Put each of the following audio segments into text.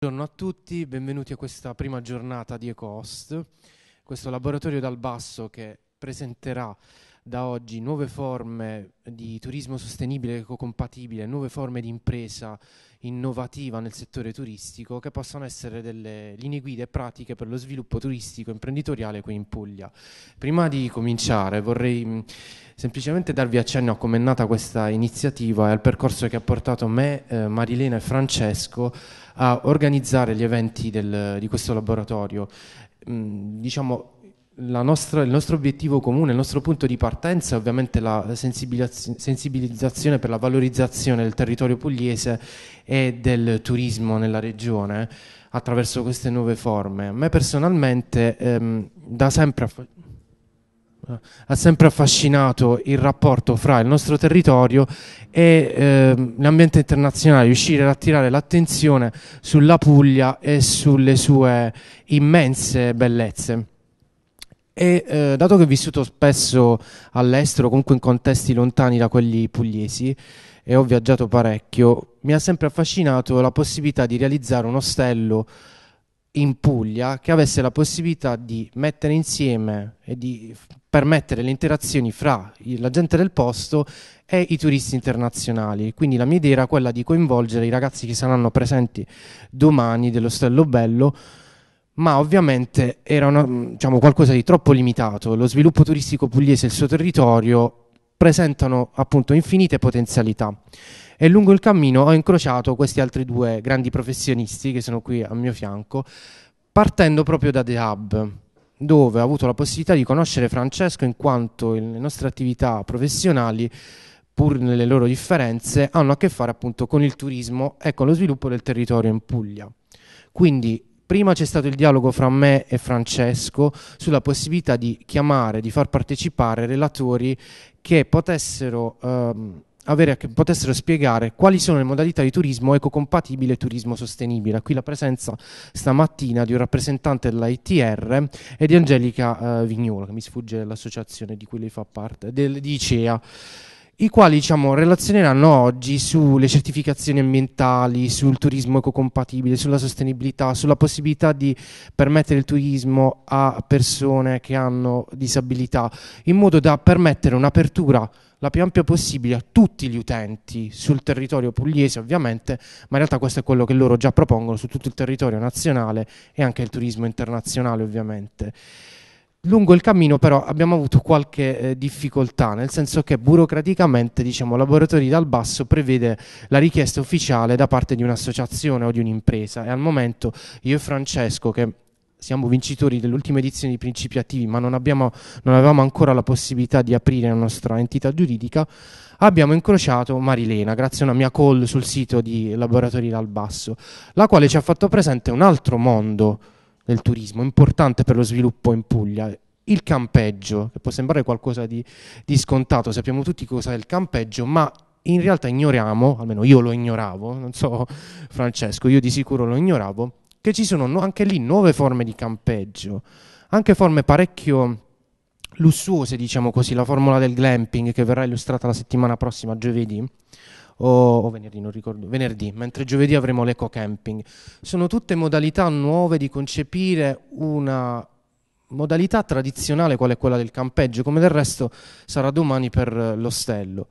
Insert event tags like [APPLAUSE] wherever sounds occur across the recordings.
Buongiorno a tutti, benvenuti a questa prima giornata di EcoHost, questo laboratorio dal basso che presenterà da oggi nuove forme di turismo sostenibile e ecocompatibile, nuove forme di impresa innovativa nel settore turistico che possono essere delle linee guida e pratiche per lo sviluppo turistico imprenditoriale qui in Puglia. Prima di cominciare vorrei semplicemente darvi accenno a come è nata questa iniziativa e al percorso che ha portato me, eh, Marilena e Francesco a organizzare gli eventi del, di questo laboratorio. Mh, diciamo nostra, il nostro obiettivo comune, il nostro punto di partenza è ovviamente la sensibilizzazione per la valorizzazione del territorio pugliese e del turismo nella regione attraverso queste nuove forme. A me personalmente ehm, da sempre aff- ha sempre affascinato il rapporto fra il nostro territorio e ehm, l'ambiente internazionale, riuscire ad attirare l'attenzione sulla Puglia e sulle sue immense bellezze. E eh, dato che ho vissuto spesso all'estero, comunque in contesti lontani da quelli pugliesi, e ho viaggiato parecchio, mi ha sempre affascinato la possibilità di realizzare un ostello in Puglia che avesse la possibilità di mettere insieme e di permettere le interazioni fra la gente del posto e i turisti internazionali. Quindi la mia idea era quella di coinvolgere i ragazzi che saranno presenti domani dell'Ostello Bello ma ovviamente era una, mm, diciamo, qualcosa di troppo limitato. Lo sviluppo turistico pugliese e il suo territorio presentano appunto infinite potenzialità. E lungo il cammino ho incrociato questi altri due grandi professionisti che sono qui al mio fianco, partendo proprio da The Hub, dove ho avuto la possibilità di conoscere Francesco in quanto le nostre attività professionali pur nelle loro differenze, hanno a che fare appunto con il turismo e con lo sviluppo del territorio in Puglia. Quindi Prima c'è stato il dialogo fra me e Francesco sulla possibilità di chiamare, di far partecipare relatori che potessero... Ehm, avere, che potessero spiegare quali sono le modalità di turismo ecocompatibile e turismo sostenibile. Qui la presenza stamattina di un rappresentante dell'ITR e di Angelica eh, Vignolo, che mi sfugge l'associazione di cui lei fa parte, del, di ICEA i quali diciamo, relazioneranno oggi sulle certificazioni ambientali, sul turismo ecocompatibile, sulla sostenibilità, sulla possibilità di permettere il turismo a persone che hanno disabilità, in modo da permettere un'apertura la più ampia possibile a tutti gli utenti sul territorio pugliese ovviamente, ma in realtà questo è quello che loro già propongono su tutto il territorio nazionale e anche il turismo internazionale ovviamente. Lungo il cammino però abbiamo avuto qualche eh, difficoltà, nel senso che burocraticamente diciamo, Laboratori dal Basso prevede la richiesta ufficiale da parte di un'associazione o di un'impresa e al momento io e Francesco che siamo vincitori dell'ultima edizione di Principi Attivi, ma non, abbiamo, non, avevamo ancora la possibilità di aprire la nostra entità giuridica, abbiamo incrociato Marilena, grazie a una mia call sul sito di Laboratori dal Basso, la quale ci ha fatto presente un altro mondo del turismo, importante per lo sviluppo in Puglia. Il campeggio, che può sembrare qualcosa di, di scontato, sappiamo tutti cosa è il campeggio, ma in realtà ignoriamo, almeno io lo ignoravo, non so Francesco, io di sicuro lo ignoravo, che ci sono anche lì nuove forme di campeggio, anche forme parecchio lussuose, diciamo così, la formula del glamping che verrà illustrata la settimana prossima, giovedì, o, o venerdì, non ricordo, venerdì, mentre giovedì avremo l'eco camping. Sono tutte modalità nuove di concepire una modalità tradizionale quale è quella del campeggio, come del resto sarà domani per l'ostello.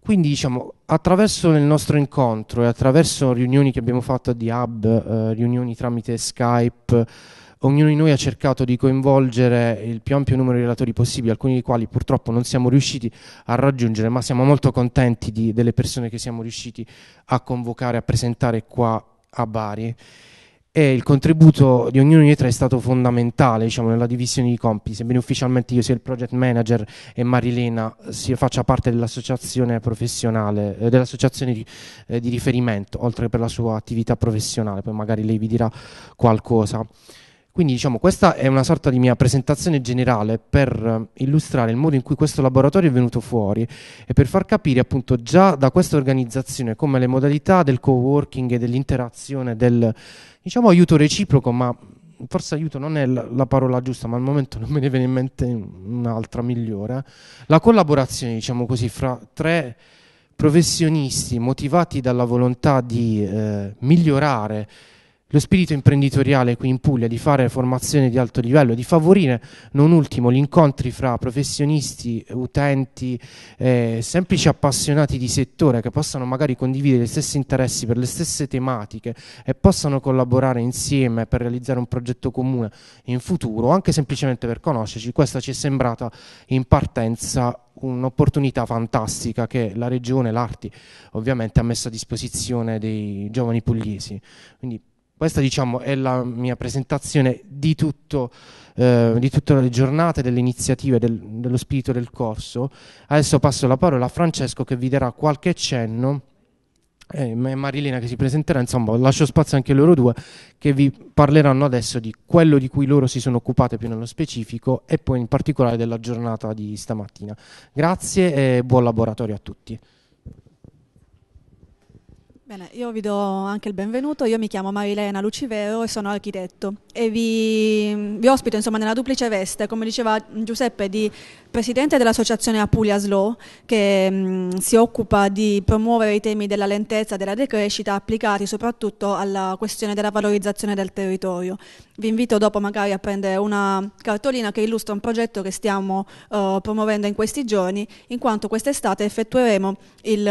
Quindi diciamo, attraverso il nostro incontro e attraverso riunioni che abbiamo fatto di hub, eh, riunioni tramite Skype, Ognuno di noi ha cercato di coinvolgere il più ampio numero di relatori possibili, alcuni dei quali purtroppo non siamo riusciti a raggiungere, ma siamo molto contenti di, delle persone che siamo riusciti a convocare, a presentare qua a Bari. E il contributo di ognuno di noi tre è stato fondamentale diciamo, nella divisione di compiti, sebbene ufficialmente io sia il project manager e Marilena faccia parte dell'associazione professionale, eh, dell'associazione di, eh, di riferimento, oltre che per la sua attività professionale, poi magari lei vi dirà qualcosa. Quindi diciamo questa è una sorta di mia presentazione generale per eh, illustrare il modo in cui questo laboratorio è venuto fuori e per far capire appunto già da questa organizzazione come le modalità del co-working e dell'interazione, del diciamo aiuto reciproco, ma forse aiuto non è la parola giusta, ma al momento non me ne viene in mente un'altra migliore, la collaborazione diciamo così fra tre professionisti motivati dalla volontà di eh, migliorare lo spirito imprenditoriale qui in Puglia di fare formazione di alto livello, di favorire non ultimo gli incontri fra professionisti, utenti, eh, semplici appassionati di settore che possano magari condividere gli stessi interessi per le stesse tematiche e possano collaborare insieme per realizzare un progetto comune in futuro, anche semplicemente per conoscerci. Questa ci è sembrata in partenza un'opportunità fantastica che la regione, l'Arti, ovviamente ha messo a disposizione dei giovani pugliesi. Quindi questa diciamo, è la mia presentazione di, tutto, eh, di tutte le giornate, delle iniziative, del, dello spirito del corso. Adesso passo la parola a Francesco che vi darà qualche cenno e eh, Marilena che si presenterà, insomma lascio spazio anche loro due che vi parleranno adesso di quello di cui loro si sono occupate più nello specifico e poi in particolare della giornata di stamattina. Grazie e buon laboratorio a tutti. Bene, io vi do anche il benvenuto, io mi chiamo Marilena Lucivero e sono architetto e vi, vi ospito insomma, nella duplice veste, come diceva Giuseppe, di presidente dell'associazione Apulia Slow che mh, si occupa di promuovere i temi della lentezza e della decrescita applicati soprattutto alla questione della valorizzazione del territorio. Vi invito dopo magari a prendere una cartolina che illustra un progetto che stiamo uh, promuovendo in questi giorni in quanto quest'estate effettueremo il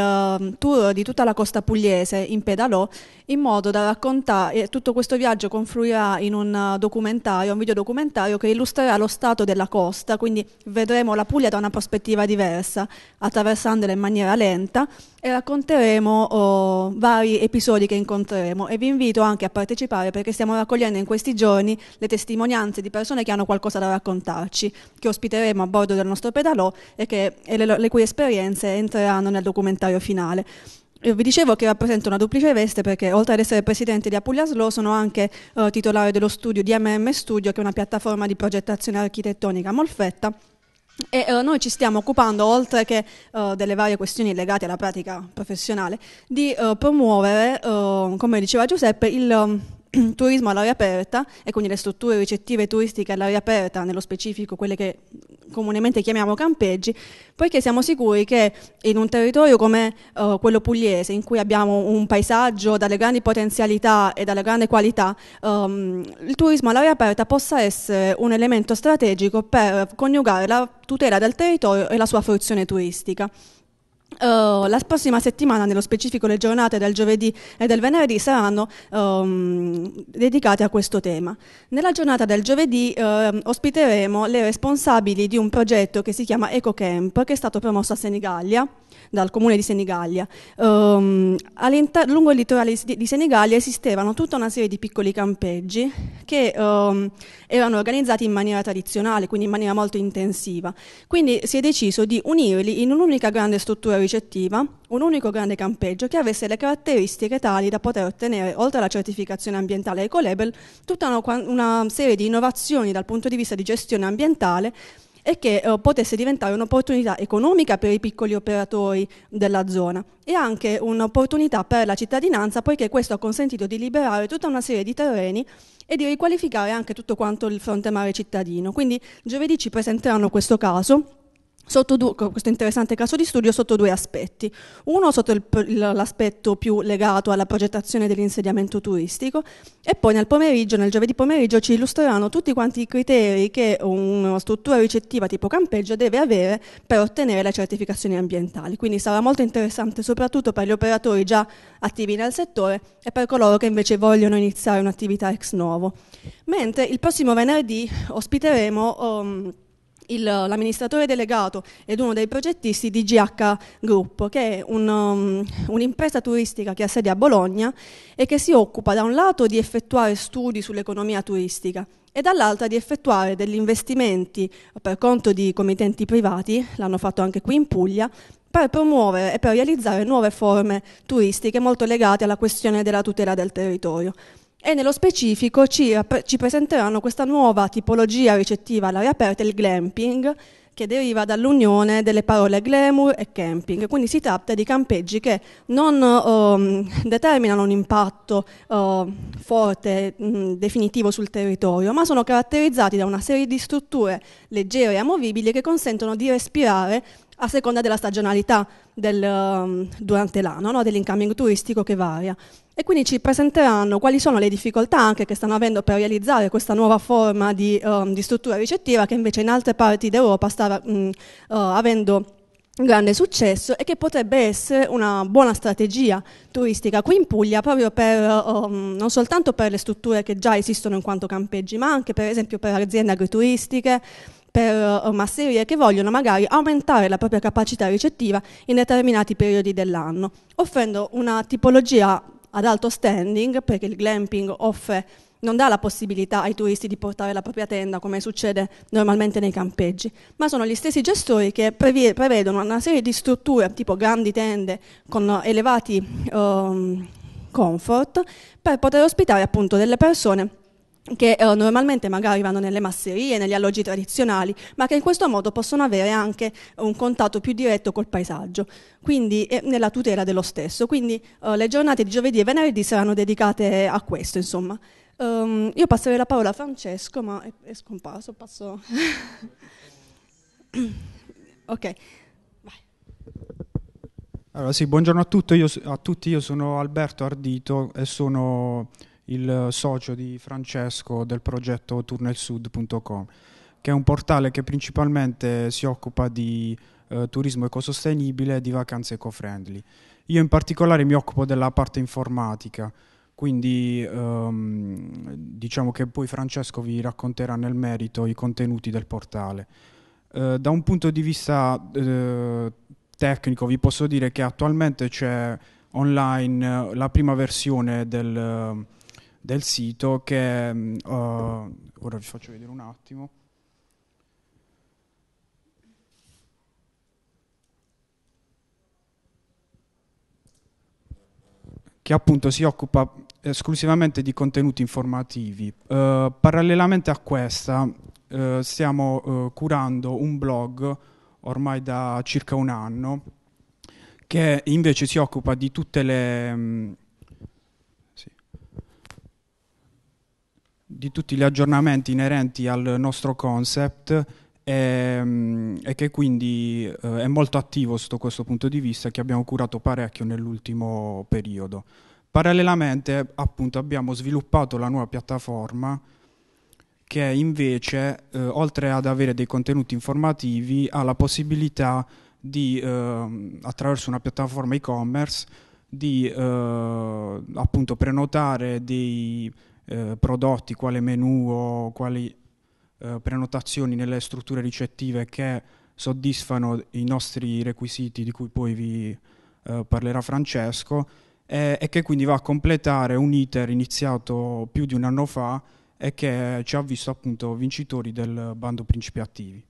uh, tour di tutta la costa pugliese mese in pedalò, in modo da raccontare, tutto questo viaggio confluirà in un eh, documentario, un videodocumentario che illustrerà lo stato della costa, quindi vedremo la Puglia da una prospettiva diversa, attraversandola in maniera lenta e racconteremo oh, vari episodi che incontreremo e vi invito anche a partecipare perché stiamo raccogliendo in questi giorni le testimonianze di persone che hanno qualcosa da raccontarci, che ospiteremo a bordo del nostro pedalò e, che, e le, le cui esperienze entreranno nel documentario finale. Io vi dicevo che rappresento una duplice veste perché oltre ad essere presidente di Apulia Law sono anche eh, titolare dello studio di MM Studio che è una piattaforma di progettazione architettonica Molfetta e eh, noi ci stiamo occupando, oltre che eh, delle varie questioni legate alla pratica professionale, di eh, promuovere, eh, come diceva Giuseppe, il, ehm, [CLEARS THROAT] turismo all'aria aperta e quindi le strutture ricettive turistiche all'aria aperta, nello specifico quelle che comunemente chiamiamo campeggi, poiché siamo sicuri che in un territorio come uh, quello pugliese, in cui abbiamo un paesaggio dalle grandi potenzialità e dalla grande qualità, um, il turismo all'aria aperta possa essere un elemento strategico per coniugare la tutela del territorio e la sua fruizione turistica. Uh, la prossima settimana, nello specifico le giornate del giovedì e del venerdì, saranno um, dedicate a questo tema. Nella giornata del giovedì uh, ospiteremo le responsabili di un progetto che si chiama EcoCamp, che è stato promosso a Senigallia, dal comune di Senigallia. Um, lungo il litorale di Senigallia esistevano tutta una serie di piccoli campeggi che um, erano organizzati in maniera tradizionale, quindi in maniera molto intensiva. Quindi si è deciso di unirli in un'unica grande struttura ricercativa ricettiva un unico grande campeggio che avesse le caratteristiche tali da poter ottenere, oltre alla certificazione ambientale Ecolabel, tutta una, una serie di innovazioni dal punto di vista di gestione ambientale e che eh, potesse diventare un'opportunità economica per i piccoli operatori della zona e anche un'opportunità per la cittadinanza poiché questo ha consentito di liberare tutta una serie di terreni e di riqualificare anche tutto quanto il fronte mare cittadino. Quindi giovedì ci presenteranno questo caso Due, questo interessante caso di studio sotto due aspetti. Uno sotto il, l'aspetto più legato alla progettazione dell'insediamento turistico e poi nel pomeriggio, nel giovedì pomeriggio, ci illustreranno tutti quanti i criteri che una struttura ricettiva tipo campeggio deve avere per ottenere le certificazioni ambientali. Quindi sarà molto interessante soprattutto per gli operatori già attivi nel settore e per coloro che invece vogliono iniziare un'attività ex novo. Mentre il prossimo venerdì ospiteremo... Um, l'amministratore delegato ed uno dei progettisti di GH Group, che è um, un'impresa um, un turistica che ha sede a Bologna e che si occupa da un lato di effettuare studi sull'economia turistica e dall'altro di effettuare degli investimenti per conto di committenti privati, l'hanno fatto anche qui in Puglia, per promuovere e per realizzare nuove forme turistiche molto legate alla questione della tutela del territorio e nello specifico ci, ci, presenteranno questa nuova tipologia ricettiva all'aria aperta, il glamping, che deriva dall'unione delle parole glamour e camping, quindi si tratta di campeggi che non um, determinano un impatto uh, forte, mh, definitivo sul territorio, ma sono caratterizzati da una serie di strutture leggere e amovibili che consentono di respirare a seconda della stagionalità del, um, durante l'anno, no? dell'incoming turistico che varia. E quindi ci presenteranno quali sono le difficoltà anche che stanno avendo per realizzare questa nuova forma di, um, di struttura ricettiva che invece in altre parti d'Europa sta um, uh, eh, avendo grande successo e che potrebbe essere una buona strategia turistica qui in Puglia proprio per, um, non soltanto per le strutture che già esistono in quanto campeggi ma anche per esempio per aziende agrituristiche per eh, masserie che vogliono magari aumentare la propria capacità ricettiva in determinati periodi dell'anno, offrendo una tipologia ad alto standing, perché il glamping offre, non dà la possibilità ai turisti di portare la propria tenda come succede normalmente nei campeggi, ma sono gli stessi gestori che prevedono una serie di strutture tipo grandi tende con elevati um, comfort per poter ospitare appunto delle persone che eh, normalmente magari vanno nelle masserie, negli alloggi tradizionali, ma che in questo modo possono avere anche un contatto più diretto col paesaggio, quindi eh, nella tutela dello stesso. Quindi eh, le giornate di giovedì e venerdì saranno dedicate a questo, insomma. Um, io passerei la parola a Francesco, ma è, è scomparso, passo... [COUGHS] ok. Allora, sì, buongiorno a, tutto, io, a tutti, io sono Alberto Ardito e sono il socio di Francesco del progetto tunnelsud.com, che è un portale che principalmente si occupa di eh, turismo ecosostenibile e di vacanze eco-friendly. Io in particolare mi occupo della parte informatica, quindi ehm, diciamo che poi Francesco vi racconterà nel merito i contenuti del portale. Eh, da un punto di vista eh, tecnico vi posso dire che attualmente c'è online la prima versione del del sito che uh, ora vi faccio vedere un attimo. che appunto si occupa esclusivamente di contenuti informativi. Uh, parallelamente a questa uh, stiamo eh, curando un blog ormai da circa un anno che invece si occupa di tutte le, mm, di tutti gli aggiornamenti inerenti al nostro concept e, ehm, e che quindi eh, è molto attivo sotto questo punto di vista che abbiamo curato parecchio nell'ultimo periodo. Parallelamente appunto abbiamo sviluppato la nuova piattaforma che invece eh, oltre ad avere dei contenuti informativi ha la possibilità di eh, attraverso una piattaforma e-commerce di eh, appunto prenotare dei eh, prodotti, quale menu o quali eh, prenotazioni nelle strutture ricettive che soddisfano i nostri requisiti di cui poi vi eh, parlerà Francesco e, e che quindi va a completare un iter iniziato più di un anno fa e che ci ha visto appunto vincitori del bando Principi Attivi.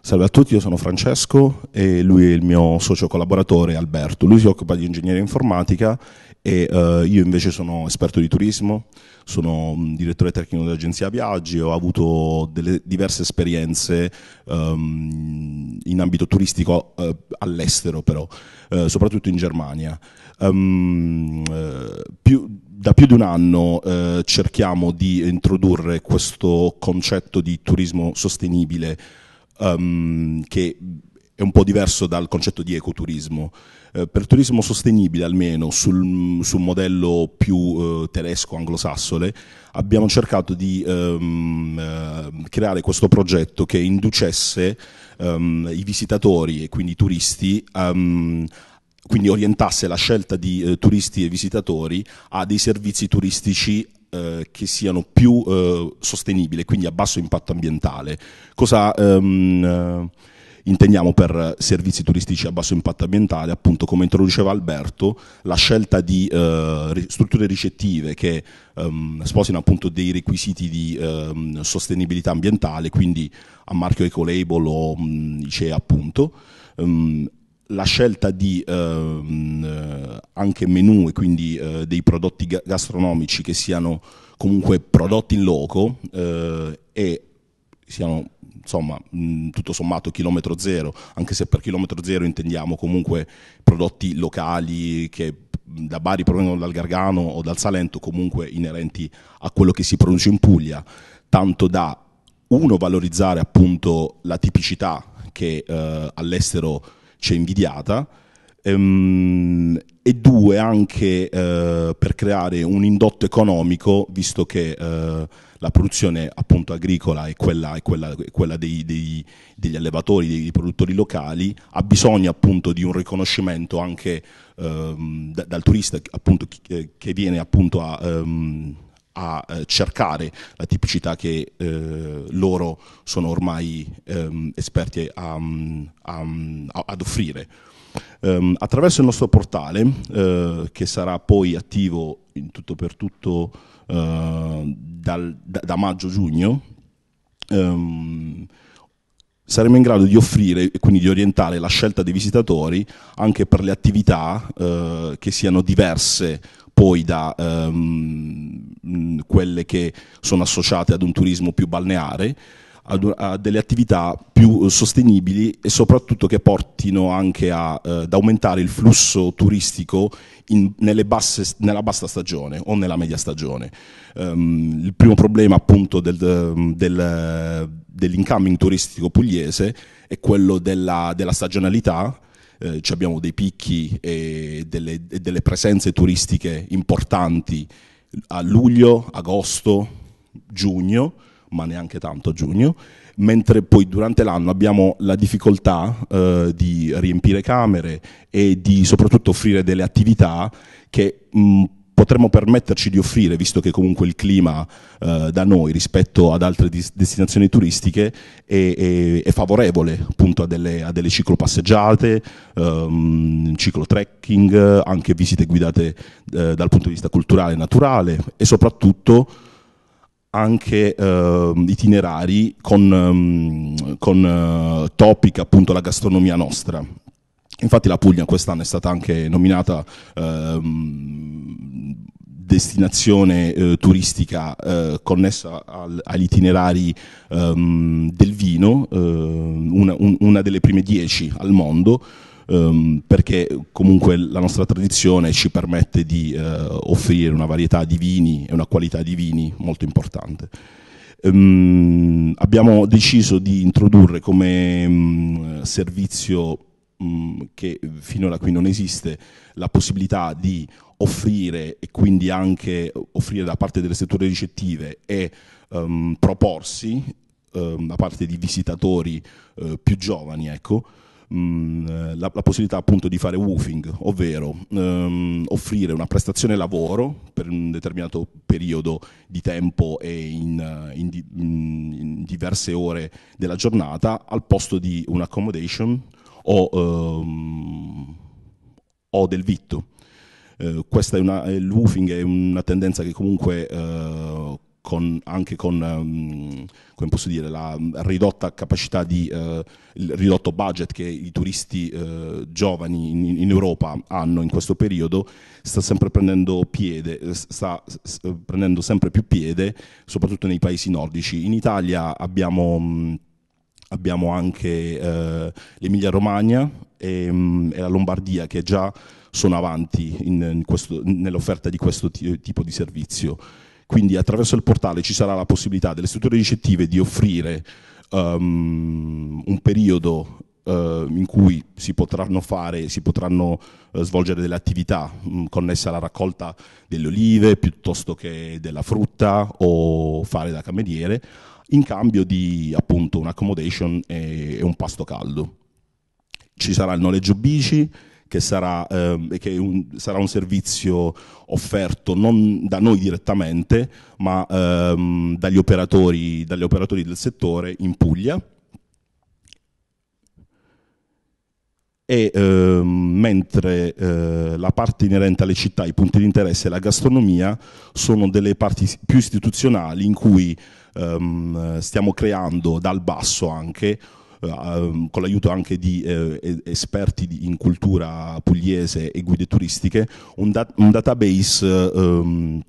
Salve a tutti, io sono Francesco e lui è il mio socio collaboratore Alberto. Lui si occupa di ingegneria informatica e eh, io invece sono esperto di turismo, sono mm, direttore tecnico dell'agenzia Viaggi, ho avuto delle diverse esperienze um, in ambito turistico uh, all'estero però, uh, soprattutto in Germania. Um, uh, più, da più di un anno eh, cerchiamo di introdurre questo concetto di turismo sostenibile um, che è un po' diverso dal concetto di ecoturismo. Eh, per turismo sostenibile, almeno sul, sul modello più eh, tedesco-anglosassone, abbiamo cercato di ehm, eh, creare questo progetto che inducesse ehm, i visitatori e quindi i turisti ehm, quindi orientasse la scelta di eh, turisti e visitatori a dei servizi turistici eh, che siano più eh, sostenibili, quindi a basso impatto ambientale. Cosa, ehm, intendiamo per servizi turistici a basso impatto ambientale, appunto come introduceva Alberto, la scelta di eh, strutture ricettive che ehm, sposino appunto dei requisiti di ehm, sostenibilità ambientale, quindi a marchio Ecolabel o mh, mm, ICEA appunto, ehm, la scelta di ehm, eh, anche menù e quindi eh, dei prodotti gastronomici che siano comunque prodotti in loco eh, e siano insomma, mh, mm, tutto sommato chilometro zero, anche se per chilometro zero intendiamo comunque prodotti locali che mm, da Bari provengono dal Gargano o dal Salento, comunque inerenti a quello che si produce in Puglia, tanto da uno valorizzare appunto la tipicità che eh, all'estero c'è invidiata ehm, e due anche eh, per creare un indotto economico visto che eh, la produzione appunto agricola e quella, e quella, e quella dei, dei, degli allevatori, dei produttori locali, ha bisogno appunto di un riconoscimento anche ehm, da, dal turista appunto che, eh, che viene appunto a... Ehm, a eh, cercare la tipicità che eh, loro sono ormai ehm, esperti a, a, a, ad offrire. Um, attraverso il nostro portale, eh, che sarà poi attivo in tutto per tutto eh, dal, da, da maggio-giugno, ehm, saremo in grado di offrire e quindi di orientare la scelta dei visitatori anche per le attività eh, che siano diverse poi da ehm, quelle che sono associate ad un turismo più balneare, ad, a delle attività più eh, sostenibili e soprattutto che portino anche a, eh, ad aumentare il flusso turistico in, basse, nella bassa stagione o nella media stagione. Um, il primo problema appunto del, ehm, del, dell'incoming turistico pugliese è quello della, della stagionalità, eh, abbiamo dei picchi e delle, e delle, presenze turistiche importanti a luglio, agosto, giugno, ma neanche tanto a giugno, mentre poi durante l'anno abbiamo la difficoltà eh, di riempire camere e di soprattutto offrire delle attività che mh, mm, potremmo permetterci di offrire, visto che comunque il clima eh, da noi rispetto ad altre destinazioni turistiche è, è, è favorevole appunto a delle, a delle ciclopasseggiate, ehm, ciclotrekking, anche visite guidate eh, dal punto di vista culturale e naturale e soprattutto anche eh, itinerari con, um, con uh, topic appunto la gastronomia nostra. Infatti la Puglia quest'anno è stata anche nominata ehm, destinazione eh, turistica eh, connessa al, agli itinerari ehm, del vino, eh, una, un, una, delle prime dieci al mondo, ehm, perché comunque la nostra tradizione ci permette di eh, offrire una varietà di vini e una qualità di vini molto importante. Ehm, abbiamo deciso di introdurre come mh, mm, servizio mh, mm, che finora qui non esiste la possibilità di offrire e quindi anche offrire da parte delle strutture ricettive e ehm, proporsi ehm, da parte di visitatori eh, più giovani, ecco, Mm, eh, la, la, possibilità appunto di fare woofing, ovvero ehm, offrire una prestazione lavoro per un determinato periodo di tempo e in, eh, in, di, mm, in diverse ore della giornata al posto di un'accommodation o, ehm, o del vitto. Eh, questa è una, eh, il woofing è una tendenza che comunque eh, con, anche con, um, come posso dire, la ridotta capacità di, uh, il ridotto budget che i turisti uh, giovani in, in, Europa hanno in questo periodo, sta sempre prendendo piede, eh, sta prendendo sempre più piede, soprattutto nei paesi nordici. In Italia abbiamo... Um, abbiamo anche eh, l'Emilia Romagna e, mh, mm, e, la Lombardia che già sono avanti nell'offerta di questo tipo di servizio. Quindi attraverso il portale ci sarà la possibilità delle strutture ricettive di offrire um, un periodo eh, in cui si potranno fare, si potranno eh, svolgere delle attività mm, connesse alla raccolta delle olive piuttosto che della frutta o fare da cameriere in cambio di appunto un'accommodation e, e un pasto caldo. Ci sarà il noleggio bici, che, sarà, eh, che un, sarà, un, servizio offerto non da noi direttamente, ma ehm, dagli, operatori, dagli operatori del settore in Puglia. e eh, mentre eh, la parte inerente alle città, i punti di interesse e la gastronomia sono delle parti più istituzionali in cui ehm, stiamo creando dal basso anche eh, ehm, con l'aiuto anche di eh, esperti in cultura pugliese e guide turistiche, un, dat un database um,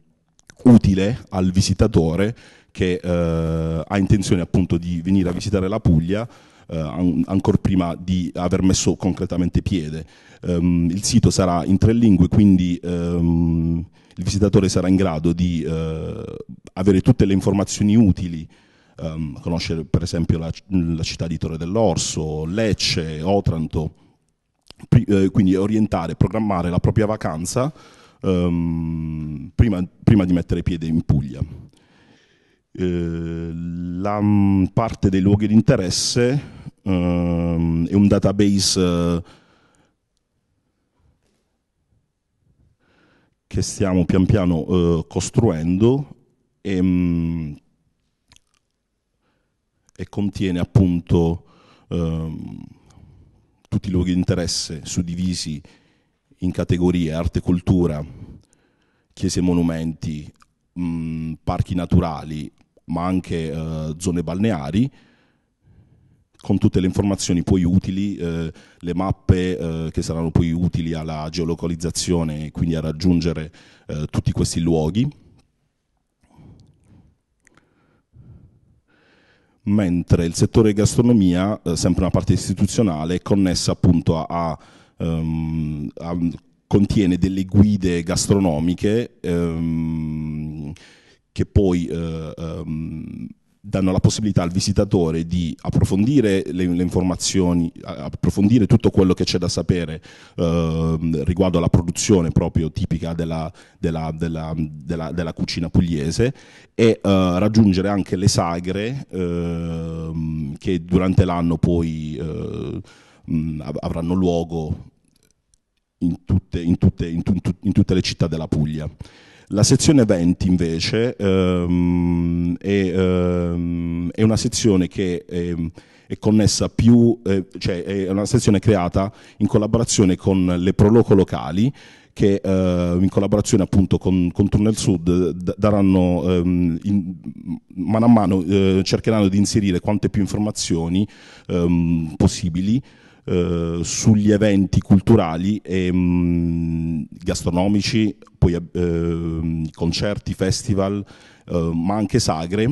utile al visitatore che eh, ha intenzione appunto di venire a visitare la Puglia eh, ancora prima di aver messo concretamente piede. Um, il sito sarà in tre lingue, quindi um, il visitatore sarà in grado di uh, avere tutte le informazioni utili um, conoscere per esempio la, la città di Torre dell'Orso, Lecce, Otranto, eh, quindi orientare, programmare la propria vacanza um, prima, prima di mettere piede in Puglia eh, la mm, parte dei luoghi di interesse um, è un database uh, che stiamo pian piano uh, costruendo e um, e contiene appunto ehm, tutti i luoghi di interesse suddivisi in categorie arte e cultura, chiese e monumenti, mh, parchi naturali, ma anche eh, zone balneari, con tutte le informazioni poi utili, eh, le mappe eh, che saranno poi utili alla geolocalizzazione quindi a raggiungere eh, tutti questi luoghi mentre il settore gastronomia, eh, sempre una parte istituzionale, è connessa appunto a, a, um, a contiene delle guide gastronomiche um, che poi uh, um, danno la possibilità al visitatore di approfondire le, le informazioni, approfondire tutto quello che c'è da sapere eh, riguardo alla produzione proprio tipica della, della, della, della cucina pugliese e eh, raggiungere anche le sagre eh, che durante l'anno poi eh, avranno luogo in tutte, in, tutte, in, tu, in tutte le città della Puglia. La sezione 20 invece ehm, è, ehm, è, una sezione che è, è connessa più, eh, cioè è una sezione creata in collaborazione con le Proloco locali che eh, in collaborazione appunto con, con Tunnel Sud daranno ehm, in, mano a mano eh, cercheranno di inserire quante più informazioni ehm, possibili eh, sugli eventi culturali e mh, mm, gastronomici, poi eh, concerti, festival, eh, ma anche sagre.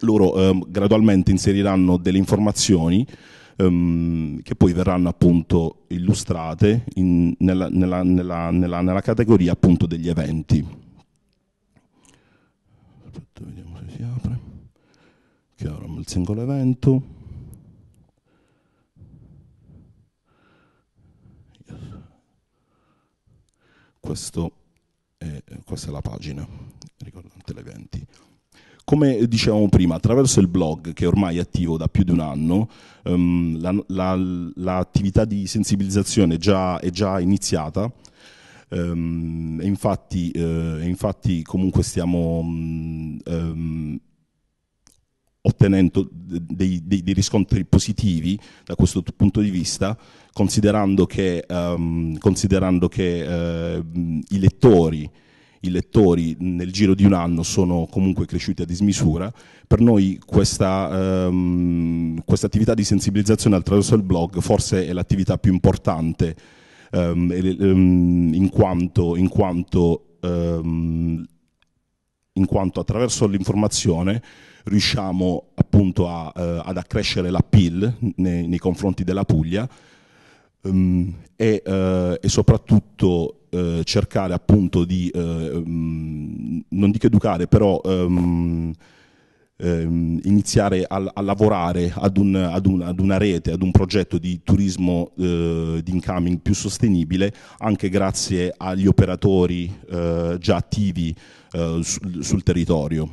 Loro eh, gradualmente inseriranno delle informazioni ehm, che poi verranno appunto illustrate in, nella, nella, nella, nella, categoria appunto degli eventi. Aspetta, vediamo se si apre. Chiaro, il singolo evento. questo è, eh, questa è la pagina riguardante le 20. Come dicevamo prima, attraverso il blog, che è ormai è attivo da più di un anno, ehm, l'attività la, la, di sensibilizzazione già, è già iniziata. Ehm, infatti, eh, infatti, comunque stiamo mm, ehm, ottenendo dei, dei, dei, riscontri positivi da questo punto di vista, considerando che, um, considerando che uh, i lettori i lettori nel giro di un anno sono comunque cresciuti a dismisura, per noi questa, um, questa attività di sensibilizzazione attraverso il blog forse è l'attività più importante um, in quanto, in quanto, um, in quanto attraverso l'informazione riusciamo appunto a, eh, ad accrescere l'appeal nei, nei, confronti della Puglia um, e, eh, e, soprattutto eh, cercare appunto di, um, non dico educare, però um, iniziare a, a lavorare ad, un, ad, un, ad, una rete, ad un progetto di turismo eh, di incoming più sostenibile, anche grazie agli operatori eh, già attivi eh, sul, sul, territorio,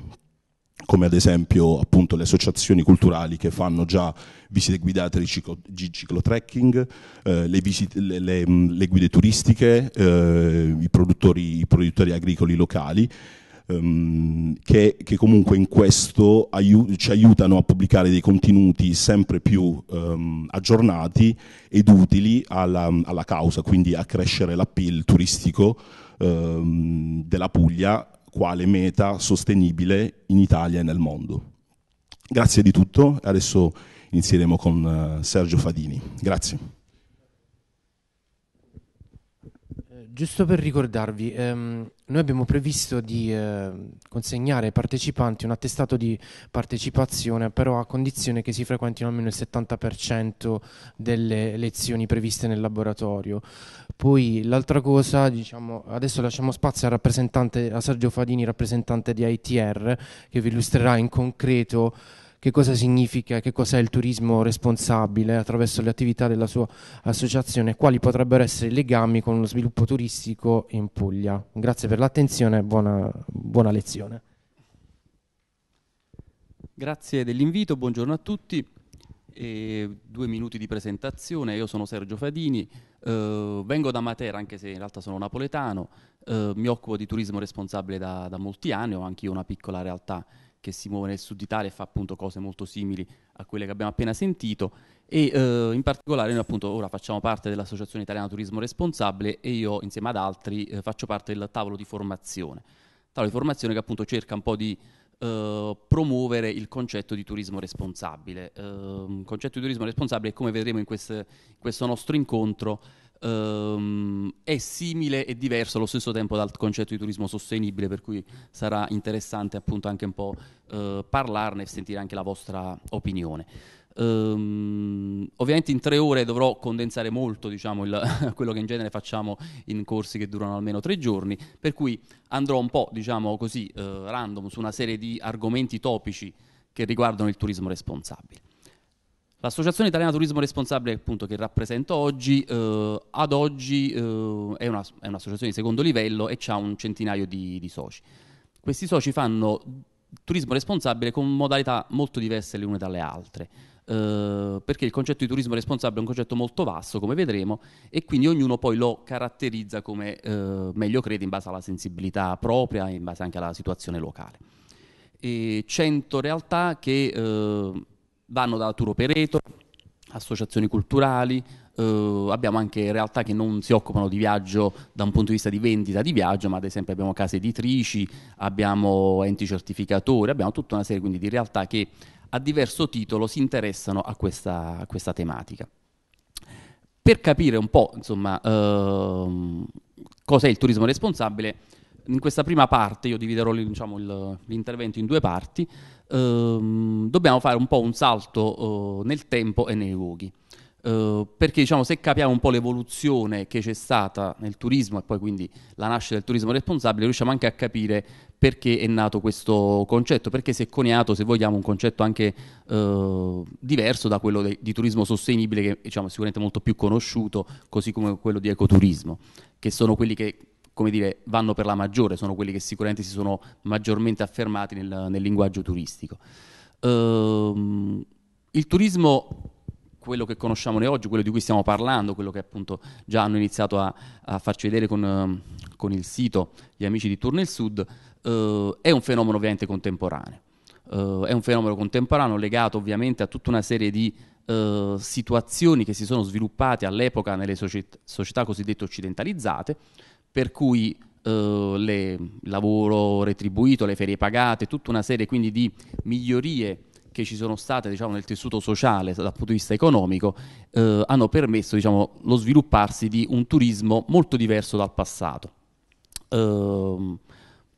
come ad esempio appunto, le associazioni culturali che fanno già visite guidate di, ciclo, di ciclotrekking, eh, le, visite, le, le, le, guide turistiche, eh, i, produttori, i, produttori, agricoli locali, ehm, che, che, comunque in questo aiut ci aiutano a pubblicare dei contenuti sempre più ehm, aggiornati ed utili alla, alla, causa, quindi a crescere l'appeal turistico ehm, della Puglia quale meta sostenibile in Italia e nel mondo. Grazie di tutto, adesso inizieremo con eh, Sergio Fadini. Grazie. Eh, giusto per ricordarvi, ehm, noi abbiamo previsto di eh, consegnare ai partecipanti un attestato di partecipazione, però a condizione che si frequentino almeno il 70% delle lezioni previste nel laboratorio. Poi l'altra cosa, diciamo, adesso lasciamo spazio a Sergio Fadini, rappresentante di ITR, che vi illustrerà in concreto che cosa significa, e che cos'è il turismo responsabile attraverso le attività della sua associazione e quali potrebbero essere i legami con lo sviluppo turistico in Puglia. Grazie per l'attenzione e buona, buona lezione. Grazie dell'invito, buongiorno a tutti. E due minuti di presentazione, io sono Sergio Fadini, Uh, vengo da Matera, anche se in realtà sono napoletano, uh, mi occupo di turismo responsabile da, da molti anni, ho anche io una piccola realtà che si muove nel sud Italia e fa appunto cose molto simili a quelle che abbiamo appena sentito e uh, in particolare noi appunto ora facciamo parte dell'Associazione Italiana Turismo Responsabile e io insieme ad altri faccio parte del tavolo di formazione, tavolo di formazione che appunto cerca un po' di eh, promuovere il concetto di turismo responsabile. Eh, il concetto di turismo responsabile, come vedremo in, quest- in questo nostro incontro, ehm, è simile e diverso allo stesso tempo dal concetto di turismo sostenibile, per cui sarà interessante appunto anche un po' eh, parlarne e sentire anche la vostra opinione. Um, ovviamente in tre ore dovrò condensare molto diciamo, il, [LAUGHS] quello che in genere facciamo in corsi che durano almeno tre giorni, per cui andrò un po' diciamo così, uh, random su una serie di argomenti topici che riguardano il turismo responsabile. L'Associazione Italiana Turismo Responsabile appunto, che rappresento oggi, eh, ad oggi eh, è, una, è, un'associazione di secondo livello e ha un centinaio di, di, soci. Questi soci fanno turismo responsabile con modalità molto diverse le une dalle altre. Eh, perché il concetto di turismo responsabile è un concetto molto vasto, come vedremo, e quindi ognuno poi lo caratterizza come eh, meglio crede in base alla sensibilità propria e in base anche alla situazione locale. E 100 realtà che eh, vanno da tour operator, associazioni culturali, Uh, abbiamo anche realtà che non si occupano di viaggio da un punto di vista di vendita di viaggio, ma ad esempio abbiamo case editrici, abbiamo enti certificatori, abbiamo tutta una serie quindi di realtà che a diverso titolo si interessano a questa, a questa tematica. Per capire un po' insomma, ehm, cos'è il turismo responsabile, in questa prima parte, io dividerò diciamo, il, l'intervento in due parti, ehm, dobbiamo fare un po' un salto eh, nel tempo e nei luoghi. Eh, perché diciamo, se capiamo un po' l'evoluzione che c'è stata nel turismo e poi quindi la nascita del turismo responsabile, riusciamo anche a capire perché è nato questo concetto, perché si è coniato, se vogliamo, un concetto anche eh, diverso da quello de- di turismo sostenibile, che diciamo, è sicuramente molto più conosciuto, così come quello di ecoturismo, che sono quelli che come dire, vanno per la maggiore, sono quelli che sicuramente si sono maggiormente affermati nel, nel linguaggio turistico. Ehm, il turismo, quello che conosciamo noi oggi, quello di cui stiamo parlando, quello che appunto già hanno iniziato a, a farci vedere con, con, il sito gli amici di Tournel Sud, uh, è un fenomeno ovviamente contemporaneo. Uh, è un fenomeno contemporaneo legato ovviamente a tutta una serie di uh, situazioni che si sono sviluppate all'epoca nelle società, società cosiddette occidentalizzate, per cui il lavoro retribuito, le ferie pagate, tutta una serie quindi di migliorie che ci sono state diciamo, nel tessuto sociale dal punto di vista economico eh, hanno permesso diciamo, lo svilupparsi di un turismo molto diverso dal passato. Ehm,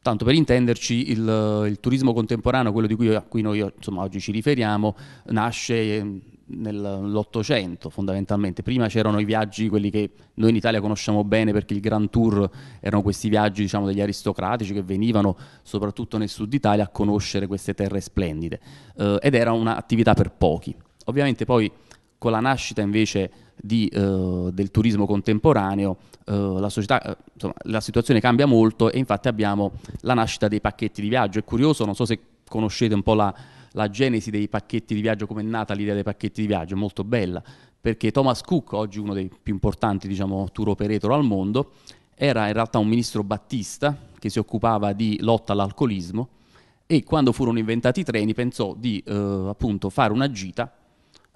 Tanto per intenderci, il, il turismo contemporaneo, quello cui, a cui noi insomma, oggi ci riferiamo, nasce ehm, nell'Ottocento fondamentalmente. Prima c'erano i viaggi, quelli che noi in Italia conosciamo bene perché il Grand Tour erano questi viaggi diciamo, degli aristocratici che venivano soprattutto nel sud Italia a conoscere queste terre splendide eh, ed era un'attività per pochi. Ovviamente poi con la nascita invece di, eh, del turismo contemporaneo eh, la, società, eh, insomma, la situazione cambia molto e infatti abbiamo la nascita dei pacchetti di viaggio. È curioso, non so se conoscete un po' la, la genesi dei pacchetti di viaggio, come è nata l'idea dei pacchetti di viaggio, è molto bella, perché Thomas Cook, oggi uno dei più importanti diciamo, tour operator al mondo, era in realtà un ministro battista che si occupava di lotta all'alcolismo e quando furono inventati i treni pensò di eh, appunto fare una gita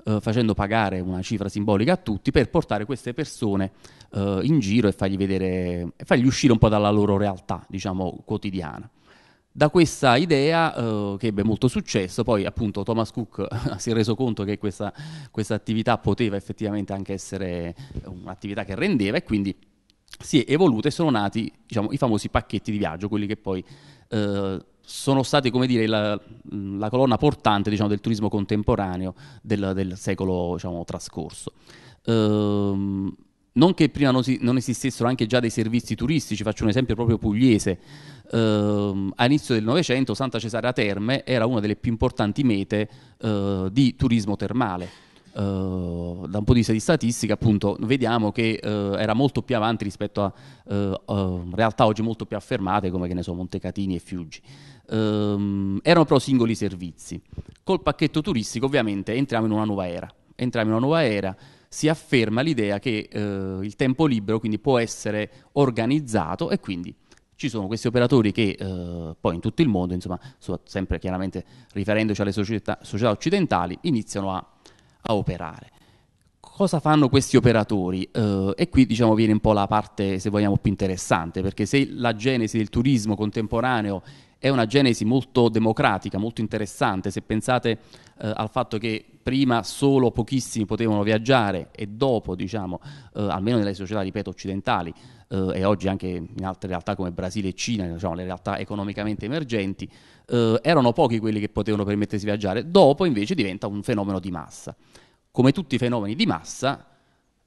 eh, facendo pagare una cifra simbolica a tutti per portare queste persone eh, in giro e fargli, vedere, e fargli uscire un po' dalla loro realtà, diciamo, quotidiana. Da questa idea, eh, che ebbe molto successo, poi appunto Thomas Cook [LAUGHS] si è reso conto che questa, questa attività poteva effettivamente anche essere un'attività che rendeva e quindi si è evoluta e sono nati diciamo, i famosi pacchetti di viaggio, quelli che poi eh, sono stati come dire, la, la colonna portante diciamo, del turismo contemporaneo del, del secolo diciamo, trascorso. Ehm, non che prima non, si, non, esistessero anche già dei servizi turistici, faccio un esempio proprio pugliese. Ehm, all'inizio del Novecento Santa Cesarea Terme era una delle più importanti mete eh, di turismo termale. Uh, da un punto di vista di statistica, appunto, vediamo che uh, era molto più avanti rispetto a uh, realtà oggi molto più affermate come che ne so, Montecatini e Fiuggi ehm, erano però singoli servizi. Col pacchetto turistico ovviamente entriamo in una nuova era. Entriamo in una nuova era, si afferma l'idea che eh, il tempo libero quindi può essere organizzato e quindi ci sono questi operatori che eh, poi in tutto il mondo, insomma, sempre chiaramente riferendoci alle società, società occidentali, iniziano a, a, operare. Cosa fanno questi operatori? Eh, e qui diciamo viene un po' la parte, se vogliamo, più interessante, perché se la genesi del turismo contemporaneo è una genesi molto democratica, molto interessante. Se pensate eh, al fatto che prima solo pochissimi potevano viaggiare e dopo, diciamo, eh, almeno nelle società, ripeto, occidentali eh, e oggi anche in altre realtà come Brasile e Cina, diciamo, le realtà economicamente emergenti, eh, erano pochi quelli che potevano permettersi di viaggiare. Dopo invece diventa un fenomeno di massa. Come tutti i fenomeni di massa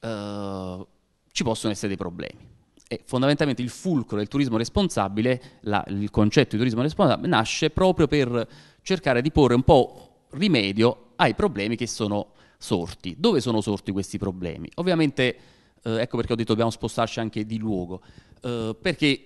eh, ci possono essere dei problemi e fondamentalmente il fulcro del turismo responsabile, la, il concetto di turismo responsabile, nasce proprio per cercare di porre un po' rimedio ai problemi che sono sorti. Dove sono sorti questi problemi? Ovviamente, eh, ecco perché ho detto dobbiamo spostarci anche di luogo, eh, perché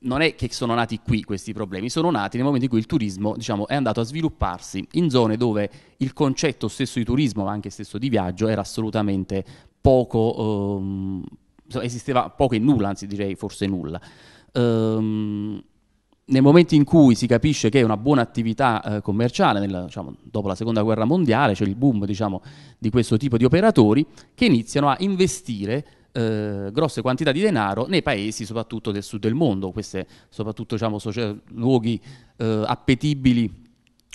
non è che sono nati qui questi problemi, sono nati nel momento in cui il turismo diciamo, è andato a svilupparsi in zone dove il concetto stesso di turismo, ma anche stesso di viaggio, era assolutamente poco... Ehm, insomma, esisteva poco e nulla, anzi direi forse nulla. Ehm, nel momento in cui si capisce che è una buona attività eh, commerciale, nella, diciamo, dopo la seconda guerra mondiale, c'è cioè il boom diciamo, di questo tipo di operatori che iniziano a investire eh, grosse quantità di denaro nei paesi soprattutto del sud del mondo, questi soprattutto diciamo, luoghi eh, appetibili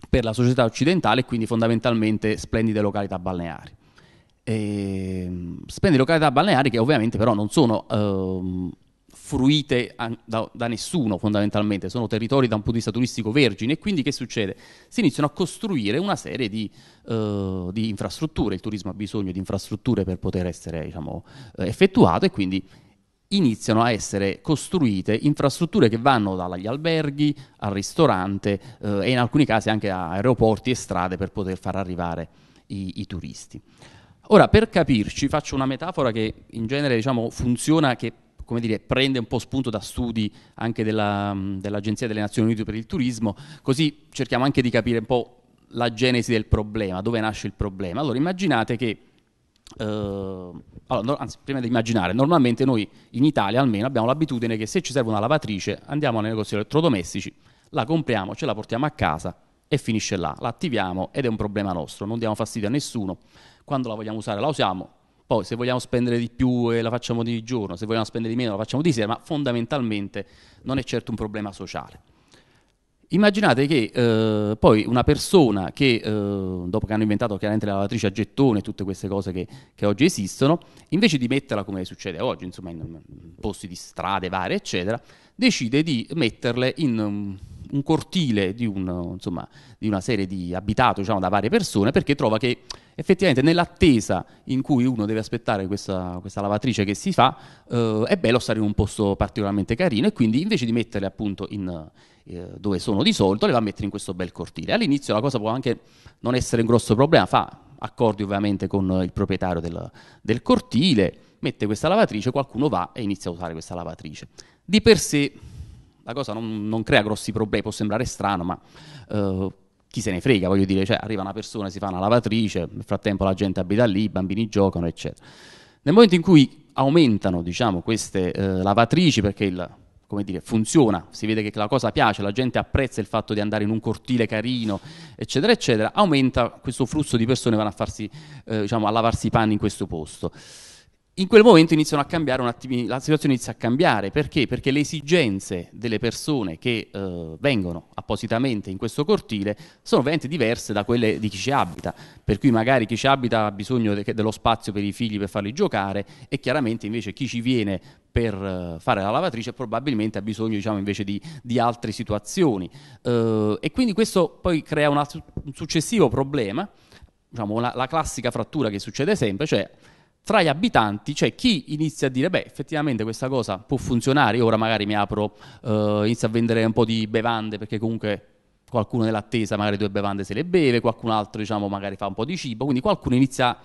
per la società occidentale e quindi fondamentalmente splendide località balneari. E spende località balneari che ovviamente però non sono ehm, fruite a, da, da, nessuno fondamentalmente, sono territori da un punto di vista turistico vergine e quindi che succede? Si iniziano a costruire una serie di, eh, di infrastrutture, il turismo ha bisogno di infrastrutture per poter essere diciamo, eh, effettuato e quindi iniziano a essere costruite infrastrutture che vanno dagli alberghi al ristorante eh, e in alcuni casi anche a aeroporti e strade per poter far arrivare i, i turisti. Ora, per capirci, faccio una metafora che in genere diciamo, funziona, che come dire, prende un po' spunto da studi anche della, dell'Agenzia delle Nazioni Unite per il Turismo, così cerchiamo anche di capire un po' la genesi del problema, dove nasce il problema. Allora immaginate che, eh, allora, anzi prima di immaginare, normalmente noi in Italia almeno abbiamo l'abitudine che se ci serve una lavatrice andiamo nei negozi elettrodomestici, la compriamo, ce la portiamo a casa e finisce là, la attiviamo ed è un problema nostro, non diamo fastidio a nessuno, quando la vogliamo usare la usiamo, poi se vogliamo spendere di più eh, la facciamo di giorno, se vogliamo spendere di meno la facciamo di sera, ma fondamentalmente non è certo un problema sociale. Immaginate che eh, poi una persona che, eh, dopo che hanno inventato chiaramente la lavatrice a gettone e tutte queste cose che, che, oggi esistono, invece di metterla come succede oggi, insomma in posti di strade varie, eccetera, decide di metterle in um, un cortile di, un, insomma, di, una serie di abitati diciamo, da varie persone perché trova che effettivamente nell'attesa in cui uno deve aspettare questa, questa lavatrice che si fa, eh, è bello stare in un posto particolarmente carino e quindi invece di metterle appunto in, eh, dove sono di solito, le va a mettere in questo bel cortile. All'inizio la cosa può anche non essere un grosso problema, fa accordi ovviamente con il proprietario del, del cortile, mette questa lavatrice, qualcuno va e inizia a usare questa lavatrice. Di per sé la cosa non, non crea grossi problemi, può sembrare strano, ma... Eh, chi se ne frega, voglio dire, cioè arriva una persona, si fa una lavatrice, nel frattempo la gente abita lì, i bambini giocano, eccetera. Nel momento in cui aumentano, diciamo, queste eh, lavatrici, perché il, come dire, funziona, si vede che la cosa piace, la gente apprezza il fatto di andare in un cortile carino, eccetera, eccetera, aumenta questo flusso di persone che vanno a, farsi, eh, diciamo, a lavarsi i panni in questo posto in quel momento iniziano a cambiare un attimo, la situazione inizia a cambiare, perché? Perché le esigenze delle persone che eh, vengono appositamente in questo cortile sono ovviamente diverse da quelle di chi ci abita, per cui magari chi ci abita ha bisogno de- dello spazio per i figli per farli giocare e chiaramente invece chi ci viene per eh, fare la lavatrice probabilmente ha bisogno diciamo, invece di, di, altre situazioni eh, e quindi questo poi crea una, un successivo problema, diciamo, la, la classica frattura che succede sempre, cioè tra gli abitanti, cioè chi inizia a dire beh effettivamente questa cosa può funzionare, io ora magari mi apro, eh, inizio a vendere un po' di bevande perché comunque qualcuno nell'attesa magari due bevande se le beve, qualcun altro diciamo magari fa un po' di cibo, quindi qualcuno inizia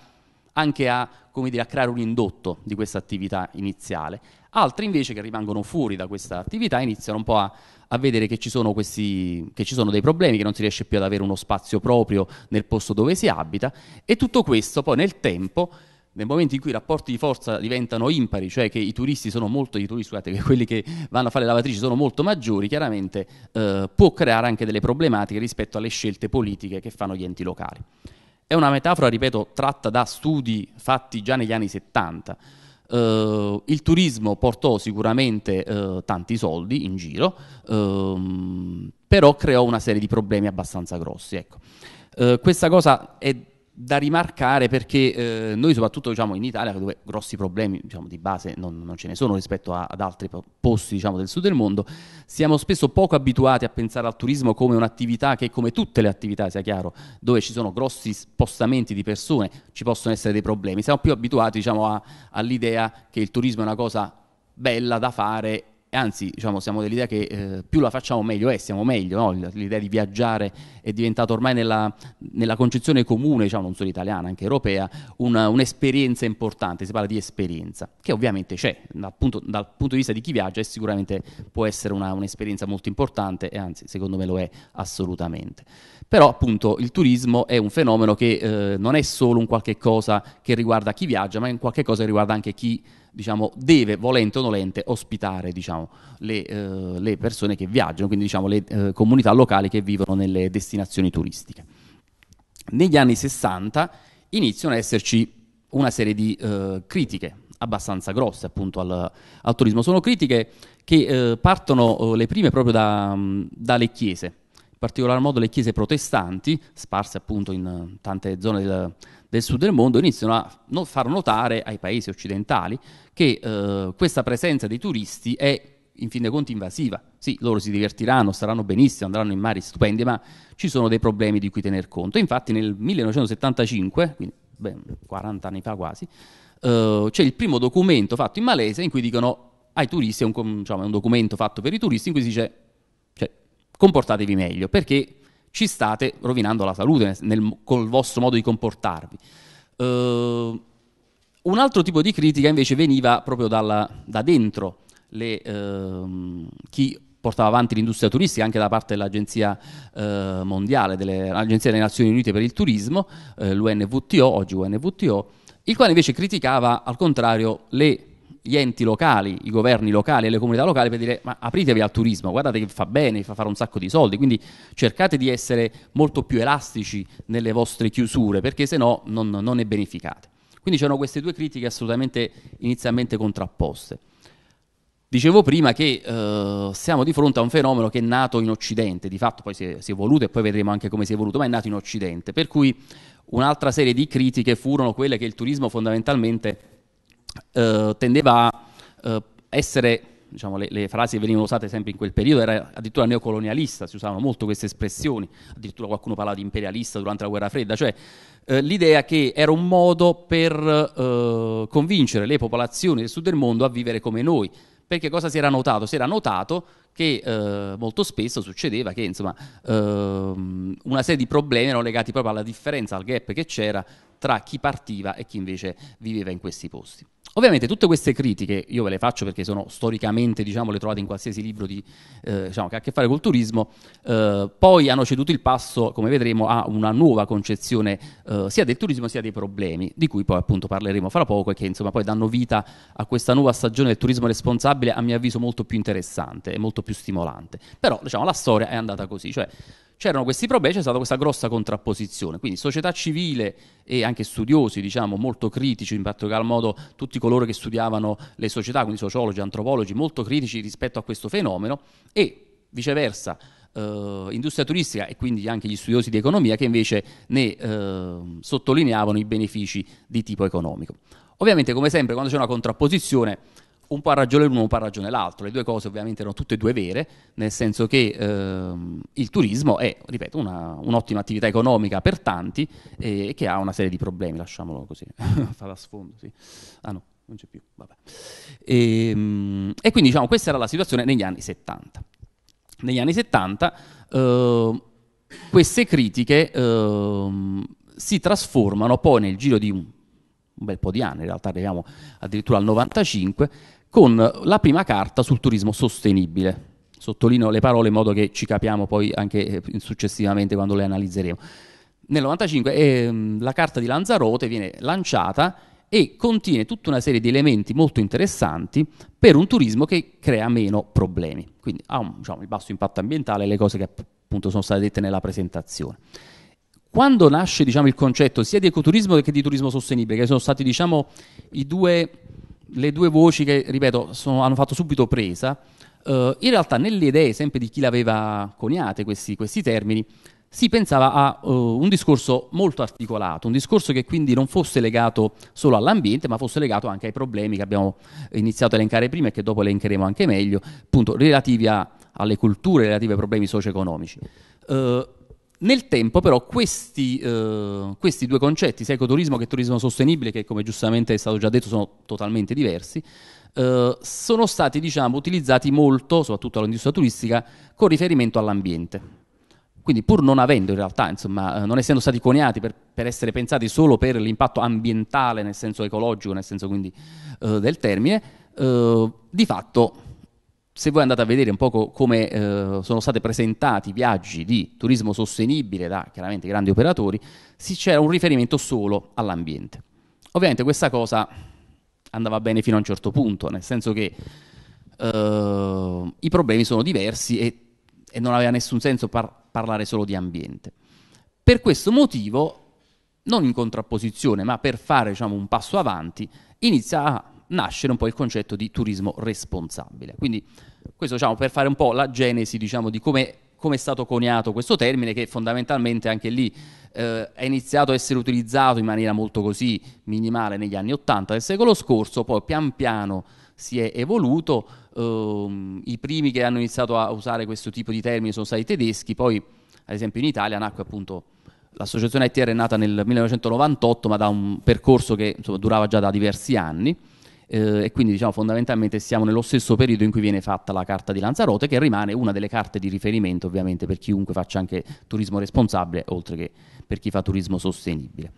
anche a, dire, a creare un indotto di questa attività iniziale. Altri invece che rimangono fuori da questa attività iniziano un po' a, a vedere che ci, questi, che ci, sono dei problemi, che non si riesce più ad avere uno spazio proprio nel posto dove si abita e tutto questo poi nel tempo nel momento in cui i rapporti di forza diventano impari, cioè che i turisti sono molto, i turisti, scusate, che quelli che vanno a fare lavatrici sono molto maggiori, chiaramente eh, può creare anche delle problematiche rispetto alle scelte politiche che fanno gli enti locali. È una metafora, ripeto, tratta da studi fatti già negli anni 70. Eh, il turismo portò sicuramente eh, tanti soldi in giro, ehm, però creò una serie di problemi abbastanza grossi. Ecco. Eh, questa cosa è da rimarcare perché eh, noi soprattutto diciamo, in Italia dove grossi problemi diciamo, di base non, non, ce ne sono rispetto a, ad altri posti diciamo, del sud del mondo, siamo spesso poco abituati a pensare al turismo come un'attività che come tutte le attività, sia chiaro, dove ci sono grossi spostamenti di persone ci possono essere dei problemi, siamo più abituati diciamo, a, all'idea che il turismo è una cosa bella da fare e anzi diciamo, siamo dell'idea che eh, più la facciamo meglio è, siamo meglio, no? l'idea di viaggiare è diventata ormai nella, nella concezione comune, diciamo, non solo italiana, anche europea, una, un'esperienza importante, si parla di esperienza, che ovviamente c'è, dal punto, dal punto di vista di chi viaggia sicuramente può essere una, un'esperienza molto importante e anzi secondo me lo è assolutamente. Però appunto il turismo è un fenomeno che eh, non è solo un qualche cosa che riguarda chi viaggia, ma è un qualche cosa che riguarda anche chi viaggia diciamo, deve, volente o nolente, ospitare diciamo, le, eh, le, persone che viaggiano, quindi diciamo, le eh, comunità locali che vivono nelle destinazioni turistiche. Negli anni 60 iniziano ad esserci una serie di eh, critiche abbastanza grosse appunto al, al turismo. Sono critiche che eh, partono eh, le prime proprio da, mm, dalle chiese, in particolar modo le chiese protestanti, sparse appunto in tante zone del, del sud del mondo iniziano a no- far notare ai paesi occidentali che eh, questa presenza dei turisti è in fin dei conti invasiva. Sì, loro si divertiranno, staranno benissimo, andranno in mari stupendi, ma ci sono dei problemi di cui tener conto. Infatti nel 1975, quindi beh, 40 anni fa quasi, eh, c'è il primo documento fatto in Malesia in cui dicono ai turisti, è un, diciamo, un documento fatto per i turisti in cui si dice cioè, comportatevi meglio, perché ci state rovinando la salute nel, col vostro modo di comportarvi. Uh, un altro tipo di critica invece veniva proprio dalla, da dentro le, uh, chi portava avanti l'industria turistica anche da parte dell'Agenzia eh, Mondiale, dell'Agenzia delle Nazioni Unite per il Turismo, eh, l'UNVTO, oggi UNVTO, il quale invece criticava al contrario le gli enti locali, i governi locali e le comunità locali per dire ma apritevi al turismo, guardate che fa bene, fa fare un sacco di soldi, quindi cercate di essere molto più elastici nelle vostre chiusure perché se no non, non ne beneficate. Quindi c'erano queste due critiche assolutamente inizialmente contrapposte. Dicevo prima che eh, siamo di fronte a un fenomeno che è nato in Occidente, di fatto poi si è, si è evoluto e poi vedremo anche come si è evoluto, ma è nato in Occidente, per cui un'altra serie di critiche furono quelle che il turismo fondamentalmente eh, tendeva a eh, essere, diciamo, le, le, frasi che venivano usate sempre in quel periodo, era addirittura neocolonialista, si usavano molto queste espressioni, addirittura qualcuno parlava di imperialista durante la guerra fredda, cioè eh, l'idea che era un modo per eh, convincere le popolazioni del sud del mondo a vivere come noi, perché cosa si era notato? Si era notato che eh, molto spesso succedeva che insomma, ehm, una serie di problemi erano legati proprio alla differenza, al gap che c'era tra chi partiva e chi invece viveva in questi posti. Ovviamente tutte queste critiche io ve le faccio perché sono storicamente, diciamo, le trovate in qualsiasi libro di, eh, diciamo, che ha a che fare col turismo, eh, poi hanno ceduto il passo, come vedremo, a una nuova concezione eh, sia del turismo sia dei problemi, di cui poi appunto parleremo fra poco e che insomma poi danno vita a questa nuova stagione del turismo responsabile, a mio avviso molto più interessante e molto più stimolante. Però diciamo la storia è andata così, cioè c'erano questi problemi, c'è stata questa grossa contrapposizione, quindi società civile e anche studiosi, diciamo, molto critici, in particolar modo tutti coloro che studiavano le società, quindi sociologi, antropologi, molto critici rispetto a questo fenomeno e viceversa eh, industria turistica e quindi anche gli studiosi di economia che invece ne eh, sottolineavano i benefici di tipo economico. Ovviamente come sempre quando c'è una contrapposizione un po' ha ragione l'uno, un po' ha ragione l'altro. Le due cose ovviamente erano tutte e due vere, nel senso che ehm, il turismo è, ripeto, una, un'ottima attività economica per tanti e eh, che ha una serie di problemi, lasciamolo così, [LAUGHS] fa da sfondo, sì. Ah no, non c'è più, vabbè. E, ehm, mh, e, quindi diciamo questa era la situazione negli anni 70. Negli anni 70 eh, queste critiche eh, si trasformano poi nel giro di un un bel po' di anni, in realtà arriviamo addirittura al 95, con la prima carta sul turismo sostenibile. Sottolineo le parole in modo che ci capiamo poi anche eh, successivamente quando le analizzeremo. Nel 1995 eh, la carta di Lanzarote viene lanciata e contiene tutta una serie di elementi molto interessanti per un turismo che crea meno problemi, quindi ha un diciamo, basso impatto ambientale, le cose che appunto sono state dette nella presentazione. Quando nasce diciamo, il concetto sia di ecoturismo che di turismo sostenibile, che sono stati diciamo, i due le due voci che, ripeto, sono, hanno fatto subito presa, eh, in realtà nelle idee sempre di chi l'aveva coniate questi, questi termini, si pensava a uh, un discorso molto articolato, un discorso che quindi non fosse legato solo all'ambiente, ma fosse legato anche ai problemi che abbiamo iniziato a elencare prima e che dopo elencheremo anche meglio, appunto relativi a, alle culture, relativi ai problemi socio-economici. Uh, nel tempo però questi, eh, questi, due concetti, sia ecoturismo che turismo sostenibile, che come giustamente è stato già detto sono totalmente diversi, eh, sono stati diciamo, utilizzati molto, soprattutto all'industria turistica, con riferimento all'ambiente. Quindi pur non avendo in realtà, insomma, eh, non essendo stati coniati per, per, essere pensati solo per l'impatto ambientale nel senso ecologico, nel senso quindi eh, del termine, eh, di fatto se voi andate a vedere un po' come eh, sono stati presentati i viaggi di turismo sostenibile da chiaramente grandi operatori, c'era un riferimento solo all'ambiente. Ovviamente questa cosa andava bene fino a un certo punto, nel senso che eh, i problemi sono diversi e, e non aveva nessun senso par- parlare solo di ambiente. Per questo motivo, non in contrapposizione, ma per fare diciamo, un passo avanti, inizia a nascere un po' il concetto di turismo responsabile. Quindi questo diciamo, per fare un po' la genesi diciamo, di come come è stato coniato questo termine che fondamentalmente anche lì eh, è iniziato a essere utilizzato in maniera molto così minimale negli anni 80 del secolo scorso, poi pian piano si è evoluto, ehm, i primi che hanno iniziato a usare questo tipo di termini sono stati i tedeschi, poi ad esempio in Italia nacque appunto l'associazione ITR è nata nel 1998 ma da un percorso che insomma, durava già da diversi anni eh, e quindi diciamo fondamentalmente siamo nello stesso periodo in cui viene fatta la carta di Lanzarote che rimane una delle carte di riferimento ovviamente per chiunque faccia anche turismo responsabile oltre che per chi fa turismo sostenibile.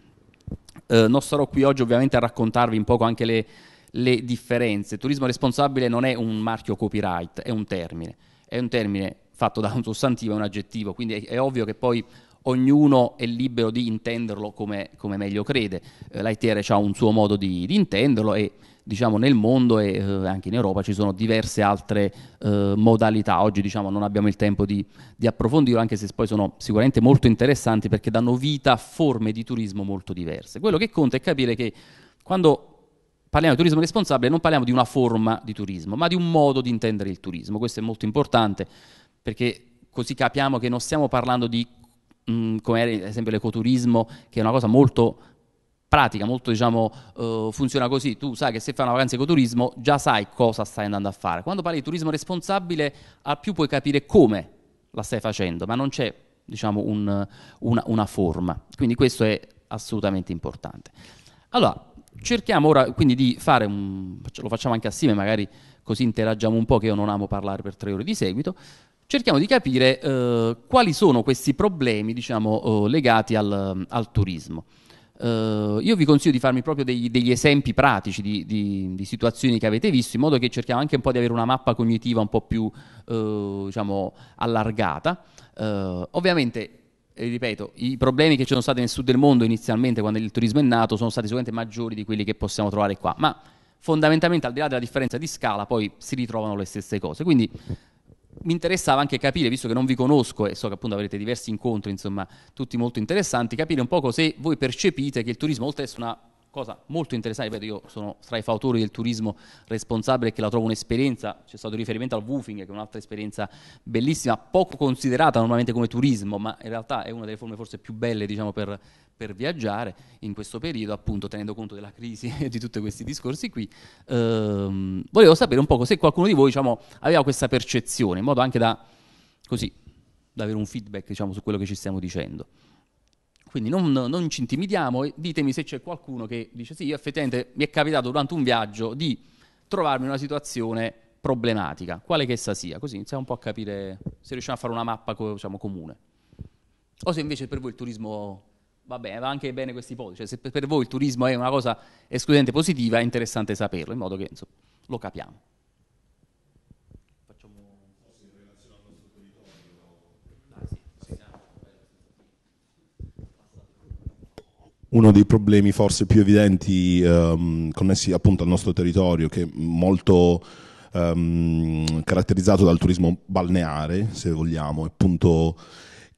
Eh, non sarò qui oggi ovviamente a raccontarvi un poco anche le, le differenze. Turismo responsabile non è un marchio copyright, è un termine. È un termine fatto da un sostantivo e un aggettivo, quindi è, è ovvio che poi ognuno è libero di intenderlo come, come meglio crede. Eh, L'ITR ha un suo modo di, di intenderlo e diciamo, nel mondo e eh, anche in Europa ci sono diverse altre eh, modalità. Oggi diciamo, non abbiamo il tempo di, di approfondirlo, anche se poi sono sicuramente molto interessanti perché danno vita a forme di turismo molto diverse. Quello che conta è capire che quando parliamo di turismo responsabile non parliamo di una forma di turismo, ma di un modo di intendere il turismo. Questo è molto importante perché così capiamo che non stiamo parlando di, mh, mm, come ad esempio l'ecoturismo, che è una cosa molto pratica, molto diciamo, eh, funziona così, tu sai che se fai una vacanza ecoturismo già sai cosa stai andando a fare. Quando parli di turismo responsabile al più puoi capire come la stai facendo, ma non c'è diciamo, un, una, una forma, quindi questo è assolutamente importante. Allora, cerchiamo ora quindi di fare, un, lo facciamo anche assieme magari così interagiamo un po' che io non amo parlare per tre ore di seguito, cerchiamo di capire eh, quali sono questi problemi diciamo, eh, legati al, al, turismo. Uh, io vi consiglio di farmi proprio degli, degli esempi pratici di, di, di, situazioni che avete visto, in modo che cerchiamo anche un po' di avere una mappa cognitiva un po' più uh, diciamo, allargata. Uh, ovviamente ripeto, i problemi che ci sono stati nel sud del mondo inizialmente quando il turismo è nato sono stati sicuramente maggiori di quelli che possiamo trovare qua, ma fondamentalmente al di là della differenza di scala poi si ritrovano le stesse cose. Quindi mi interessava anche capire, visto che non vi conosco e so che appunto avrete diversi incontri, insomma, tutti molto interessanti, capire un poco se voi percepite che il turismo, oltre ad essere una cosa molto interessante, ripeto, io sono tra i fautori del turismo responsabile che la trovo un'esperienza, c'è stato riferimento al woofing che è un'altra esperienza bellissima, poco considerata normalmente come turismo, ma in realtà è una delle forme forse più belle diciamo, per, per viaggiare in questo periodo, appunto tenendo conto della crisi [LAUGHS] e di tutti questi discorsi qui, ehm, volevo sapere un po' se qualcuno di voi diciamo, aveva questa percezione, in modo anche da, così, da avere un feedback diciamo, su quello che ci stiamo dicendo. Quindi non, non ci intimidiamo e ditemi se c'è qualcuno che dice sì, io effettivamente mi è capitato durante un viaggio di trovarmi in una situazione problematica, quale che essa sia, così iniziamo un po' a capire se riusciamo a fare una mappa diciamo, comune. O se invece per voi il turismo va bene, va anche bene questa ipotesi. Cioè, se per voi il turismo è una cosa escludente positiva, è interessante saperlo, in modo che insomma, lo capiamo. Uno dei problemi forse più evidenti ehm, connessi appunto al nostro territorio, che è molto ehm, caratterizzato dal turismo balneare, se vogliamo, è appunto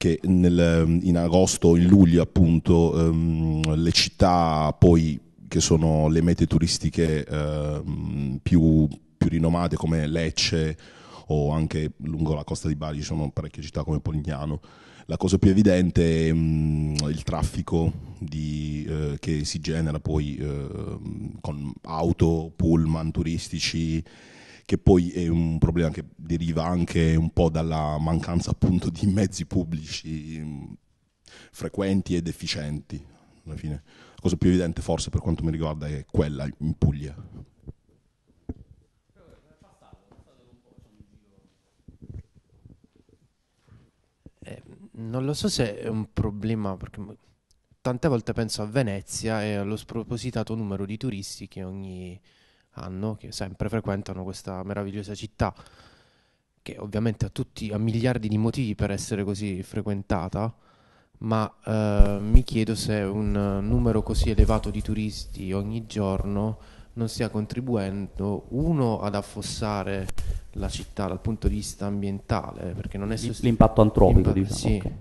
che nel, in agosto, in luglio appunto, ehm, le città poi che sono le mete turistiche ehm, più, più rinomate come Lecce o anche lungo la costa di Bari ci sono parecchie città come Polignano. La cosa più evidente è ehm, mh, il traffico di, eh, che si genera poi eh, con auto, pullman turistici, che poi è un problema che deriva anche un po' dalla mancanza appunto di mezzi pubblici mm, frequenti ed efficienti. Alla fine, la cosa più evidente forse per quanto mi riguarda è quella in Puglia. Eh, non lo so se è un problema perché tante volte penso a Venezia e allo spropositato numero di turisti che ogni hanno, che sempre frequentano questa meravigliosa città, che ovviamente ha, tutti, ha miliardi di motivi per essere così frequentata, ma eh, mi chiedo se un numero così elevato di turisti ogni giorno non stia contribuendo, uno, ad affossare la città dal punto di vista ambientale, perché non è sostituito. L'impatto antropico, Impa- diciamo. Sì. Okay.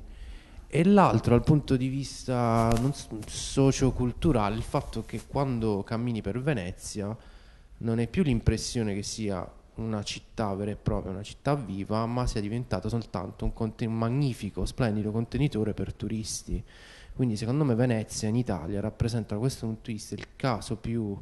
E l'altro, dal punto di vista so, socioculturale, il fatto che quando cammini per Venezia non è più l'impressione che sia una città vera e propria, una città viva, ma sia diventata soltanto un, conten- un magnifico, splendido contenitore per turisti. Quindi secondo me Venezia in Italia rappresenta da questo punto di vista il caso più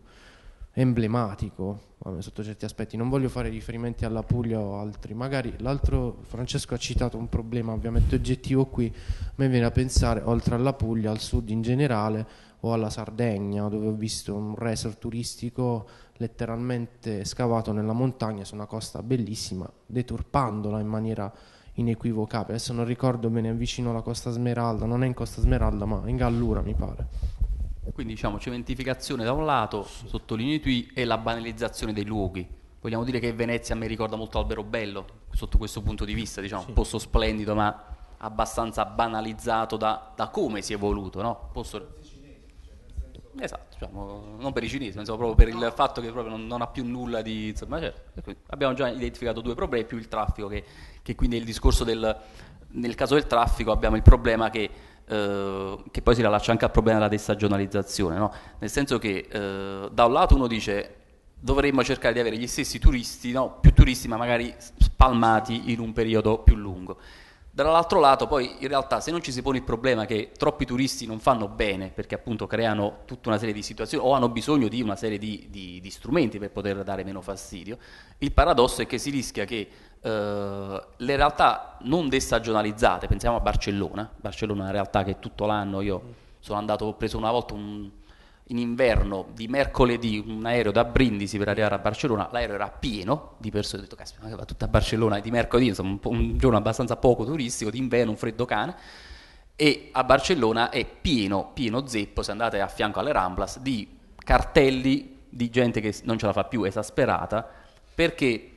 emblematico sotto certi aspetti. Non voglio fare riferimenti alla Puglia o altri, magari l'altro Francesco ha citato un problema ovviamente oggettivo qui, a me viene a pensare oltre alla Puglia, al sud in generale o alla Sardegna dove ho visto un resort turistico letteralmente scavato nella montagna su una costa bellissima, deturpandola in maniera inequivocabile. Adesso non ricordo bene, è vicino alla Costa Smeralda, non è in Costa Smeralda, ma in Gallura mi pare. Quindi diciamo cementificazione da un lato, sottolineo i tui, e la banalizzazione dei luoghi. Vogliamo dire che Venezia mi ricorda molto Albero Bello, sotto questo punto di vista, diciamo, un posto splendido ma abbastanza banalizzato da, da come si è evoluto, no? Posso... Esatto, diciamo, non per i cinesi, ma proprio per il fatto che proprio non, non ha più nulla di... Insomma, certo, abbiamo già identificato due problemi, più il traffico, che, che quindi il discorso del... Nel caso del traffico abbiamo il problema che eh, che poi si rilascia anche al problema della destagionalizzazione, no? nel senso che eh, da un lato uno dice dovremmo cercare di avere gli stessi turisti, no? più turisti ma magari spalmati in un periodo più lungo. Dall'altro lato poi in realtà se non ci si pone il problema che troppi turisti non fanno bene perché appunto creano tutta una serie di situazioni o hanno bisogno di una serie di, di, di strumenti per poter dare meno fastidio, il paradosso è che si rischia che eh, le realtà non destagionalizzate, pensiamo a Barcellona, Barcellona è una realtà che tutto l'anno io sono andato, ho preso una volta un in inverno di mercoledì un aereo da Brindisi per arrivare a Barcellona, l'aereo era pieno di persone, ho detto caspita, ma va tutta a Barcellona di mercoledì, insomma un, un, giorno abbastanza poco turistico, d'inverno, un freddo cane, e a Barcellona è pieno, pieno zeppo, se andate a fianco alle Ramblas, di cartelli di gente che non ce la fa più, esasperata, perché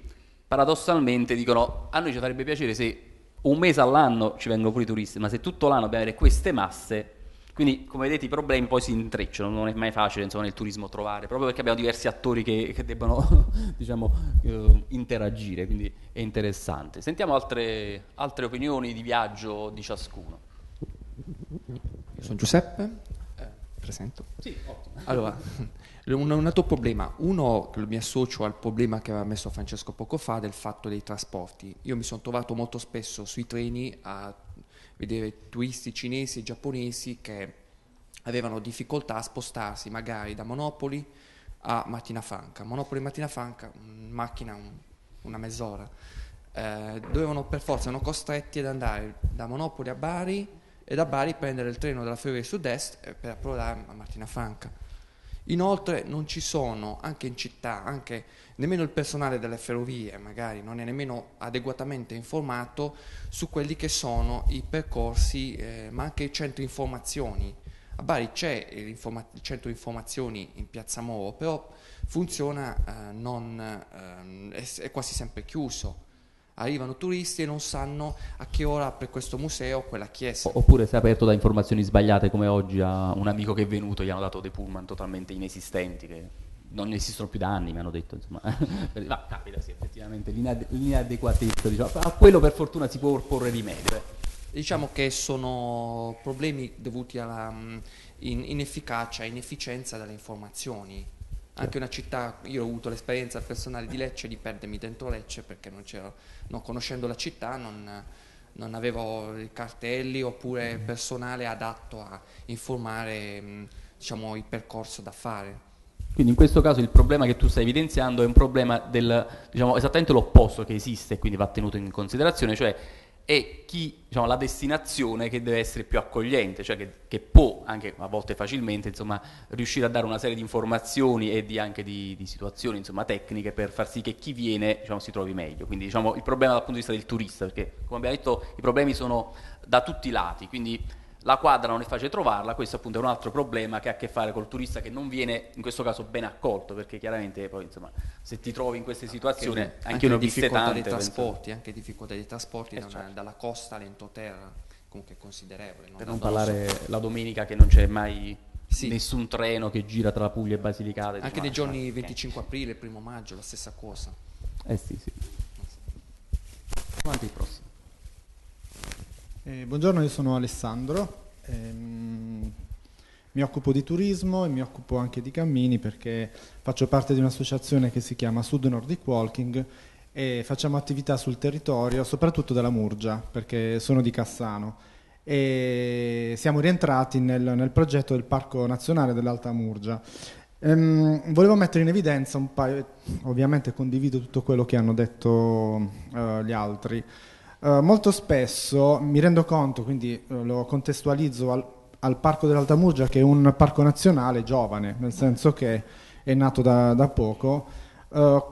paradossalmente dicono a noi ci farebbe piacere se un mese all'anno ci vengono pure i turisti, ma se tutto l'anno dobbiamo avere queste masse quindi, come vedete, i problemi poi si intrecciano, non è mai facile insomma, nel turismo trovare, proprio perché abbiamo diversi attori che, che debbano [LAUGHS] diciamo, eh, interagire, quindi è interessante. Sentiamo altre, altre, opinioni di viaggio di ciascuno. Io sono Giuseppe, eh, presento. Sì, ottimo. Allora, [LAUGHS] un, un, altro problema, uno mi associo al problema che aveva messo Francesco poco fa del fatto dei trasporti. Io mi sono trovato molto spesso sui treni a vedere turisti cinesi e giapponesi che avevano difficoltà a spostarsi magari da Monopoli a Mattina Franca. Monopoli e Mattina Franca, macchina un, una mezz'ora. Eh, dovevano per forza, erano costretti ad andare da Monopoli a Bari e da Bari prendere il treno della Ferrovia Sud-Est eh, per approdare a Martina Franca. Inoltre non ci sono, anche in città, anche nemmeno il personale delle ferrovie magari non è nemmeno adeguatamente informato su quelli che sono i percorsi, eh, ma anche i centri informazioni. A Bari c'è il, informa il centro informazioni in Piazza Moro, però funziona, eh, non, eh, è, quasi sempre chiuso arrivano turisti e non sanno a che ora per questo museo quella chiesa. Oppure si è aperto da informazioni sbagliate come oggi a un amico che è venuto e gli hanno dato dei pullman totalmente inesistenti. Che non esistono più da anni, mi hanno detto, insomma, [LAUGHS] ma capita sì, effettivamente l'inade- l'inadeguatezza, diciamo. a quello per fortuna si può porre rimedio. Eh. Diciamo che sono problemi dovuti alla mm, in, inefficacia, inefficienza delle informazioni. Anche una città, io ho avuto l'esperienza personale di Lecce, di perdermi dentro Lecce perché non, non conoscendo la città non, non avevo cartelli oppure mm. personale adatto a informare mm, diciamo, il percorso da fare. Quindi in questo caso il problema che tu stai evidenziando è un problema del, diciamo, esattamente l'opposto che esiste e quindi va tenuto in considerazione, cioè è chi, diciamo, la destinazione che deve essere più accogliente, cioè che, che può anche a volte facilmente insomma, riuscire a dare una serie di informazioni e di, anche di, di situazioni insomma, tecniche per far sì che chi viene diciamo, si trovi meglio. Quindi diciamo, il problema dal punto di vista del turista, perché come abbiamo detto i problemi sono da tutti i lati, quindi la quadra non è facile trovarla, questo appunto è un altro problema che ha a che fare col turista che non viene in questo caso ben accolto, perché chiaramente poi insomma se ti trovi in queste situazioni anche, anche, anche ne ho viste tante. Trasporti, anche difficoltà dei trasporti eh, da una, certo. dalla costa all'entoterra, comunque è considerevole. Non per non parlare so. la domenica che non c'è mai sì. nessun treno che gira tra Puglia e Basilicata. Anche nei giorni 25 aprile, primo maggio, la stessa cosa. Eh sì, sì. Avanti i prossimi. Eh, buongiorno, io sono Alessandro, ehm, mi occupo di turismo e mi occupo anche di cammini perché faccio parte di un'associazione che si chiama Sud Nordic Walking e facciamo attività sul territorio, soprattutto della Murgia, perché sono di Cassano e siamo rientrati nel, nel progetto del Parco Nazionale dell'Alta Murgia. Ehm, volevo mettere in evidenza un paio, ovviamente condivido tutto quello che hanno detto eh, gli altri, eh, molto spesso mi rendo conto, quindi eh, lo contestualizzo al, al Parco dell'Alta Murgia, che è un parco nazionale giovane, nel senso che è nato da, da poco. Uh,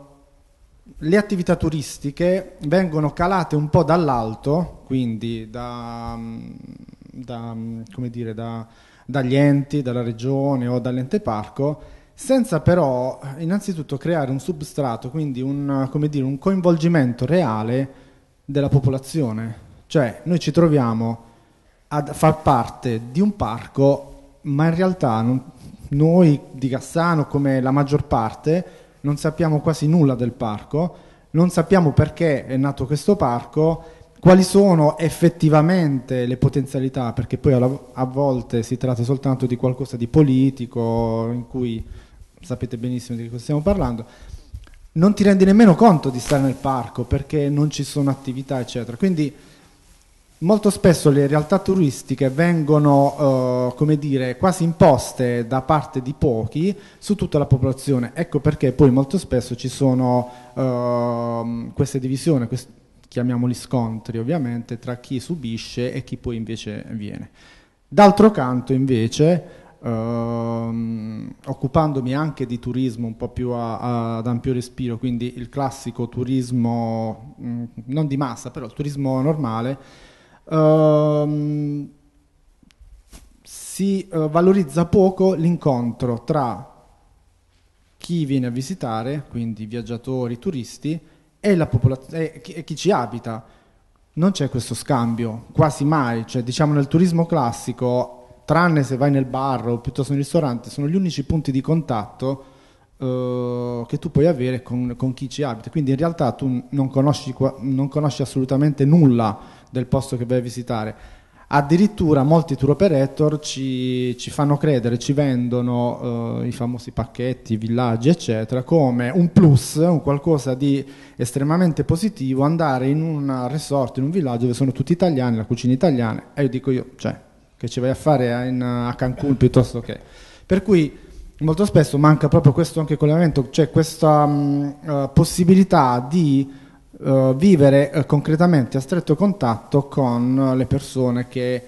le attività turistiche vengono calate un po' dall'alto, quindi da, mm, da, mm, dire, dagli enti, dalla regione o dall'ente parco, senza però innanzitutto creare un substrato, quindi un, dire, un coinvolgimento reale della popolazione. Cioè, noi ci troviamo a far parte di un parco, ma in realtà non, noi di Cassano, come la maggior parte, non sappiamo quasi nulla del parco, non sappiamo perché è nato questo parco, quali sono effettivamente le potenzialità, perché poi a volte si tratta soltanto di qualcosa di politico, in cui sapete benissimo di cosa stiamo parlando, non ti rendi nemmeno conto di stare nel parco perché non ci sono attività, eccetera. Quindi molto spesso le realtà turistiche vengono, eh, come dire, quasi imposte da parte di pochi su tutta la popolazione. Ecco perché poi molto spesso ci sono eh, queste divisioni, quest- chiamiamoli scontri ovviamente, tra chi subisce e chi poi invece viene. D'altro canto invece ehm, occupandomi anche di turismo un po' più a, a, ad ampio respiro, quindi il classico turismo mh, mm, non di massa, però il turismo normale, ehm, si eh, valorizza poco l'incontro tra chi viene a visitare, quindi viaggiatori, turisti, e, popolaz- e, chi- e chi ci abita non c'è questo scambio, quasi mai, cioè, diciamo nel turismo classico tranne se vai nel bar o piuttosto nel ristorante, sono gli unici punti di contatto eh, che tu puoi avere con, con, chi ci abita. Quindi in realtà tu non conosci, non conosci assolutamente nulla del posto che vai a visitare. Addirittura molti tour operator ci, ci fanno credere, ci vendono eh, i famosi pacchetti, i villaggi, eccetera, come un plus, un qualcosa di estremamente positivo andare in un resort, in un villaggio dove sono tutti italiani, la cucina italiana. E io dico io, cioè, che ci vai a fare a, in, a Cancun piuttosto che. Per cui molto spesso manca proprio questo anche collegamento, cioè questa mh, mm, eh, uh, possibilità di uh, vivere uh, concretamente a stretto contatto con le persone che,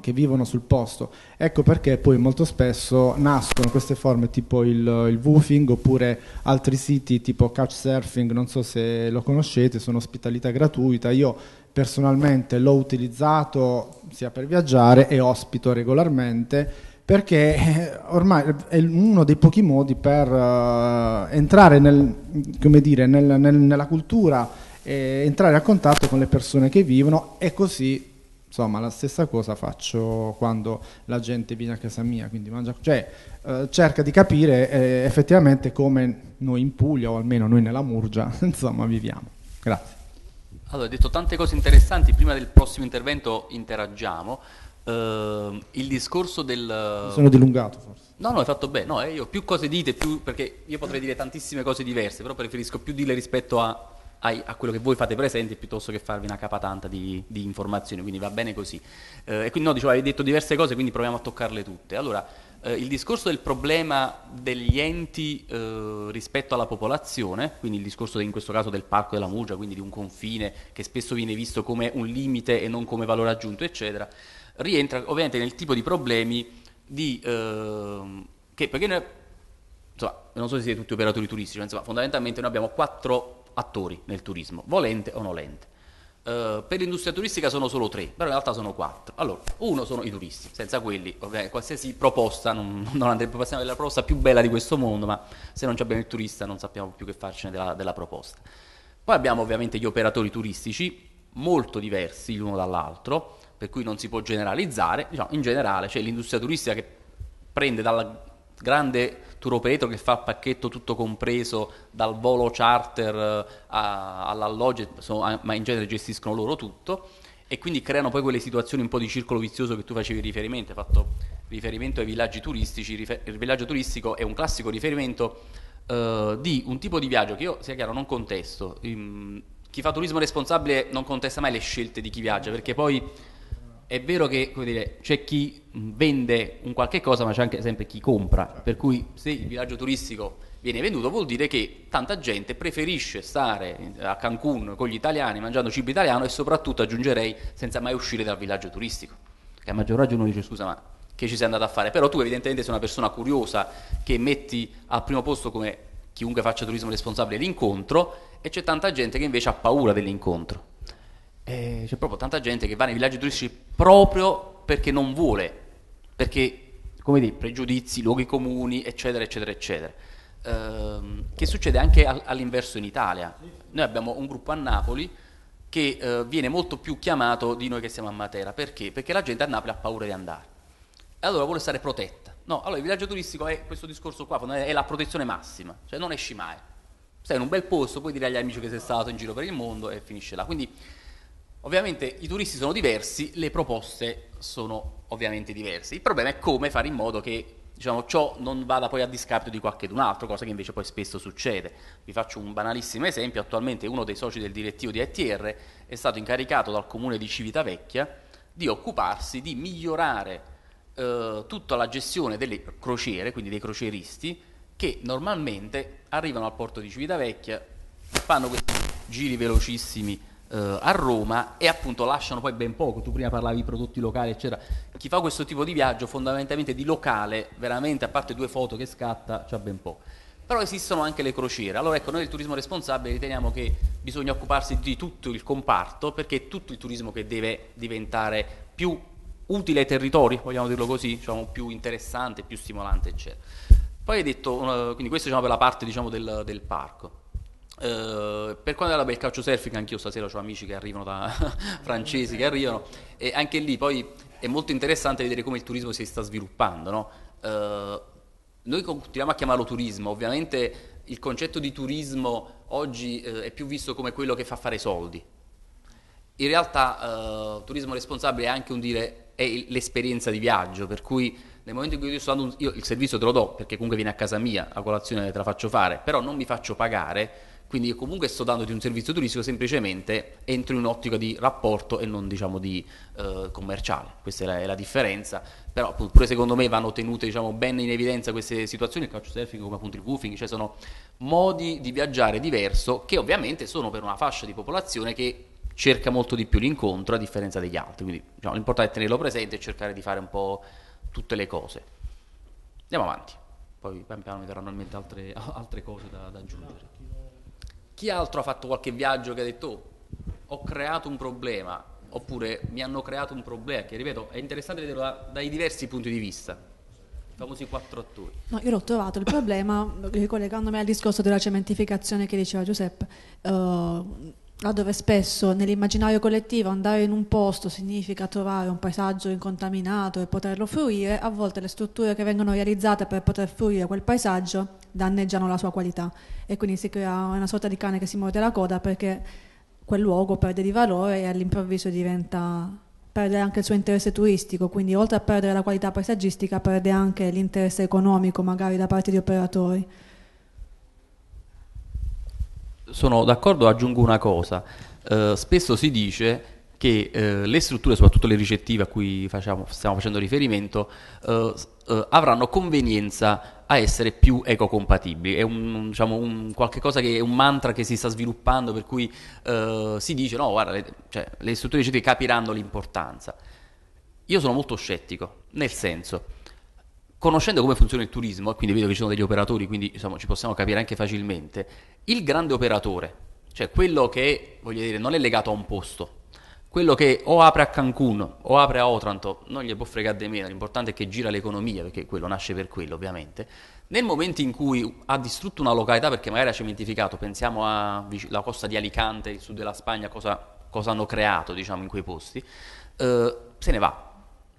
che, vivono sul posto. Ecco perché poi molto spesso nascono queste forme tipo il, il woofing oppure altri siti tipo couchsurfing, non so se lo conoscete, sono ospitalità gratuita. Io personalmente l'ho utilizzato sia per viaggiare e ospito regolarmente perché eh, ormai è uno dei pochi modi per uh, entrare nel, dire, nel, nel, nella cultura e entrare a contatto con le persone che vivono e così insomma la stessa cosa faccio quando la gente viene a casa mia quindi mangia, cioè, uh, cerca di capire eh, effettivamente come noi in Puglia o almeno noi nella Murgia [LAUGHS] insomma viviamo grazie allora, hai detto tante cose interessanti, prima del prossimo intervento interagiamo. Uh, il discorso del... Mi sono dilungato forse. No, no, hai fatto bene. No, eh, io più cose dite, più... perché io potrei dire tantissime cose diverse, però preferisco più dire rispetto a, a, a, quello che voi fate presente piuttosto che farvi una capatanta di, di informazioni, quindi va bene così. Uh, e quindi no, dicevo, hai detto diverse cose, quindi proviamo a toccarle tutte. Allora, eh, il discorso del problema degli enti eh, rispetto alla popolazione, quindi il discorso in questo caso del parco della Muggia, quindi di un confine che spesso viene visto come un limite e non come valore aggiunto, eccetera, rientra ovviamente nel tipo di problemi di, eh, che perché noi, insomma, non so se siete tutti operatori turistici, ma insomma, fondamentalmente noi abbiamo quattro attori nel turismo, volente o nolente. Eh, per l'industria turistica sono solo tre, però in realtà sono quattro. Allora, uno sono i turisti, senza quelli, ovviamente, qualsiasi proposta non, non andrebbe passata della proposta più bella di questo mondo, ma se non abbiamo il turista non sappiamo più che farcene della, della proposta. Poi abbiamo ovviamente gli operatori turistici, molto diversi l'uno dall'altro, per cui non si può generalizzare, diciamo, in generale c'è cioè l'industria turistica che prende dalla grande tour operator che fa il pacchetto tutto compreso dal volo charter eh, a, all'alloggio, insomma, ma in genere gestiscono loro tutto e quindi creano poi quelle situazioni un po' di circolo vizioso che tu facevi riferimento, hai fatto riferimento ai villaggi turistici, il villaggio turistico è un classico riferimento eh, di un tipo di viaggio che io, sia chiaro, non contesto. Ehm, chi fa turismo responsabile non contesta mai le scelte di chi viaggia, perché poi è vero che dire, c'è chi vende un qualche cosa, ma c'è anche sempre chi compra. Certo. Per cui se il villaggio turistico viene venduto vuol dire che tanta gente preferisce stare a Cancun con gli italiani, mangiando cibo italiano e soprattutto aggiungerei senza mai uscire dal villaggio turistico. Che a maggior ragione uno dice scusa, ma che ci sei andato a fare? Però tu evidentemente sei una persona curiosa che metti al primo posto come chiunque faccia turismo responsabile l'incontro e c'è tanta gente che invece ha paura dell'incontro eh, c'è proprio tanta gente che va nei villaggi turistici proprio perché non vuole, perché come dei pregiudizi, luoghi comuni, eccetera, eccetera, eccetera. Eh, che succede anche al, all'inverso in Italia. Noi abbiamo un gruppo a Napoli che eh, viene molto più chiamato di noi che siamo a Matera. Perché? Perché la gente a Napoli ha paura di andare. E allora vuole stare protetta. No, allora il villaggio turistico è questo discorso qua, è la protezione massima, cioè non esci mai. Stai in un bel posto, puoi dire agli amici che sei stato in giro per il mondo e finisce là. Quindi Ovviamente i turisti sono diversi, le proposte sono ovviamente diverse. Il problema è come fare in modo che diciamo, ciò non vada poi a discapito di qualcun altro, cosa che invece poi spesso succede. Vi faccio un banalissimo esempio, attualmente uno dei soci del direttivo di ETR è stato incaricato dal comune di Civitavecchia di occuparsi di migliorare eh, tutta la gestione delle crociere, quindi dei crocieristi, che normalmente arrivano al porto di Civitavecchia, fanno questi giri velocissimi eh, a Roma e appunto lasciano poi ben poco, tu prima parlavi di prodotti locali eccetera, chi fa questo tipo di viaggio fondamentalmente di locale, veramente a parte due foto che scatta, c'ha ben poco però esistono anche le crociere. Allora ecco, noi del turismo responsabile riteniamo che bisogna occuparsi di tutto il comparto perché è tutto il turismo che deve diventare più utile ai territori, vogliamo dirlo così, diciamo, più interessante, più stimolante, eccetera. Poi hai detto, eh, quindi questo diciamo, per la parte diciamo, del, del parco. Eh, per quanto riguarda il calcio surfing, anch'io stasera ho amici che arrivano da [LAUGHS] francesi che arrivano e anche lì poi è molto interessante vedere come il turismo si sta sviluppando. No? Uh, noi continuiamo a chiamarlo turismo, ovviamente il concetto di turismo oggi uh, è più visto come quello che fa fare soldi. In realtà turismo responsabile è anche un dire è l'esperienza di viaggio, per cui nel momento in cui io sto andando, io il servizio te lo do perché comunque viene a casa mia, a colazione te la faccio fare, però non mi faccio pagare quindi io comunque sto dandoti un servizio turistico semplicemente entro in un'ottica di rapporto e non diciamo di eh, commerciale. Questa è la, è la, differenza. Però pure secondo me vanno tenute diciamo, ben in evidenza queste situazioni, il couchsurfing come appunto il woofing, cioè sono modi di viaggiare diverso che ovviamente sono per una fascia di popolazione che cerca molto di più l'incontro a differenza degli altri. Quindi diciamo, l'importante è tenerlo presente e cercare di fare un po' tutte le cose. Andiamo avanti, poi pian piano mi verranno in mente altre, [LAUGHS] altre cose da, da aggiungere. Chi altro ha fatto qualche viaggio che ha detto oh, ho creato un problema oppure mi hanno creato un problema che ripeto è interessante vederlo da, dai diversi punti di vista i famosi quattro attori no, io l'ho trovato il problema ricollegandomi eh, al discorso della cementificazione che diceva Giuseppe uh, laddove spesso nell'immaginario collettivo andare in un posto significa trovare un paesaggio incontaminato e poterlo fruire, a volte le strutture che vengono realizzate per poter fruire quel paesaggio danneggiano la sua qualità e quindi si crea una sorta di cane che si morde la coda perché quel luogo perde di valore e all'improvviso diventa perde anche il suo interesse turistico, quindi oltre a perdere la qualità paesaggistica perde anche l'interesse economico magari da parte di operatori sono d'accordo, aggiungo una cosa. Eh, spesso si dice che eh, le strutture, soprattutto le ricettive a cui facciamo, stiamo facendo riferimento, eh, eh avranno convenienza a essere più ecocompatibili. È un, diciamo, un, che, un mantra che si sta sviluppando per cui eh, si dice no, guarda, le, cioè, le strutture ricettive capiranno l'importanza. Io sono molto scettico, nel senso conoscendo come funziona il turismo, e quindi vedo che ci sono degli operatori, quindi insomma, ci possiamo capire anche facilmente, il grande operatore, cioè quello che dire, non è legato a un posto, quello che o apre a Cancun o apre a Otranto, non gli può fregare di meno, l'importante è che gira l'economia, perché quello nasce per quello ovviamente, nel momento in cui ha distrutto una località perché magari ha cementificato, pensiamo alla costa di Alicante, il sud della Spagna, cosa, cosa hanno creato diciamo, in quei posti, eh, se ne va,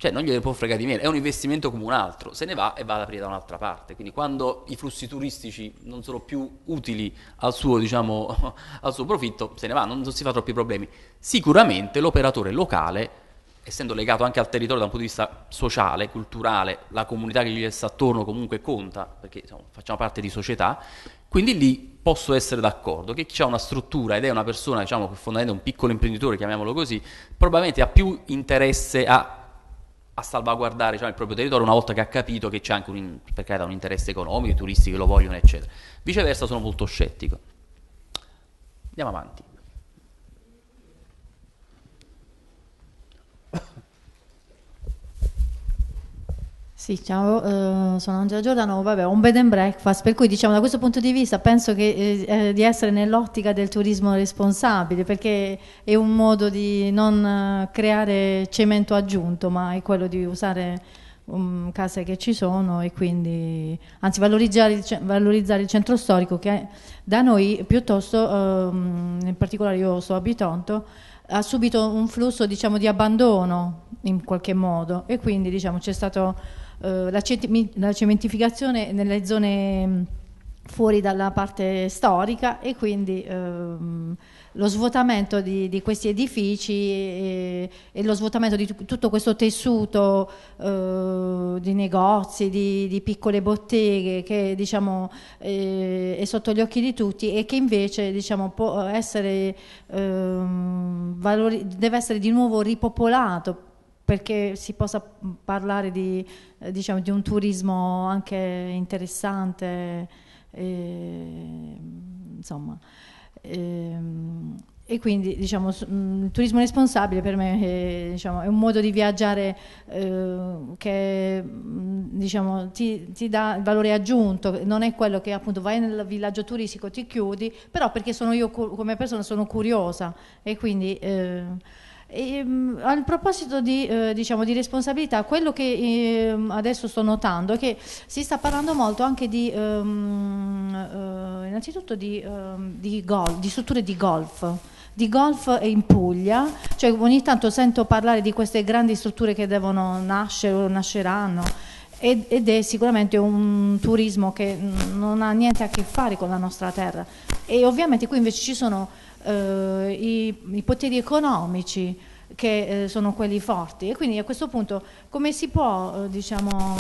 cioè non gliene può fregare di meno, è un investimento come un altro, se ne va e va ad aprire da un'altra parte. Quindi quando i flussi turistici non sono più utili al suo, diciamo, [LAUGHS] al suo profitto, se ne va, non, non si fa troppi problemi. Sicuramente l'operatore locale essendo legato anche al territorio da un punto di vista sociale, culturale, la comunità che gli sta attorno comunque conta, perché diciamo, facciamo parte di società, quindi lì posso essere d'accordo che chi ha una struttura ed è una persona, diciamo, che fondamentalmente è un piccolo imprenditore, chiamiamolo così, probabilmente ha più interesse a a salvaguardare diciamo, il proprio territorio una volta che ha capito che c'è anche un, carità, un interesse economico, i turisti che lo vogliono, eccetera. Viceversa sono molto scettico. Andiamo avanti. Sì, ciao, eh, sono Angela Giordano, vabbè, un bed and breakfast, per cui diciamo da questo punto di vista penso che, eh, eh di essere nell'ottica del turismo responsabile, perché è un modo di non eh, creare cemento aggiunto, ma è quello di usare um, case che ci sono e quindi, anzi valorizzare, valorizzare il centro storico che da noi piuttosto, eh, in particolare io sto a Bitonto, ha subito un flusso diciamo, di abbandono in qualche modo e quindi diciamo, c'è stato eh, la cementificazione nelle zone mm, fuori dalla parte storica e quindi ehm, lo svuotamento di, di, questi edifici e, e lo svuotamento di tutto questo tessuto eh, di negozi, di, di, piccole botteghe che diciamo, eh, è sotto gli occhi di tutti e che invece diciamo, può essere, ehm, valori, deve essere di nuovo ripopolato perché si possa parlare di, eh, diciamo, di un turismo anche interessante, e, eh, insomma. E, ehm, e quindi diciamo, mm, il turismo responsabile per me è, diciamo, è un modo di viaggiare eh, che mm, diciamo, ti, ti, dà il valore aggiunto, non è quello che appunto vai nel villaggio turistico, ti chiudi, però perché sono io come persona sono curiosa e quindi... Eh, e, ehm, a proposito di, eh, diciamo, di, responsabilità, quello che eh, adesso sto notando è che si sta parlando molto anche di, ehm, eh, innanzitutto di, ehm, di, gol, di strutture di golf di golf in Puglia, cioè ogni tanto sento parlare di queste grandi strutture che devono nascere o nasceranno ed è sicuramente un turismo che non ha niente a che fare con la nostra terra e ovviamente qui invece ci sono eh, i, i, poteri economici che eh, sono quelli forti e quindi a questo punto come si può eh, diciamo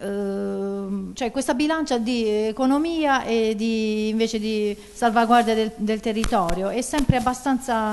ehm, cioè questa bilancia di economia e di, invece di salvaguardia del, del territorio è sempre abbastanza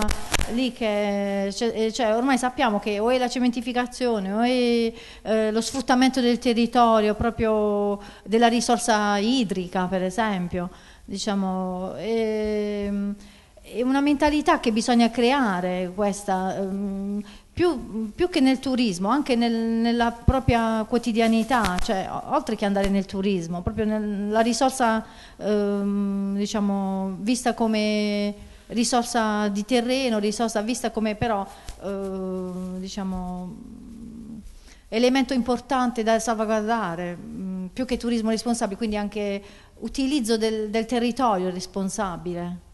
lì che cioè, eh, cioè, ormai sappiamo che o è la cementificazione o è eh, lo sfruttamento del territorio proprio della risorsa idrica per esempio Diciamo, è, ehm, è, una mentalità che bisogna creare questa, ehm, più, più che nel turismo, anche nel, nella propria quotidianità, cioè, oltre che andare nel turismo, proprio nella la risorsa ehm, diciamo, vista come risorsa di terreno, risorsa vista come però eh, diciamo, elemento importante da salvaguardare, mm, più che turismo responsabile, quindi anche utilizzo del, del territorio responsabile.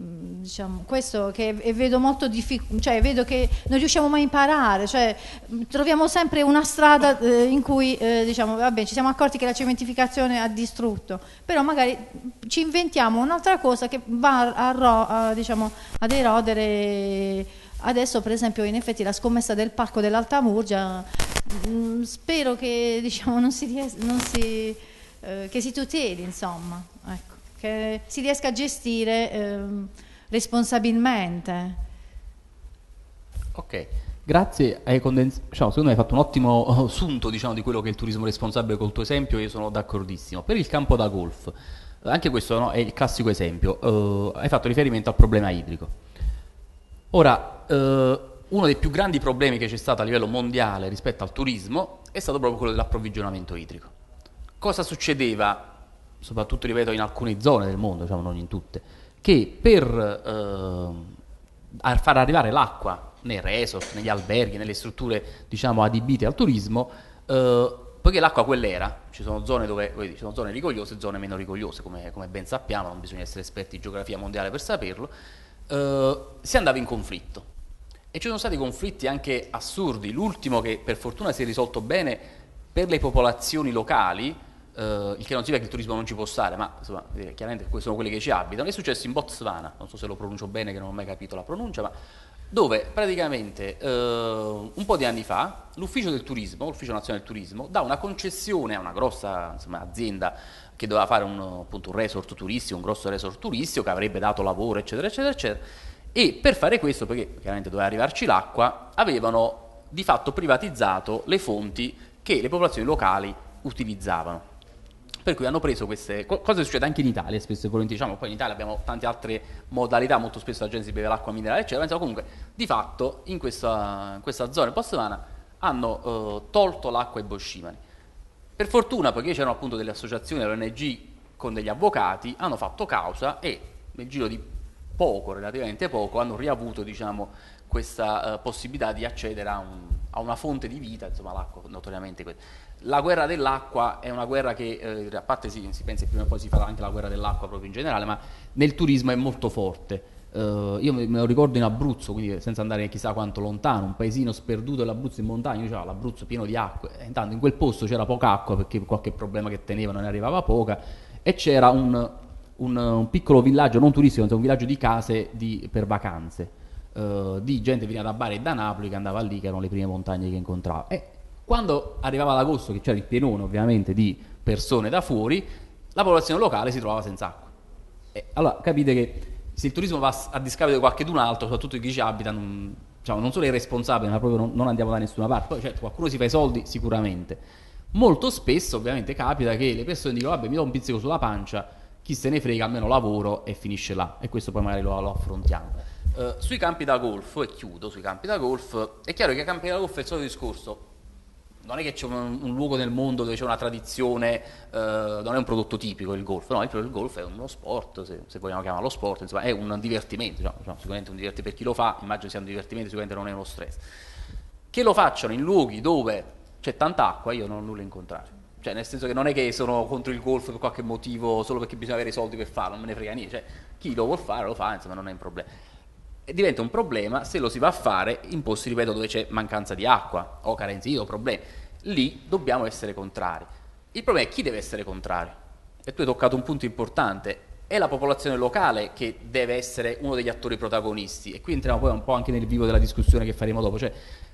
Mm, diciamo, questo che vedo molto difficile, cioè vedo che non riusciamo mai a imparare, cioè, mm, troviamo sempre una strada eh, in cui eh, diciamo, vabbè, ci siamo accorti che la cementificazione ha distrutto, però magari mm, ci inventiamo un'altra cosa che va a, a, a, diciamo, ad erodere. Adesso per esempio in effetti la scommessa del parco dell'Altamurgia, mh, spero che diciamo, non si, non si eh, che si tuteli, insomma, ecco, che si riesca a gestire eh, responsabilmente. Ok. Grazie, hai, condens- diciamo, secondo me hai fatto un ottimo oh, assunto diciamo, di quello che è il turismo responsabile col tuo esempio, io sono d'accordissimo. Per il campo da golf, eh, anche questo no, è il classico esempio, uh, hai fatto riferimento al problema idrico. Ora, uh, uno dei più grandi problemi che c'è stato a livello mondiale rispetto al turismo è stato proprio quello dell'approvvigionamento idrico cosa succedeva, soprattutto ripeto in alcune zone del mondo, diciamo non in tutte, che per eh, far arrivare l'acqua nei resort, negli alberghi, nelle strutture diciamo adibite al turismo, eh, poiché l'acqua quell'era, ci sono zone dove dire, ci sono zone rigogliose e zone meno rigogliose, come, come, ben sappiamo, non bisogna essere esperti di geografia mondiale per saperlo, eh, si andava in conflitto. E ci sono stati conflitti anche assurdi, l'ultimo che per fortuna si è risolto bene per le popolazioni locali, eh, il che non significa che il turismo non ci può stare, ma insomma, chiaramente sono quelli che ci abitano. È successo in Botswana, non so se lo pronuncio bene, che non ho mai capito la pronuncia, ma dove praticamente eh, un po' di anni fa l'ufficio del turismo, l'ufficio nazionale del turismo, dà una concessione a una grossa insomma, azienda che doveva fare un, appunto, un resort turistico, un grosso resort turistico che avrebbe dato lavoro, eccetera, eccetera, eccetera. E per fare questo, perché chiaramente doveva arrivarci l'acqua, avevano di fatto privatizzato le fonti che le popolazioni locali utilizzavano per cui hanno preso queste co- cose succede anche in Italia spesso e volentieri diciamo poi in Italia abbiamo tante altre modalità molto spesso la gente si beve l'acqua minerale eccetera pensiamo comunque di fatto in questa, in questa zona in Postomana hanno eh, tolto l'acqua ai boscimani per fortuna poiché c'erano appunto delle associazioni dell'ONG con degli avvocati hanno fatto causa e nel giro di poco relativamente poco hanno riavuto diciamo questa eh, possibilità di accedere a, un, a, una fonte di vita, insomma l'acqua notoriamente questa. La guerra dell'acqua è una guerra che, eh, a parte si, si pensa che prima o poi si farà anche la guerra dell'acqua proprio in generale, ma nel turismo è molto forte. Uh, io me lo ricordo in Abruzzo, quindi senza andare chissà quanto lontano, un paesino sperduto dell'Abruzzo in montagna, io c'avevo l'Abruzzo pieno di acqua, e eh, intanto in quel posto c'era poca acqua perché qualche problema che tenevano ne arrivava poca, e c'era un, un, un piccolo villaggio non turistico, un villaggio di case di, per vacanze, uh, di gente veniva da Bari e da Napoli che andava lì, che erano le prime montagne che incontrava. E quando arrivava ad agosto, che c'era il pienone ovviamente di persone da fuori, la popolazione locale si trovava senza acqua. E allora capite che se il turismo va a discapito di qualcun altro, soprattutto chi ci abita, non, diciamo, non solo è responsabile, ma proprio non, non, andiamo da nessuna parte. Poi certo qualcuno si fa i soldi sicuramente. Molto spesso ovviamente capita che le persone dicono vabbè mi do un pizzico sulla pancia, chi se ne frega almeno lavoro e finisce là. E questo poi magari lo, lo affrontiamo. Eh, sui campi da golf, e chiudo sui campi da golf, è chiaro che i campi da golf è il solito discorso, non è che c'è un, un, luogo nel mondo dove c'è una tradizione, eh, non è un prodotto tipico il golf, no, il golf è uno sport, se, se vogliamo chiamarlo sport, insomma, è un divertimento, diciamo, diciamo, sicuramente un divertimento per chi lo fa, immagino sia un divertimento, sicuramente non è uno stress. Che lo facciano in luoghi dove c'è tanta acqua, io non ho nulla in contrario. Cioè, nel senso che non è che sono contro il golf per qualche motivo, solo perché bisogna avere i soldi per farlo, non me ne frega niente. Cioè, chi lo vuol fare lo fa, insomma, non è un problema diventa un problema se lo si va a fare in posti, ripeto, dove c'è mancanza di acqua o carenzie o problemi. Lì dobbiamo essere contrari. Il problema è chi deve essere contrario. E tu hai toccato un punto importante. È la popolazione locale che deve essere uno degli attori protagonisti. E qui entriamo poi un po' anche nel vivo della discussione che faremo dopo. Cioè,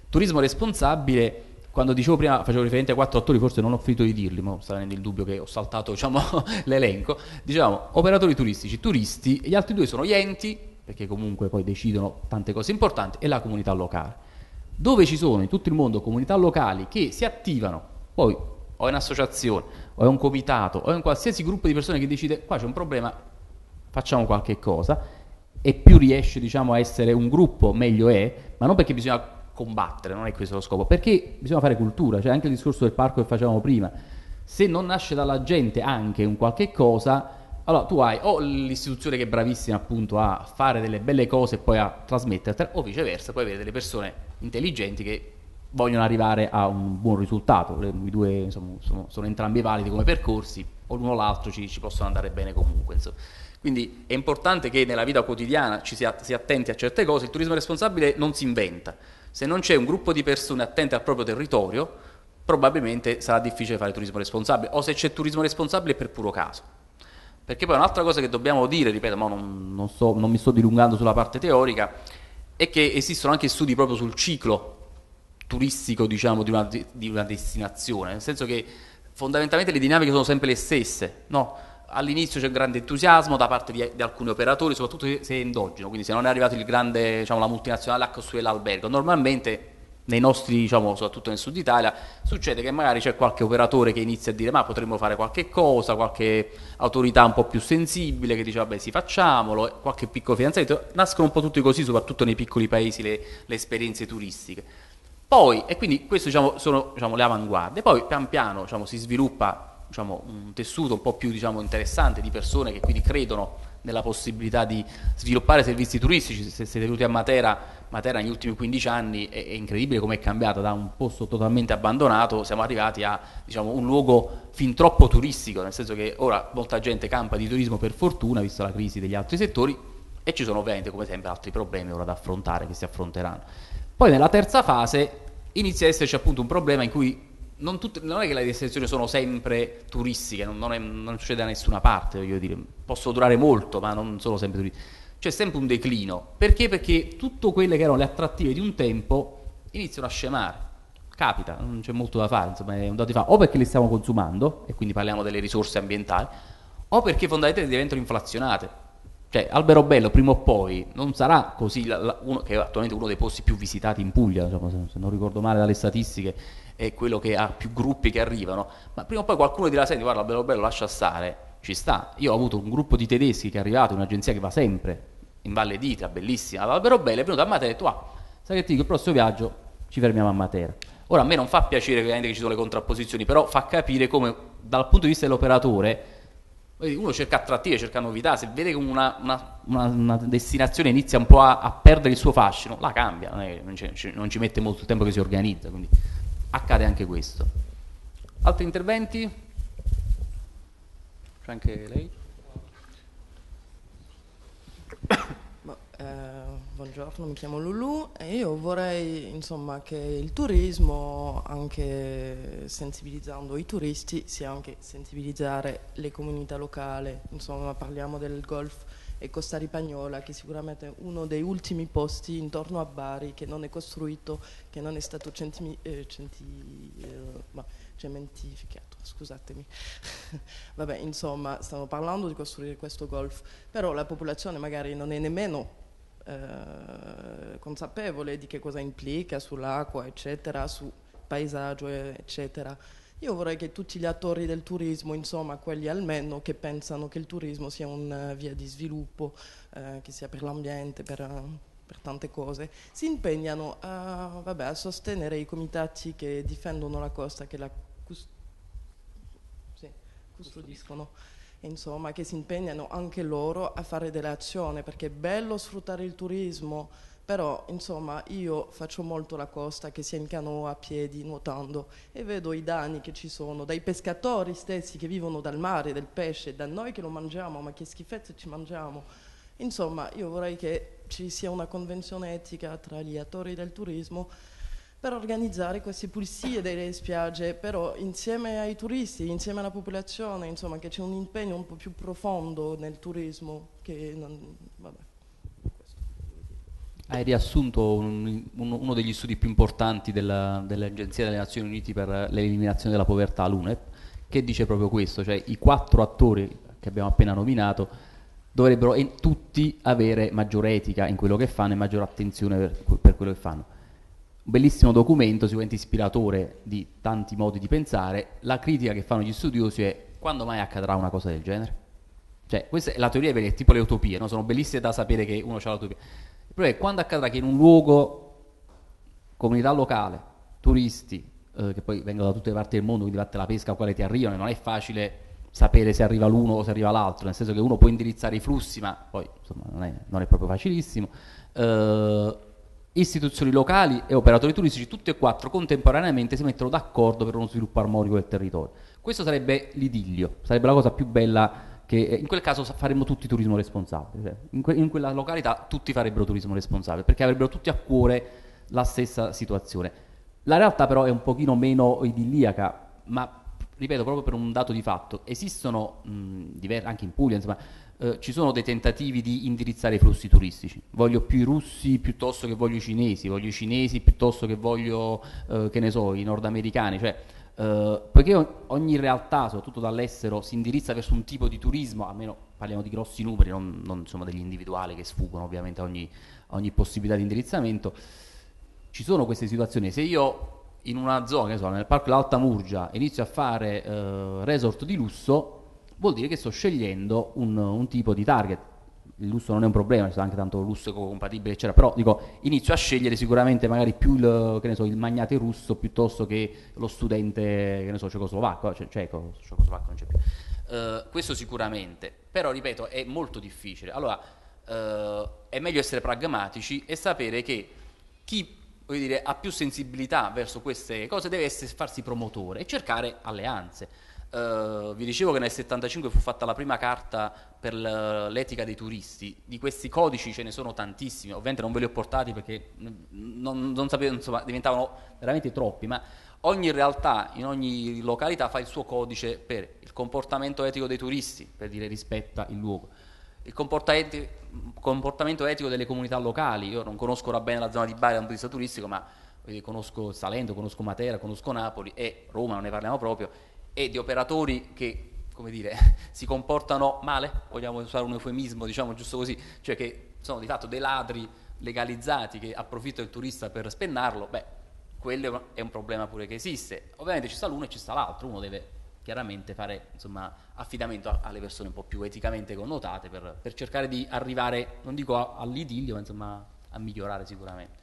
turismo responsabile quando dicevo prima, facevo riferimento a quattro attori, forse non ho finito di dirli, ma sta venendo il dubbio che ho saltato diciamo, [LAUGHS] l'elenco, diciamo operatori turistici, turisti, e gli altri due sono gli enti perché comunque poi decidono tante cose importanti, è la comunità locale. Dove ci sono in tutto il mondo comunità locali che si attivano, poi o è un'associazione, o è un comitato, o è un qualsiasi gruppo di persone che decide qua c'è un problema, facciamo qualche cosa, e più riesce diciamo, a essere un gruppo meglio è, ma non perché bisogna combattere, non è questo lo scopo, perché bisogna fare cultura, cioè anche il discorso del parco che facevamo prima, se non nasce dalla gente anche un qualche cosa, allora, tu hai o l'istituzione che è bravissima appunto a fare delle belle cose e poi a trasmetterle, o viceversa, puoi avere delle persone intelligenti che vogliono arrivare a un buon risultato. I due insomma, sono, sono, entrambi validi come percorsi, o l'uno o l'altro ci, ci possono andare bene comunque. Insomma. Quindi è importante che nella vita quotidiana ci si, si attenti a certe cose. Il turismo responsabile non si inventa. Se non c'è un gruppo di persone attente al proprio territorio, probabilmente sarà difficile fare turismo responsabile. O se c'è turismo responsabile è per puro caso. Perché poi un'altra cosa che dobbiamo dire, ripeto, ma non, non, so, non mi sto dilungando sulla parte teorica, è che esistono anche studi proprio sul ciclo turistico diciamo, di, una, di una destinazione, nel senso che fondamentalmente le dinamiche sono sempre le stesse, no? all'inizio c'è un grande entusiasmo da parte di, di, alcuni operatori, soprattutto se è endogeno, quindi se non è arrivato il grande, diciamo, la multinazionale a costruire l'albergo, normalmente nei nostri, diciamo, soprattutto nel sud Italia, succede che magari c'è qualche operatore che inizia a dire ma potremmo fare qualche cosa, qualche autorità un po' più sensibile che dice vabbè sì facciamolo, qualche piccolo finanziamento, nascono un po' tutti così, soprattutto nei piccoli paesi le, le esperienze turistiche. Poi, e quindi queste diciamo, sono diciamo, le avanguardie, poi pian piano diciamo, si sviluppa diciamo, un tessuto un po' più diciamo, interessante di persone che quindi credono nella possibilità di sviluppare servizi turistici, se siete venuti a Matera Matera negli ultimi 15 anni è, è incredibile come è cambiata da un posto totalmente abbandonato, siamo arrivati a diciamo, un luogo fin troppo turistico, nel senso che ora molta gente campa di turismo per fortuna, visto la crisi degli altri settori, e ci sono ovviamente come sempre altri problemi ora da affrontare, che si affronteranno. Poi nella terza fase inizia ad esserci appunto un problema in cui non, tutte, non, è che le destinazioni sono sempre turistiche, non, non, è, non, succede da nessuna parte, voglio dire, possono durare molto, ma non sono sempre turistiche c'è sempre un declino. Perché? Perché tutte quelle che erano le attrattive di un tempo iniziano a scemare. Capita, non c'è molto da fare, insomma è un dato di fatto. O perché le stiamo consumando, e quindi parliamo delle risorse ambientali, o perché fondamentalmente diventano inflazionate. Cioè, Albero Bello prima o poi non sarà così, la, la, uno, che è attualmente uno dei posti più visitati in Puglia, diciamo, se, se non ricordo male dalle statistiche, è quello che ha più gruppi che arrivano, ma prima o poi qualcuno dirà, senti, guarda, Albero Bello lascia stare, ci sta. Io ho avuto un gruppo di tedeschi che è arrivato, un'agenzia che va sempre in Valle d'Itra, bellissima, Valbero Bella, è venuto a Matera e ha detto, ah, sai che ti dico, il prossimo viaggio ci fermiamo a Matera. Ora a me non fa piacere ovviamente che ci sono le contrapposizioni, però fa capire come dal punto di vista dell'operatore uno cerca attrattive, cerca novità, se vede che una, una, una, una destinazione inizia un po' a, a, perdere il suo fascino, la cambia, non, è, non, non ci mette molto tempo che si organizza, quindi accade anche questo. Altri interventi? C'è anche lei? Boh, eh, buongiorno, mi chiamo Lulu e io vorrei insomma, che il turismo, anche sensibilizzando i turisti, sia anche sensibilizzare le comunità locali. Insomma, parliamo del Golf e Costa Ripagnola, che sicuramente è uno dei ultimi posti intorno a Bari che non è costruito, che non è stato centimi, eh, centi, eh, cementificato scusatemi, [LAUGHS] vabbè insomma stiamo parlando di costruire questo golf, però la popolazione magari non è nemmeno eh, consapevole di che cosa implica sull'acqua, eccetera, sul paesaggio, eccetera. Io vorrei che tutti gli attori del turismo, insomma quelli almeno che pensano che il turismo sia una eh, via di sviluppo, eh, che sia per l'ambiente, per, eh, per, tante cose, si impegnano a, vabbè, a sostenere i comitati che difendono la costa, che la custodiscono, insomma, che si impegnano anche loro a fare delle azioni, perché è bello sfruttare il turismo, però insomma io faccio molto la costa che sia in canoa, a piedi, nuotando e vedo i danni che ci sono dai pescatori stessi che vivono dal mare, del pesce, da noi che lo mangiamo, ma che schifezze ci mangiamo. Insomma io vorrei che ci sia una convenzione etica tra gli attori del turismo per organizzare queste pulizie delle spiagge, però insieme ai turisti, insieme alla popolazione, insomma, che c'è un impegno un po' più profondo nel turismo che non, vabbè. Hai riassunto un, un, uno degli studi più importanti della, dell'Agenzia delle Nazioni Unite per l'eliminazione della povertà, l'UNEP, che dice proprio questo, cioè i quattro attori che abbiamo appena nominato dovrebbero tutti avere maggiore etica in quello che fanno e maggiore attenzione per, per quello che fanno un bellissimo documento, sicuramente ispiratore di tanti modi di pensare. La critica che fanno gli studiosi è quando mai accadrà una cosa del genere? Cioè, questa è la teoria vera, è tipo le utopie, no? sono bellissime da sapere che uno ha l'utopia. Il problema è quando accadrà che in un luogo, comunità locale, turisti, eh, che poi vengono da tutte le parti del mondo, quindi fatte la pesca a quale ti arrivano, e non è facile sapere se arriva l'uno o se arriva l'altro, nel senso che uno può indirizzare i flussi, ma poi insomma, non, è, non è proprio facilissimo. Eh, istituzioni locali e operatori turistici, tutti e quattro contemporaneamente si mettono d'accordo per uno sviluppo armonico del territorio. Questo sarebbe l'idillio, sarebbe la cosa più bella che eh, in quel caso faremmo tutti turismo responsabile, cioè, in, que- in quella località tutti farebbero turismo responsabile perché avrebbero tutti a cuore la stessa situazione. La realtà però è un pochino meno idilliaca, ma ripeto proprio per un dato di fatto, esistono mh, diver- anche in Puglia, insomma, eh, ci sono dei tentativi di indirizzare i flussi turistici. Voglio più i russi piuttosto che voglio i cinesi, voglio i cinesi piuttosto che voglio, eh, che ne so, i nordamericani. Cioè, eh, poiché ogni realtà, soprattutto dall'estero, si indirizza verso un tipo di turismo, almeno parliamo di grossi numeri, non, non insomma, degli individuali che sfuggono ovviamente a ogni, ogni possibilità di indirizzamento, ci sono queste situazioni. Se io in una zona, che so, nel parco dell'Alta Murgia, inizio a fare eh, resort di lusso, vuol dire che sto scegliendo un, un tipo di target. Il lusso non è un problema, c'è anche tanto lusso compatibile, eccetera, però dico, inizio a scegliere sicuramente magari più il, so, il magnate russo piuttosto che lo studente, che ne so, cecoslovacco, cioè, cioè ecco, cecoslovacco non c'è più. Uh, questo sicuramente, però ripeto, è molto difficile. Allora, uh, è meglio essere pragmatici e sapere che chi dire, ha più sensibilità verso queste cose deve essere, farsi promotore e cercare alleanze eh, vi dicevo che nel 75 fu fatta la prima carta per l'etica dei turisti, di questi codici ce ne sono tantissimi, ovviamente non ve li ho portati perché non, non sapevo, insomma, diventavano veramente troppi, ma ogni realtà in ogni località fa il suo codice per il comportamento etico dei turisti, per dire rispetta il luogo, il comportamento etico delle comunità locali, io non conosco ora bene la zona di Bari dal punto di vista turistico, ma conosco Salento, conosco Matera, conosco Napoli e Roma, non ne parliamo proprio e di operatori che come dire, [LAUGHS] si comportano male, vogliamo usare un eufemismo, diciamo giusto così, cioè che sono di fatto dei ladri legalizzati che approfittano il turista per spennarlo, beh, quello è un problema pure che esiste. Ovviamente ci sta l'uno e ci sta l'altro, uno deve chiaramente fare insomma, affidamento alle persone un po' più eticamente connotate per, per cercare di arrivare, non dico all'idillio, ma insomma a migliorare sicuramente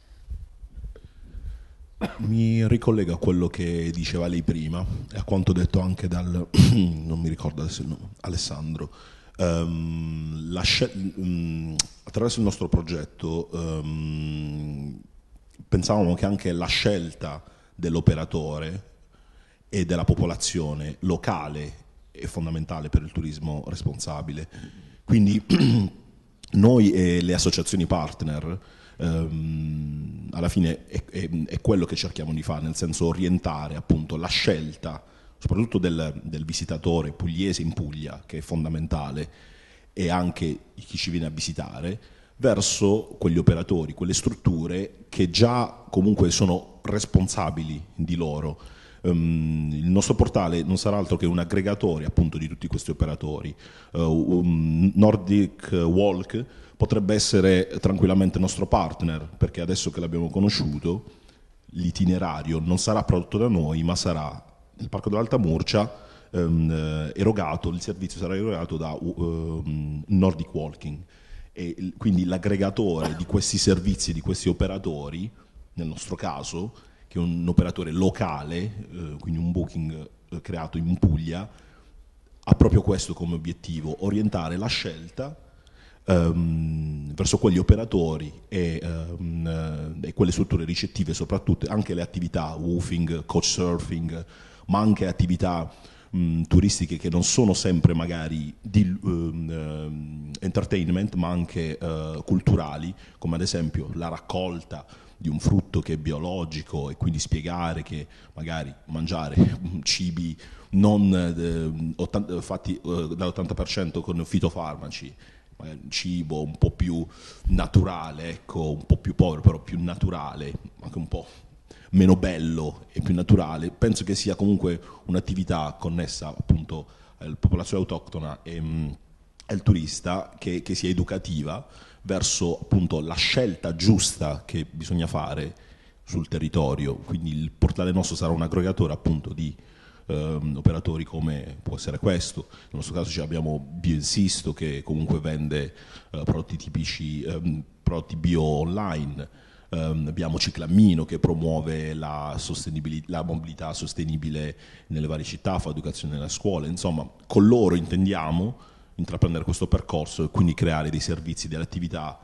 mi ricollega a quello che diceva lei prima e a quanto detto anche dal, [CLEARS THROAT] non mi ricordo adesso il nome, Alessandro. Um, ehm, sc- um, mm, attraverso il nostro progetto um, pensavamo che anche la scelta dell'operatore e della popolazione locale è fondamentale per il turismo responsabile. Quindi [CLEARS THROAT] noi e le associazioni partner ehm, alla fine è, è, è, quello che cerchiamo di fare, nel senso orientare appunto la scelta, soprattutto del, del visitatore pugliese in Puglia, che è fondamentale, e anche chi ci viene a visitare, verso quegli operatori, quelle strutture che già comunque sono responsabili di loro. Um, il nostro portale non sarà altro che un aggregatore appunto di tutti questi operatori. Uh, um, Nordic Walk potrebbe essere tranquillamente nostro partner, perché adesso che l'abbiamo conosciuto, l'itinerario non sarà prodotto da noi, ma sarà nel Parco dell'Alta Murcia ehm, eh, erogato, il servizio sarà erogato da um, Nordic Walking. E quindi l'aggregatore di questi servizi, di questi operatori, nel nostro caso, che è un operatore locale, eh, quindi un booking eh, creato in Puglia, ha proprio questo come obiettivo, orientare la scelta ehm, verso quegli operatori e, ehm, eh, e, quelle strutture ricettive, soprattutto anche le attività woofing, surfing, ma anche attività mh, turistiche che non sono sempre magari di ehm, ehm, entertainment, ma anche eh, culturali, come ad esempio la raccolta di un frutto che è biologico e quindi spiegare che magari mangiare cibi non eh, 80, fatti eh, dall'80% con fitofarmaci eh, cibo un po' più naturale, ecco, un po' più povero, però più naturale, anche un po' meno bello e più naturale, penso che sia comunque un'attività connessa appunto alla popolazione autoctona e mh, mm, al turista che, che, sia educativa verso appunto la scelta giusta che bisogna fare sul territorio, quindi il portale nostro sarà un aggregatore appunto di ehm, operatori come può essere questo. Nel nostro caso abbiamo Bioinsisto che comunque vende eh, prodotti tipici, ehm, prodotti bio online. Um, abbiamo Ciclammino che promuove la, la, mobilità sostenibile nelle varie città, fa educazione nella scuola, insomma con loro intendiamo intraprendere questo percorso e quindi creare dei servizi, delle attività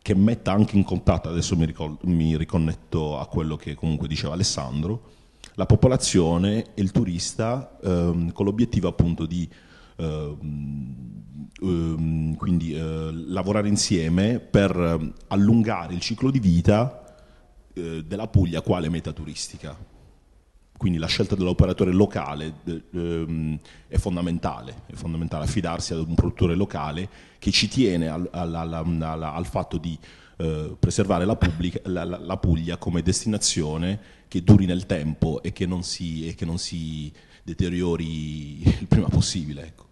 che metta anche in contatto, adesso mi, mi riconnetto a quello che comunque diceva Alessandro, la popolazione e il turista ehm, con l'obiettivo appunto di ehm, ehm quindi, eh, lavorare insieme per ehm, allungare il ciclo di vita eh, della Puglia quale meta turistica. Quindi la scelta dell'operatore locale ehm, è, fondamentale, è fondamentale, affidarsi ad un produttore locale che ci tiene al, al, al, al fatto di eh, preservare la, pubblica, la, la, Puglia come destinazione che duri nel tempo e che non si, che non si deteriori il prima possibile. Ecco.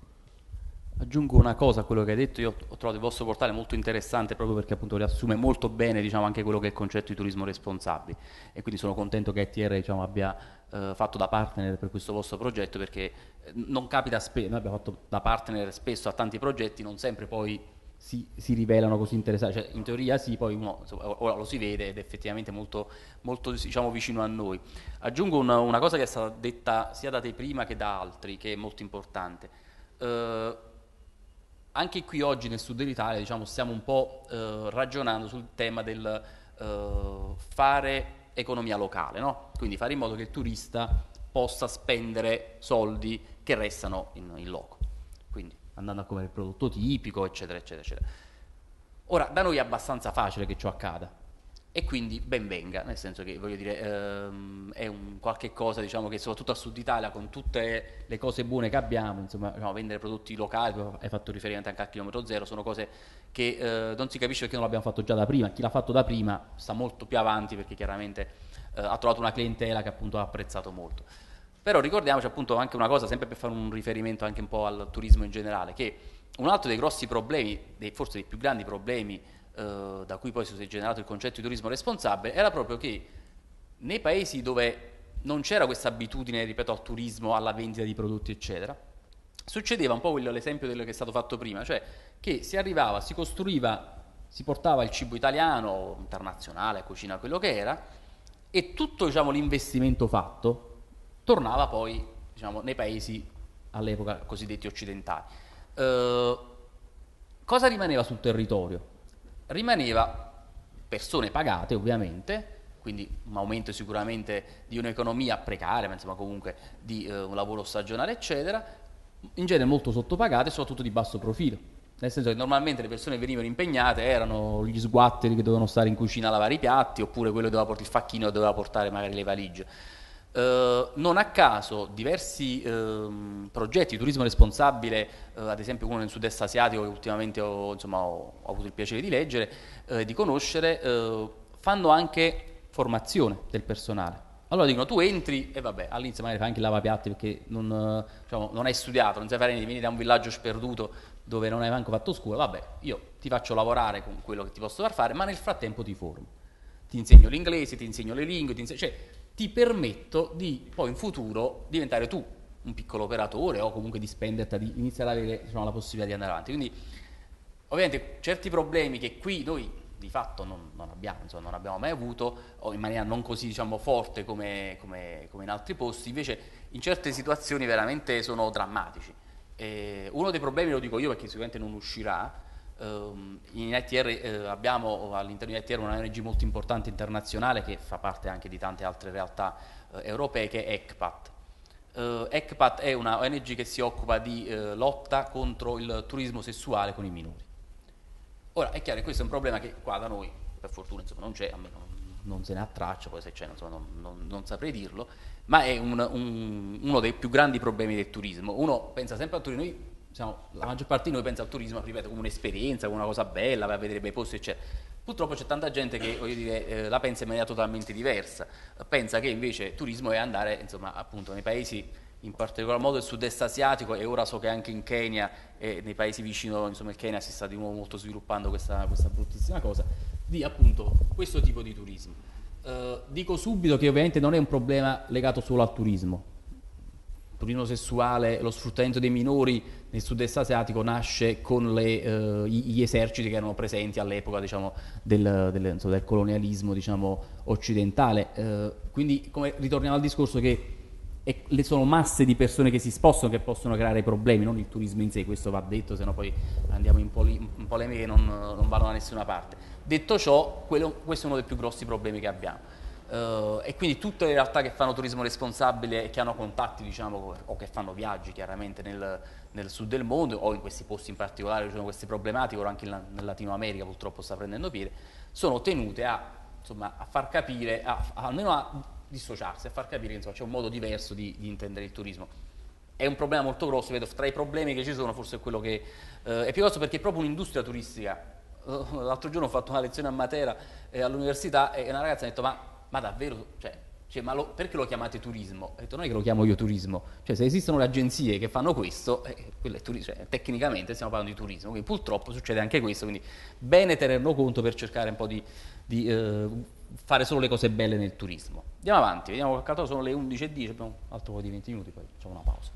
Aggiungo una cosa a quello che hai detto, io ho trovato il vostro portale molto interessante proprio perché appunto riassume molto bene diciamo, anche quello che è il concetto di turismo responsabile e quindi sono contento che ETR diciamo, abbia eh, fatto da partner per questo vostro progetto perché eh, non capita spesso, noi abbiamo fatto da partner spesso a tanti progetti, non sempre poi si, si, rivelano così interessati. Cioè, in teoria sì, poi uno ora lo si vede ed è effettivamente molto, molto diciamo, vicino a noi. Aggiungo una, una, cosa che è stata detta sia da te prima che da altri, che è molto importante. Eh, anche qui oggi nel sud dell'Italia diciamo, stiamo un po' eh, ragionando sul tema del eh, fare economia locale, no? quindi fare in modo che il turista possa spendere soldi che restano in, in loco andando a comprare il prodotto tipico, eccetera, eccetera, eccetera. Ora, da noi è abbastanza facile che ciò accada e quindi ben venga, nel senso che voglio dire ehm, è un qualche cosa diciamo, che soprattutto a Sud Italia con tutte le cose buone che abbiamo, insomma, no, diciamo, vendere prodotti locali, hai fatto riferimento anche al chilometro zero, sono cose che eh, non si capisce perché non l'abbiamo fatto già da prima, chi l'ha fatto da prima sta molto più avanti perché chiaramente eh, ha trovato una clientela che appunto ha apprezzato molto. Però ricordiamoci appunto anche una cosa, sempre per fare un riferimento anche un po' al turismo in generale, che un altro dei grossi problemi, dei, forse dei più grandi problemi eh, da cui poi si è generato il concetto di turismo responsabile, era proprio che nei paesi dove non c'era questa abitudine, ripeto, al turismo, alla vendita di prodotti, eccetera, succedeva un po' quello, l'esempio che è stato fatto prima, cioè che si arrivava, si costruiva, si portava il cibo italiano, internazionale, cucina, quello che era, e tutto diciamo, l'investimento fatto tornava poi diciamo, nei paesi all'epoca cosiddetti occidentali. Eh, cosa rimaneva sul territorio? Rimaneva persone pagate ovviamente, quindi un aumento sicuramente di un'economia precaria, ma insomma comunque di eh, un lavoro stagionale eccetera, in genere molto sottopagate e soprattutto di basso profilo. Nel senso che normalmente le persone che venivano impegnate erano gli sguatteri che dovevano stare in cucina a lavare i piatti, oppure quello che doveva portare il facchino che doveva portare magari le valigie. Eh, non a caso diversi ehm, progetti di turismo responsabile, eh, ad esempio uno nel sud-est asiatico che ultimamente ho, insomma, ho, ho avuto il piacere di leggere e eh, di conoscere, eh, fanno anche formazione del personale. Allora dicono tu entri e vabbè, all'inizio magari fai anche il lavapiatti perché non, diciamo, non hai studiato, non sai fare niente, vieni da un villaggio sperduto dove non hai manco fatto scuola, vabbè, io ti faccio lavorare con quello che ti posso far fare, ma nel frattempo ti formo. Ti insegno l'inglese, ti insegno le lingue, ti insegno... Cioè, ti permetto di poi in futuro diventare tu un piccolo operatore o comunque di spenderti, di iniziare a avere diciamo, la possibilità di andare avanti. Quindi ovviamente certi problemi che qui noi di fatto non, non, abbiamo, insomma, non abbiamo, mai avuto, o in maniera non così diciamo, forte come, come, come, in altri posti, invece in certe situazioni veramente sono drammatici. E uno dei problemi, lo dico io perché sicuramente non uscirà, Ehm, in ITR eh, abbiamo all'interno di ITR una ONG molto importante internazionale che fa parte anche di tante altre realtà eh, europee che è ECPAT. Eh, ECPAT è una ONG che si occupa di lotta contro il turismo sessuale con i minori. Ora è chiaro che questo è un problema che qua da noi, per fortuna, insomma, non c'è, a me non, non, se ne ha traccia, poi se c'è insomma, non, non, non, saprei dirlo, ma è un, un, uno dei più grandi problemi del turismo. Uno pensa sempre al turismo, noi diciamo, la maggior parte di noi pensa al turismo, ripeto, come un'esperienza, come una cosa bella, vai a vedere bei posti, eccetera. Purtroppo c'è tanta gente che dire, eh, la pensa in maniera totalmente diversa, pensa che invece turismo è andare insomma, appunto, nei paesi in particolar modo del sud-est asiatico e ora so che anche in Kenya e nei paesi vicino insomma, il Kenya si sta di nuovo molto sviluppando questa, questa bruttissima cosa, di appunto questo tipo di turismo. Eh, dico subito che ovviamente non è un problema legato solo al turismo, turismo sessuale, lo sfruttamento dei minori nel sud-est asiatico nasce con le, eh, gli eserciti che erano presenti all'epoca diciamo, del, del, insomma, del, colonialismo diciamo, occidentale. Eh, quindi come, ritorniamo al discorso che è, le sono masse di persone che si spostano che possono creare problemi, non il turismo in sé, questo va detto, sennò poi andiamo in, poli, in polemiche che non, non vanno da nessuna parte. Detto ciò, quello, questo è uno dei più grossi problemi che abbiamo. Uh, e quindi tutte le realtà che fanno turismo responsabile e che hanno contatti diciamo, o che fanno viaggi chiaramente nel, nel, sud del mondo o in questi posti in particolare ci sono queste problematiche, ora anche in, in Latino America purtroppo sta prendendo piede, sono tenute a, insomma, a far capire, a, a, almeno a dissociarsi, a far capire che c'è un modo diverso di, di, intendere il turismo. È un problema molto grosso, vedo tra i problemi che ci sono forse è quello che uh, è più grosso perché è proprio un'industria turistica. Uh, [LAUGHS] l'altro giorno ho fatto una lezione a Matera eh, all'università e una ragazza mi ha detto ma ma davvero, cioè, cioè, ma lo, perché lo chiamate turismo? Ho detto, non è che lo chiamo io turismo, cioè se esistono le agenzie che fanno questo, eh, quello è turismo, cioè, tecnicamente stiamo parlando di turismo, quindi purtroppo succede anche questo, quindi bene tenerlo conto per cercare un po' di, di eh, fare solo le cose belle nel turismo. Andiamo avanti, vediamo che sono le 11.10, abbiamo un altro po' di 20 minuti, poi facciamo una pausa.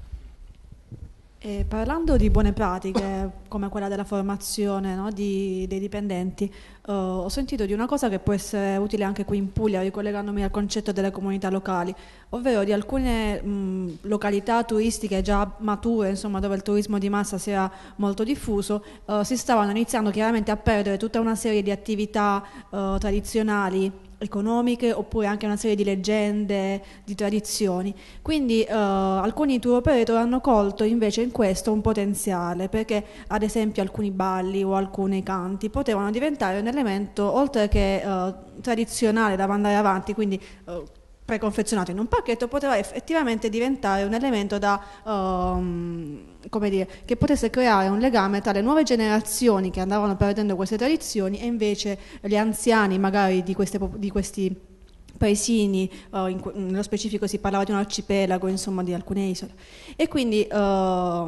E parlando di buone pratiche, come quella della formazione no, di, dei dipendenti, uh, ho sentito di una cosa che può essere utile anche qui in Puglia, ricollegandomi al concetto delle comunità locali, ovvero di alcune mh, località turistiche già mature, insomma, dove il turismo di massa si era molto diffuso, uh, si stavano iniziando chiaramente a perdere tutta una serie di attività uh, tradizionali economiche oppure anche una serie di leggende, di tradizioni. Quindi eh, alcuni tour operator hanno colto invece in questo un potenziale perché ad esempio alcuni balli o alcuni canti potevano diventare un elemento oltre che eh, tradizionale da mandare avanti, quindi eh, preconfezionato in un pacchetto poteva effettivamente diventare un elemento da, um, dire, che potesse creare un legame tra le nuove generazioni che andavano perdendo queste tradizioni e invece gli anziani magari di, queste, di questi paesini, eh, in, nello specifico si parlava di un arcipelago, insomma di alcune isole. E quindi eh,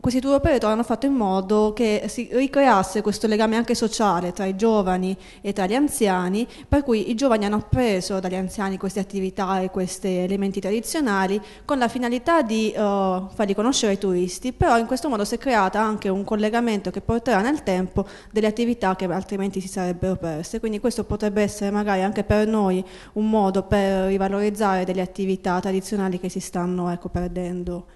questi tour operator hanno fatto in modo che si ricreasse questo legame anche sociale tra i giovani e tra gli anziani, per cui i giovani hanno appreso dagli anziani queste attività e questi elementi tradizionali con la finalità di eh, farli conoscere ai turisti, però in questo modo si è creata anche un collegamento che porterà nel tempo delle attività che altrimenti si sarebbero perse. Quindi questo potrebbe essere magari anche per noi un modo modo per rivalorizzare delle attività tradizionali che si stanno ecco, perdendo.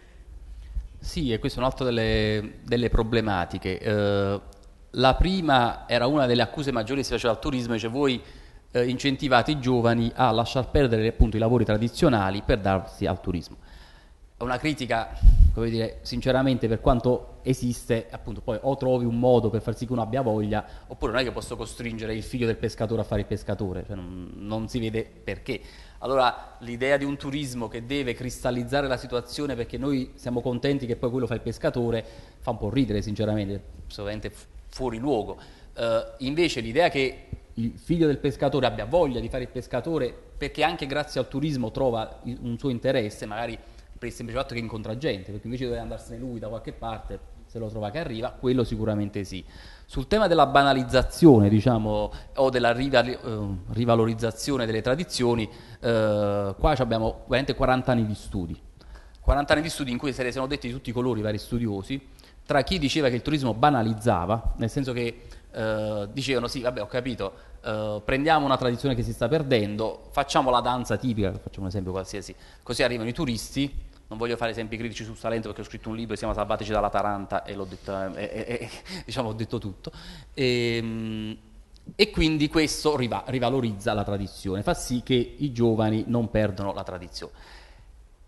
Sì, e questo è un altro delle, delle problematiche. Eh, la prima era una delle accuse maggiori che si faceva al turismo, cioè voi eh, incentivate i giovani a lasciar perdere appunto, i lavori tradizionali per darsi al turismo una critica, come dire, sinceramente per quanto esiste, appunto poi o trovi un modo per far sì che uno abbia voglia, oppure non è che posso costringere il figlio del pescatore a fare il pescatore, cioè non, non si vede perché. Allora l'idea di un turismo che deve cristallizzare la situazione perché noi siamo contenti che poi quello fa il pescatore fa un po' ridere sinceramente, assolutamente fuori luogo. Uh, invece l'idea che il figlio del pescatore abbia voglia di fare il pescatore perché anche grazie al turismo trova un suo interesse, magari per il semplice fatto che incontra gente, perché invece doveva andarsene lui da qualche parte, se lo trova che arriva, quello sicuramente sì. Sul tema della banalizzazione, diciamo, o della rival- eh, rivalorizzazione delle tradizioni, eh, qua abbiamo veramente 40 anni di studi. 40 anni di studi in cui se ne sono detti di tutti i colori i vari studiosi, tra chi diceva che il turismo banalizzava, nel senso che eh, dicevano sì, vabbè ho capito, eh, prendiamo una tradizione che si sta perdendo, facciamo la danza tipica, facciamo un esempio qualsiasi, così arrivano i turisti, non voglio fare esempi critici su Salento perché ho scritto un libro che si chiama Salvateci dalla Taranta e l'ho detto, e, eh, e, eh, e, eh, [LAUGHS] diciamo, ho detto tutto. Ehm, e, quindi questo riva, rivalorizza la tradizione, fa sì che i giovani non perdano la tradizione.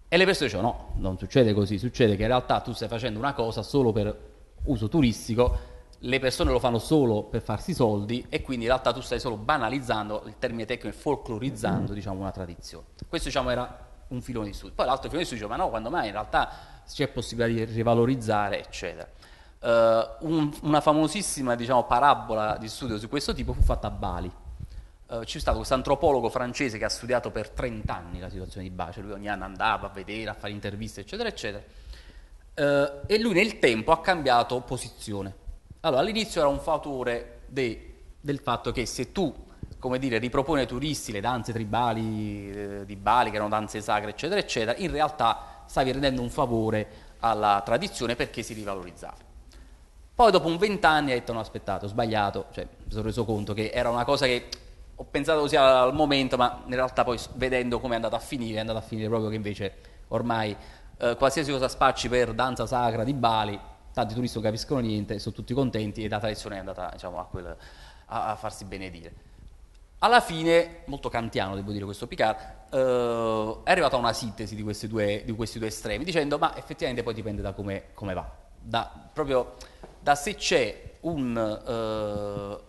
E le persone dicono no, non succede così, succede che in realtà tu stai facendo una cosa solo per uso turistico, le persone lo fanno solo per farsi soldi e quindi in realtà tu stai solo banalizzando, il termine tecnico e folclorizzando diciamo, una tradizione. Questo diciamo, era un filone di studio. Poi l'altro filone di studio dice ma no, quando mai in realtà c'è possibilità di rivalorizzare, eccetera. Uh, un, una famosissima diciamo, parabola di studio su questo tipo fu fatta a Bali. Uh, eh, c'è stato questo antropologo francese che ha studiato per 30 anni la situazione di Bali, cioè lui ogni anno andava a vedere, a fare interviste, eccetera, eccetera. Uh, e lui nel tempo ha cambiato posizione. Allora, all'inizio era un fautore de, del fatto che se tu come dire, ripropone ai turisti le danze tribali eh, di Bali, che erano danze sacre, eccetera, eccetera, in realtà stavi rendendo un favore alla tradizione perché si rivalorizzava. Poi dopo un vent'anni ha detto no aspettate, ho sbagliato, cioè, mi sono reso conto che era una cosa che ho pensato così al momento, ma in realtà poi vedendo come è andata a finire, è andata a finire proprio che invece ormai eh, qualsiasi cosa spacci per danza sacra di Bali, tanti turisti non capiscono niente, sono tutti contenti e la tradizione è andata diciamo, a, quel, a, a farsi benedire. Alla fine, molto kantiano devo dire questo Picard, eh, è arrivato a una sintesi di questi, due, di questi, due, estremi, dicendo ma effettivamente poi dipende da come, come va, da, proprio da se c'è un, eh,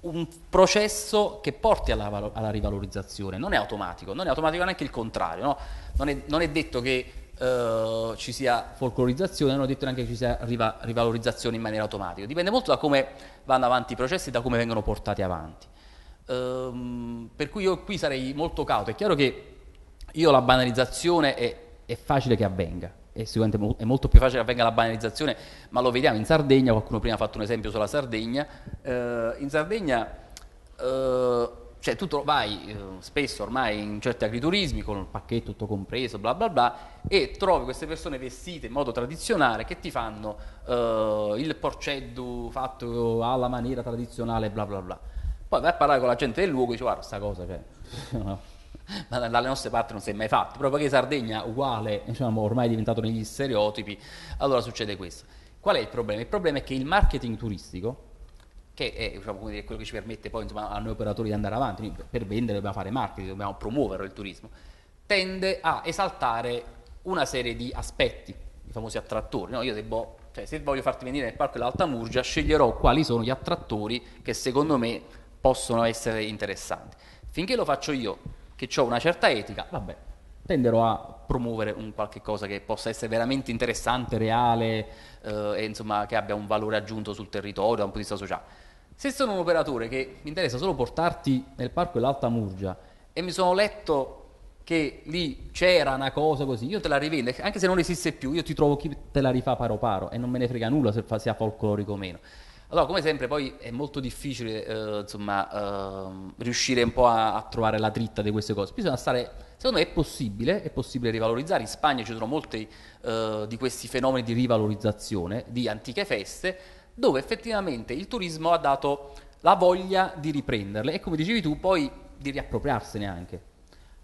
un processo che porti alla, alla, rivalorizzazione, non è automatico, non è automatico neanche il contrario, no? non, è, non, è, detto che eh, ci sia folclorizzazione, non è detto neanche che ci sia riva, rivalorizzazione in maniera automatica, dipende molto da come vanno avanti i processi e da come vengono portati avanti. Ehm, per cui io qui sarei molto cauto. È chiaro che io la banalizzazione è, è facile che avvenga, è sicuramente è molto più facile che avvenga la banalizzazione, ma lo vediamo in Sardegna, qualcuno prima ha fatto un esempio sulla Sardegna, eh, in Sardegna eh, cioè tu vai eh, spesso ormai in certi agriturismi con il pacchetto tutto compreso, bla bla bla, e trovi queste persone vestite in modo tradizionale che ti fanno ehm, il porceddu fatto alla maniera tradizionale, bla bla bla. Poi vai a parlare con la gente del luogo e dici guarda sta cosa, cioè, [LAUGHS] no, ma dalle nostre parti non si è mai fatto, proprio perché Sardegna uguale, diciamo, ormai è diventato negli stereotipi, allora succede questo. Qual è il problema? Il problema è che il marketing turistico, che è diciamo, dire, quello che ci permette poi insomma, a noi operatori di andare avanti, per vendere dobbiamo fare marketing, dobbiamo promuovere il turismo, tende a esaltare una serie di aspetti, i famosi attrattori. No? Io devo, cioè, se voglio farti venire nel parco dell'Alta Murgia, sceglierò quali sono gli attrattori che secondo me possono essere interessanti. Finché lo faccio io, che ho una certa etica, vabbè, tenderò a promuovere un qualche cosa che possa essere veramente interessante, reale eh, e insomma che abbia un valore aggiunto sul territorio da un punto di vista sociale. Se sono un operatore che mi interessa solo portarti nel parco dell'Alta Murgia e mi sono letto che lì c'era una cosa così, io te la rivendo, anche se non esiste più, io ti trovo chi te la rifà paro paro e non me ne frega nulla se fa, sia folclorico o meno. Allora, come sempre, poi è molto difficile eh, insomma, eh, riuscire un po' a, a, trovare la dritta di queste cose. Bisogna stare, secondo me è possibile, è possibile rivalorizzare. In Spagna ci sono molti eh, di questi fenomeni di rivalorizzazione di antiche feste, dove effettivamente il turismo ha dato la voglia di riprenderle e, come dicevi tu, poi di riappropriarsene anche.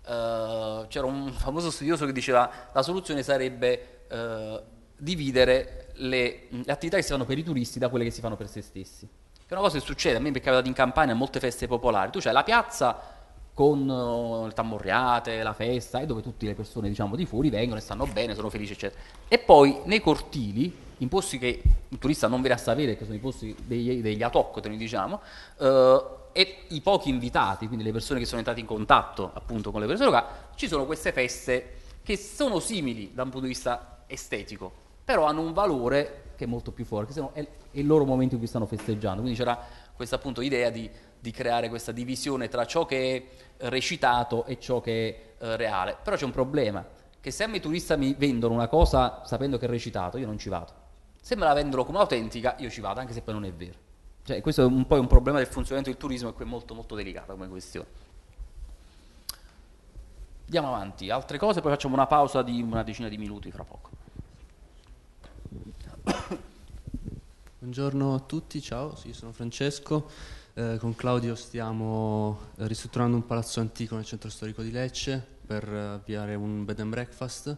Eh, c'era un famoso studioso che diceva la soluzione sarebbe eh, dividere le, le attività che si fanno per i turisti da quelle che si fanno per se stessi. Che è una cosa che succede, a me mi è capitato in campagna a molte feste popolari, tu c'hai la piazza con uh, eh, le tamborriate, la festa, e dove tutte le persone diciamo, di fuori vengono e stanno bene, sono felici, eccetera. E poi nei cortili, in posti che il turista non verrà a sapere, che sono i posti degli, degli autoctoni, diciamo, uh, e i pochi invitati, quindi le persone che sono entrate in contatto appunto con le persone locali, ci sono queste feste che sono simili da un punto di vista estetico, però hanno un valore che è molto più forte, se no è, il loro momento in cui stanno festeggiando. Quindi c'era questa appunto idea di, di creare questa divisione tra ciò che è recitato e ciò che è eh, reale. Però c'è un problema, che se a me turista mi vendono una cosa sapendo che è recitato, io non ci vado. Se me la vendono come autentica, io ci vado, anche se poi non è vero. Cioè, questo è un po' un problema del funzionamento del turismo e è molto molto delicata come questione. Andiamo avanti, altre cose, poi facciamo una pausa di una decina di minuti fra poco. [COUGHS] Buongiorno a tutti, ciao, sì, sono Francesco. Eh, con Claudio stiamo eh, ristrutturando un palazzo antico nel centro storico di Lecce per eh, avviare un bed and breakfast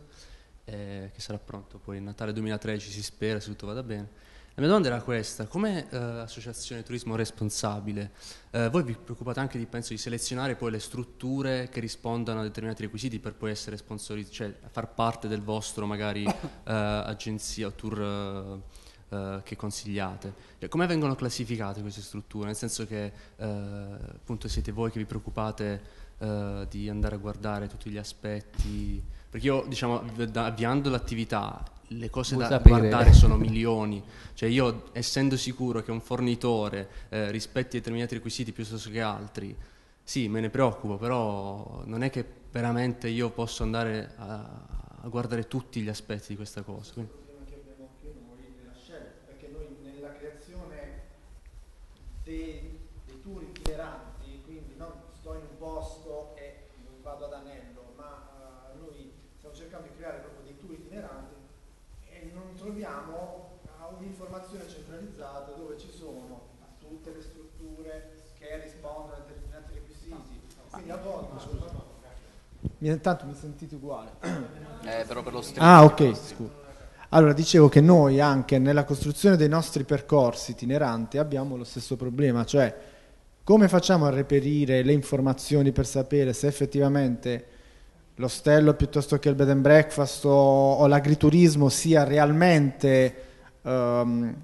eh, che sarà pronto poi in Natale 2013, si spera, se tutto vada bene. La mia domanda era questa, come eh, associazione turismo responsabile, eh, voi vi preoccupate anche di, penso, di selezionare poi le strutture che rispondano a determinati requisiti per poi essere sponsorizzate, cioè far parte del vostro magari [COUGHS] eh, agenzia o tour eh, eh, che consigliate? Cioè, come vengono classificate queste strutture? Nel senso che eh, appunto siete voi che vi preoccupate di andare a guardare tutti gli aspetti perché io, diciamo, avviando l'attività, le cose Vuoi da sapere. guardare sono milioni. Cioè io, essendo sicuro che un fornitore eh, rispetti determinati requisiti piuttosto che altri, sì, me ne preoccupo, però non è che veramente io posso andare a, a guardare tutti gli aspetti di questa cosa. Quindi. Dei, Intanto mi sentite uguale. Eh, però per lo Ah, ok, scusa. Allora, dicevo che noi anche nella costruzione dei nostri percorsi itineranti abbiamo lo stesso problema, cioè come facciamo a reperire le informazioni per sapere se effettivamente l'ostello piuttosto che il bed and breakfast o, o l'agriturismo sia realmente um,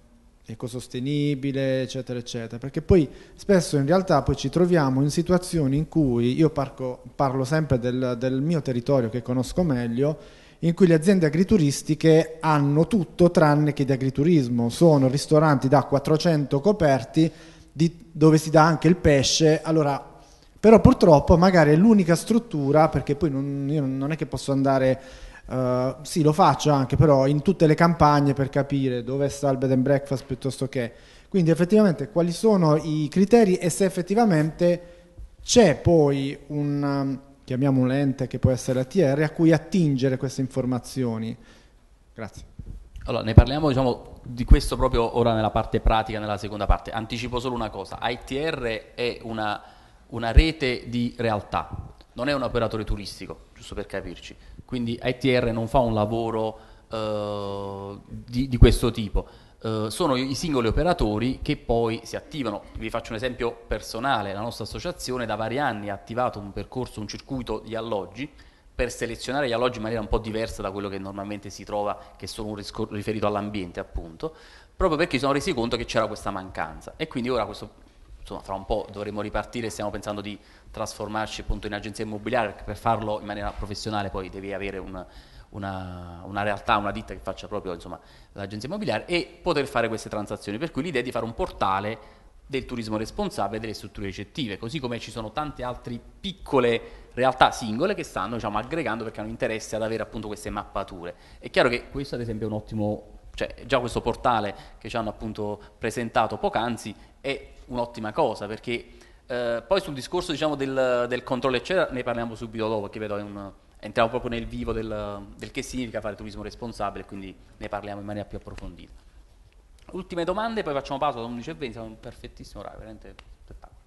ecosostenibile, eccetera, eccetera. Perché poi spesso in realtà poi ci troviamo in situazioni in cui io parco, parlo sempre del, del mio territorio che conosco meglio in cui le aziende agrituristiche hanno tutto tranne che di agriturismo, sono ristoranti da 400 coperti di, dove si dà anche il pesce, allora, però purtroppo magari è l'unica struttura, perché poi non, io non è che posso andare eh, sì, lo faccio anche però in tutte le campagne per capire dove sta il bed and breakfast piuttosto che. Quindi effettivamente quali sono i criteri e se effettivamente c'è poi un, um, chiamiamo un ente che può essere ATR a cui attingere queste informazioni. Grazie. Allora, ne parliamo diciamo, di questo proprio ora nella parte pratica, nella seconda parte. Anticipo solo una cosa, ITR è una, una rete di realtà, non è un operatore turistico, giusto per capirci quindi ITR non fa un lavoro eh, di, di, questo tipo. Eh, sono i singoli operatori che poi si attivano. Vi faccio un esempio personale: la nostra associazione da vari anni ha attivato un percorso, un circuito di alloggi per selezionare gli alloggi in maniera un po' diversa da quello che normalmente si trova, che sono riscor- riferito all'ambiente appunto, proprio perché si sono resi conto che c'era questa mancanza e quindi ora questo, insomma, fra un po' dovremo ripartire, stiamo pensando di trasformarci appunto in agenzia immobiliare, perché per farlo in maniera professionale poi devi avere un, una, una, realtà, una ditta che faccia proprio insomma, l'agenzia immobiliare e poter fare queste transazioni. Per cui l'idea è di fare un portale del turismo responsabile delle strutture ricettive, così come ci sono tante altre piccole realtà singole che stanno diciamo, aggregando perché hanno interesse ad avere appunto queste mappature. È chiaro che questo ad esempio è un ottimo cioè già questo portale che ci hanno appunto presentato poc'anzi è un'ottima cosa perché eh, poi sul discorso diciamo, del, del, controllo eccetera ne parliamo subito dopo perché vedo un, entriamo proprio nel vivo del, del, che significa fare turismo responsabile quindi ne parliamo in maniera più approfondita ultime domande poi facciamo pausa 11 e 20 siamo un perfettissimo orario veramente spettacolo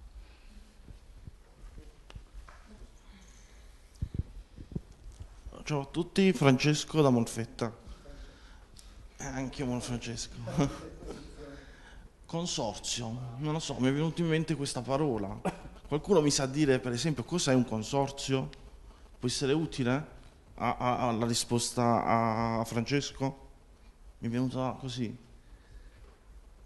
ciao a tutti Francesco da Molfetta eh, anche io Francesco [LAUGHS] Consorzio, non lo so, mi è venuta in mente questa parola. Qualcuno mi sa dire, per esempio, cos'è un consorzio? Può essere utile eh? alla risposta a Francesco? Mi è venuta così.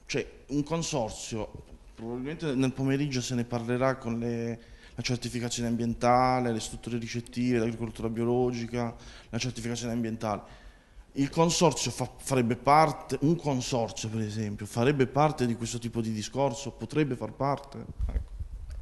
Cioè, un consorzio, probabilmente nel pomeriggio se ne parlerà con le, la certificazione ambientale, le strutture ricettive, l'agricoltura biologica, la certificazione ambientale il consorzio fa, farebbe parte, un consorzio per esempio, farebbe parte di questo tipo di discorso, potrebbe far parte? Ecco.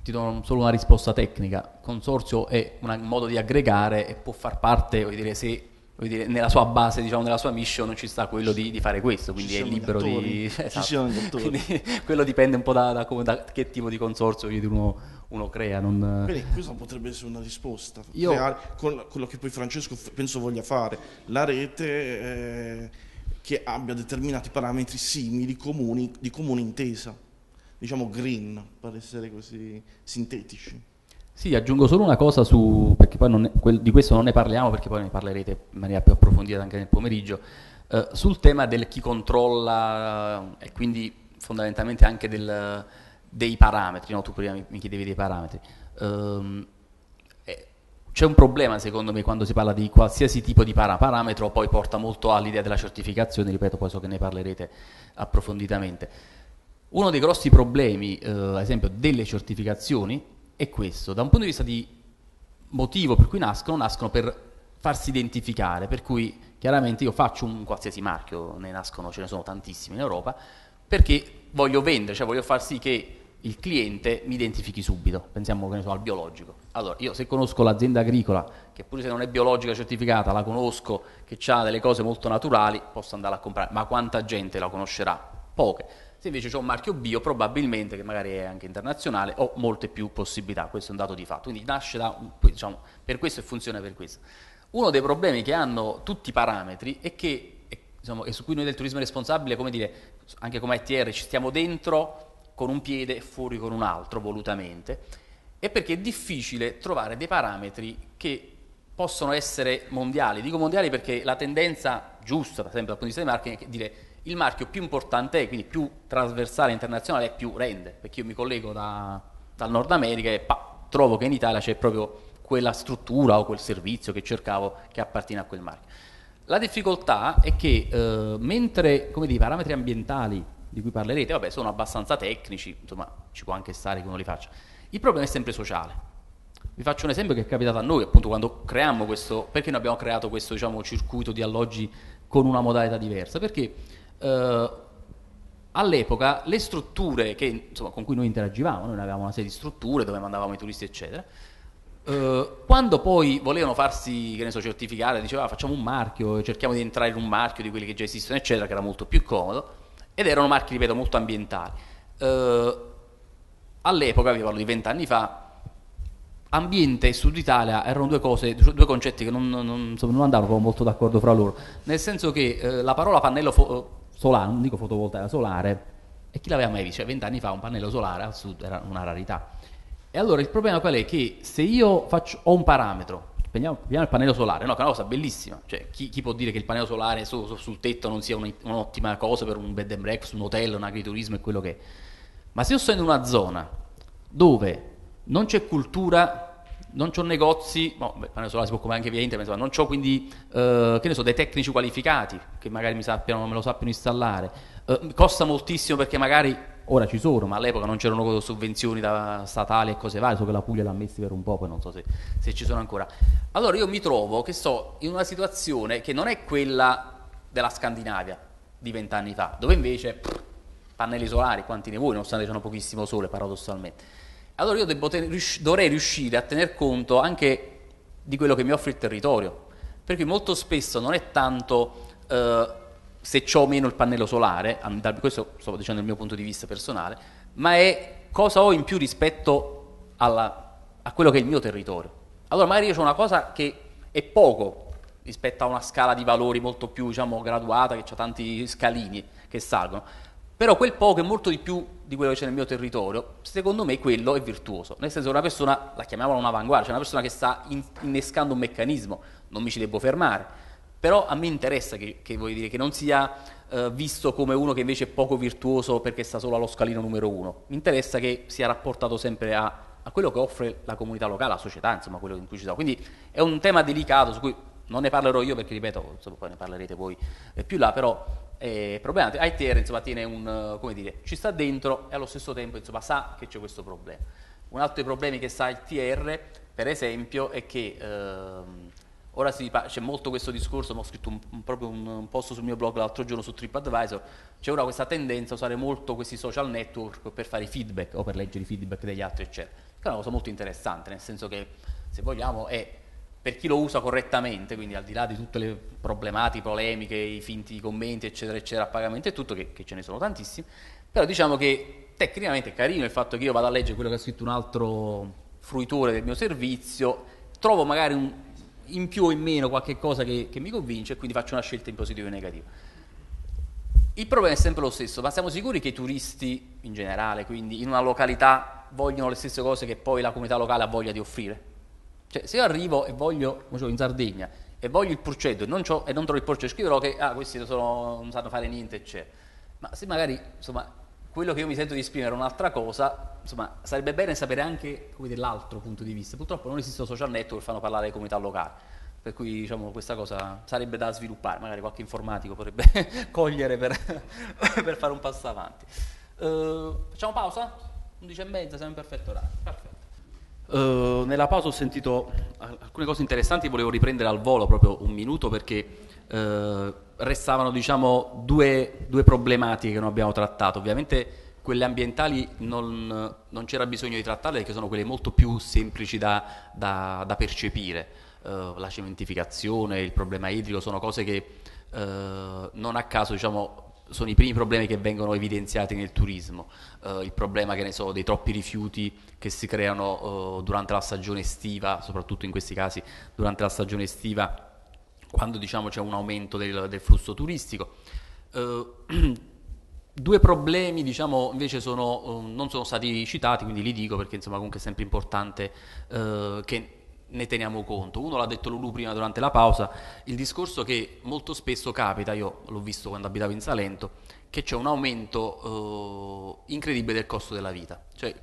Ti do solo una risposta tecnica, consorzio è un modo di aggregare e può far parte, voglio dire, se Dire, nella sua base, diciamo, nella sua mission ci sta quello di, di fare questo, quindi è libero di... [LAUGHS] Esatto. quindi, [LAUGHS] quello dipende un po' da, da, come, da che tipo di consorzio uno, uno, crea. Non... Bene, questa potrebbe essere una risposta, Io... Creare, con, quello che poi Francesco penso voglia fare, la rete eh, che abbia determinati parametri simili, comuni, di comune intesa, diciamo green, per essere così sintetici. Sì, aggiungo solo una cosa su, perché poi ne, quel, di questo non ne parliamo perché poi ne parlerete in maniera più approfondita anche nel pomeriggio, eh, sul tema del chi controlla eh, e quindi fondamentalmente anche del, dei parametri, no? tu prima mi, chiedevi dei parametri. Um, c'è un problema secondo me quando si parla di qualsiasi tipo di para- parametro, poi porta molto all'idea della certificazione, ripeto, poi so che ne parlerete approfonditamente. Uno dei grossi problemi, eh, ad esempio, delle certificazioni è questo, da un punto di vista di motivo per cui nascono, nascono per farsi identificare, per cui chiaramente io faccio un qualsiasi marchio, ne nascono, ce ne sono tantissimi in Europa, perché voglio vendere, cioè voglio far sì che il cliente mi identifichi subito, pensiamo so, al biologico. Allora, io se conosco l'azienda agricola, che pure se non è biologica certificata, la conosco, che ha delle cose molto naturali, posso andare a comprare, ma quanta gente la conoscerà? Poche. Se invece c'è un marchio bio, probabilmente, che magari è anche internazionale, ho molte più possibilità, questo è un dato di fatto. Quindi nasce da, diciamo, per questo e funziona per questo. Uno dei problemi che hanno tutti i parametri è che, diciamo, e su cui noi del turismo responsabile, come dire, anche come ETR, ci stiamo dentro con un piede e fuori con un altro, volutamente, è perché è difficile trovare dei parametri che possono essere mondiali. Dico mondiali perché la tendenza giusta, sempre dal punto di vista del marketing, è dire il marchio più importante è, quindi più trasversale internazionale, è più rende, perché io mi collego da, dal Nord America e pa, trovo che in Italia c'è proprio quella struttura o quel servizio che cercavo che appartiene a quel marchio. La difficoltà è che eh, mentre come dire, i parametri ambientali di cui parlerete vabbè, sono abbastanza tecnici, insomma ci può anche stare che uno li faccia, il problema è sempre sociale. Vi faccio un esempio che è capitato a noi appunto quando creiamo questo, perché noi abbiamo creato questo diciamo, circuito di alloggi con una modalità diversa? Perché eh, all'epoca le strutture che, insomma, con cui noi interagivamo, noi avevamo una serie di strutture dove mandavamo i turisti, eccetera, eh, quando poi volevano farsi, che ne so, certificare, dicevano ah, facciamo un marchio, cerchiamo di entrare in un marchio di quelli che già esistono, eccetera, che era molto più comodo, ed erano marchi, ripeto, molto ambientali. Eh, all'epoca, vi parlo di vent'anni fa, ambiente e Sud Italia erano due cose, due concetti che non, non, insomma, non andavano molto d'accordo fra loro, nel senso che eh, la parola pannello fo- solare, non dico fotovoltaica, solare, e chi l'aveva mai visto? Cioè, vent'anni fa un pannello solare al sud era una rarità. E allora il problema qual è? Che se io faccio, ho un parametro, prendiamo, prendiamo il pannello solare, no, che è una cosa bellissima, cioè chi, chi può dire che il pannello solare su, su, sul tetto non sia un, un'ottima cosa per un bed and breakfast, un hotel, un agriturismo e quello che è. Ma se io sono in una zona dove non c'è cultura non ho negozi, no, beh, ne so, si può comprare anche via internet, ma non ho quindi eh, che ne so, dei tecnici qualificati che magari mi sappiano, me lo sappiano installare. Eh, costa moltissimo perché magari ora ci sono, ma all'epoca non c'erano sovvenzioni da statali e cose varie, so che la Puglia l'ha messa per un po', poi non so se, se ci sono ancora. Allora io mi trovo che sto in una situazione che non è quella della Scandinavia di vent'anni fa, dove invece pff, pannelli solari, quanti ne vuoi, nonostante c'è pochissimo sole paradossalmente allora io rius- dovrei riuscire a tener conto anche di quello che mi offre il territorio, perché molto spesso non è tanto eh, se ho o meno il pannello solare, questo sto dicendo il mio punto di vista personale, ma è cosa ho in più rispetto alla, a quello che è il mio territorio. Allora magari io ho una cosa che è poco rispetto a una scala di valori molto più diciamo, graduata, che ha tanti scalini che salgono, però quel poco è molto di più di quello che c'è nel mio territorio, secondo me quello è virtuoso. Nel senso, che una persona, la chiamiamola un'avanguardia, cioè una persona che sta in, innescando un meccanismo, non mi ci devo fermare. Però a me interessa che, che, dire, che non sia eh, visto come uno che invece è poco virtuoso perché sta solo allo scalino numero uno. Mi interessa che sia rapportato sempre a, a quello che offre la comunità locale, la società, insomma, quello in cui ci sta. Quindi è un tema delicato su cui non ne parlerò io perché, ripeto, insomma, poi ne parlerete voi eh, più là, però eh, problema. Aiter insomma tiene un, eh, come dire, ci sta dentro e allo stesso tempo insomma sa che c'è questo problema. Un altro dei problemi che sa il TR per esempio è che ehm, ora c'è molto questo discorso, ho scritto un, un, proprio un, un post sul mio blog l'altro giorno su TripAdvisor, c'è ora questa tendenza a usare molto questi social network per fare i feedback o per leggere i feedback degli altri eccetera, che è una cosa molto interessante, nel senso che se vogliamo è per chi lo usa correttamente, quindi al di là di tutte le problematiche, polemiche, i finti commenti, eccetera, eccetera, a pagamento e tutto, che, che ce ne sono tantissimi, però diciamo che tecnicamente è carino il fatto che io vada a leggere quello che ha scritto un altro fruitore del mio servizio, trovo magari un, in più o in meno qualche cosa che, che mi convince e quindi faccio una scelta in positivo e negativo. Il problema è sempre lo stesso, ma siamo sicuri che i turisti in generale, quindi in una località, vogliono le stesse cose che poi la comunità locale ha voglia di offrire? Cioè, se io arrivo e voglio, come dicevo, in Sardegna, e voglio il porcetto e non, e non trovo il porcetto, scriverò che ah, questi non, sono, non sanno fare niente, eccetera. Ma se magari, insomma, quello che io mi sento di esprimere è un'altra cosa, insomma, sarebbe bene sapere anche dire, l'altro punto di vista. Purtroppo non esistono social network che fanno parlare le comunità locali, per cui diciamo, questa cosa sarebbe da sviluppare, magari qualche informatico potrebbe [LAUGHS] cogliere per, [LAUGHS] per, fare un passo avanti. Uh, facciamo pausa? 11 e mezza, siamo in perfetto orario. Perfetto. Eh, nella pausa ho sentito alcune cose interessanti, volevo riprendere al volo proprio un minuto perché uh, restavano diciamo, due, due, problematiche che non abbiamo trattato. Ovviamente quelle ambientali non, non, c'era bisogno di trattarle perché sono quelle molto più semplici da, da, da percepire. Uh, la cementificazione, il problema idrico sono cose che non a caso diciamo, sono i primi problemi che vengono evidenziati nel turismo, uh, il problema so, dei troppi rifiuti che si creano uh, durante la stagione estiva, soprattutto in questi casi durante la stagione estiva, quando diciamo, c'è un aumento del, del flusso turistico. Uh, [CLEARS THROAT] due problemi diciamo, invece sono, non sono stati citati, quindi li dico perché insomma, comunque è sempre importante che ne teniamo conto. Uno l'ha detto Lulu prima durante la pausa, il discorso che molto spesso capita, io l'ho visto quando abitavo in Salento, che c'è un aumento eh, incredibile del costo della vita. Cioè,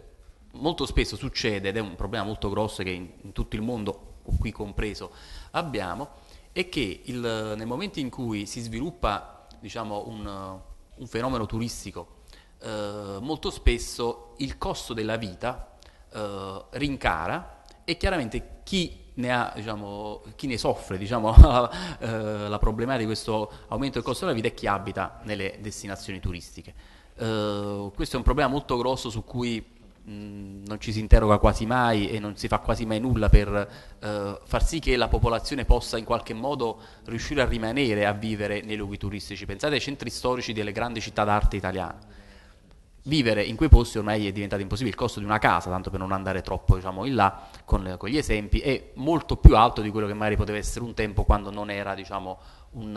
molto spesso succede, ed è un problema molto grosso che in, in tutto il mondo, qui compreso, abbiamo, è che il, nel momento in cui si sviluppa diciamo, un, un, fenomeno turistico, eh, molto spesso il costo della vita eh, rincara e chiaramente chi ne, ha, diciamo, chi ne soffre diciamo, [LAUGHS] eh, la problematica di questo aumento del costo della vita è chi abita nelle destinazioni turistiche. Eh, questo è un problema molto grosso su cui mh, mm, non ci si interroga quasi mai e non si fa quasi mai nulla per eh, far sì che la popolazione possa in qualche modo riuscire a rimanere a vivere nei luoghi turistici. Pensate ai centri storici delle grandi città d'arte italiane vivere in quei posti ormai è diventato impossibile. Il costo di una casa, tanto per non andare troppo diciamo, in là con, con, gli esempi, è molto più alto di quello che magari poteva essere un tempo quando non era diciamo, un,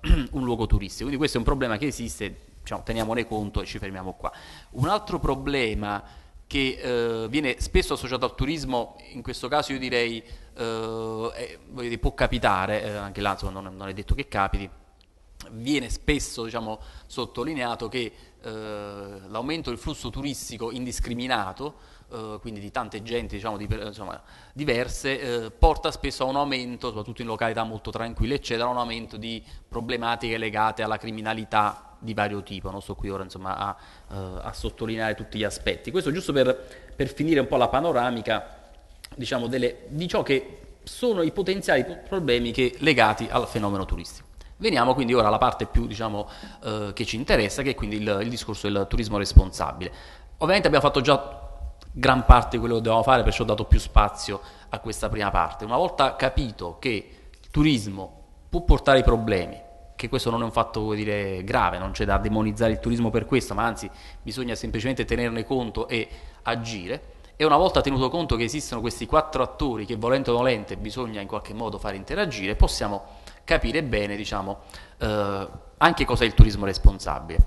uh, [CLEARS THROAT] un, luogo turistico. Quindi questo è un problema che esiste, diciamo, teniamone conto e ci fermiamo qua. Un altro problema che uh, viene spesso associato al turismo, in questo caso io direi, uh, è, può capitare, eh, anche là insomma, non, non, è detto che capiti, viene spesso diciamo, sottolineato che eh, l'aumento del flusso turistico indiscriminato, eh, quindi di tante genti diciamo, di, insomma, diverse, eh, porta spesso a un aumento, soprattutto in località molto tranquille, eccetera, un aumento di problematiche legate alla criminalità di vario tipo. Non sto qui ora insomma, a, eh, a, sottolineare tutti gli aspetti. Questo giusto per, per finire un po' la panoramica diciamo, delle, di ciò che sono i potenziali problemi che, legati al fenomeno turistico. Veniamo quindi ora alla parte più diciamo, eh, che ci interessa, che è quindi il, il discorso del turismo responsabile. Ovviamente abbiamo fatto già gran parte di quello che dobbiamo fare, perciò ho dato più spazio a questa prima parte. Una volta capito che il turismo può portare problemi, che questo non è un fatto dire, grave, non c'è da demonizzare il turismo per questo, ma anzi bisogna semplicemente tenerne conto e agire. E una volta tenuto conto che esistono questi quattro attori che volente o nolente bisogna in qualche modo fare interagire, possiamo capire bene diciamo, eh, anche cos'è il turismo responsabile.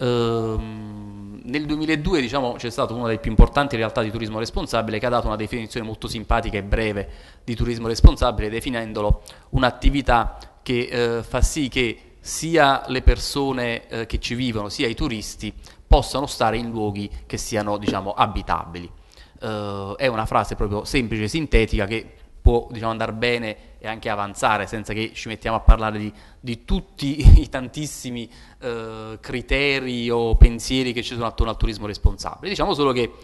Ehm, nel 2002 diciamo, c'è stato uno dei più importanti realtà di turismo responsabile che ha dato una definizione molto simpatica e breve di turismo responsabile definendolo un'attività che eh, fa sì che sia le persone eh, che ci vivono sia i turisti possano stare in luoghi che siano diciamo, abitabili. Eh, è una frase proprio semplice, sintetica che può diciamo, andare bene e anche avanzare senza che ci mettiamo a parlare di, di tutti [LAUGHS] i tantissimi eh, criteri o pensieri che ci sono attorno al turismo responsabile. Diciamo solo che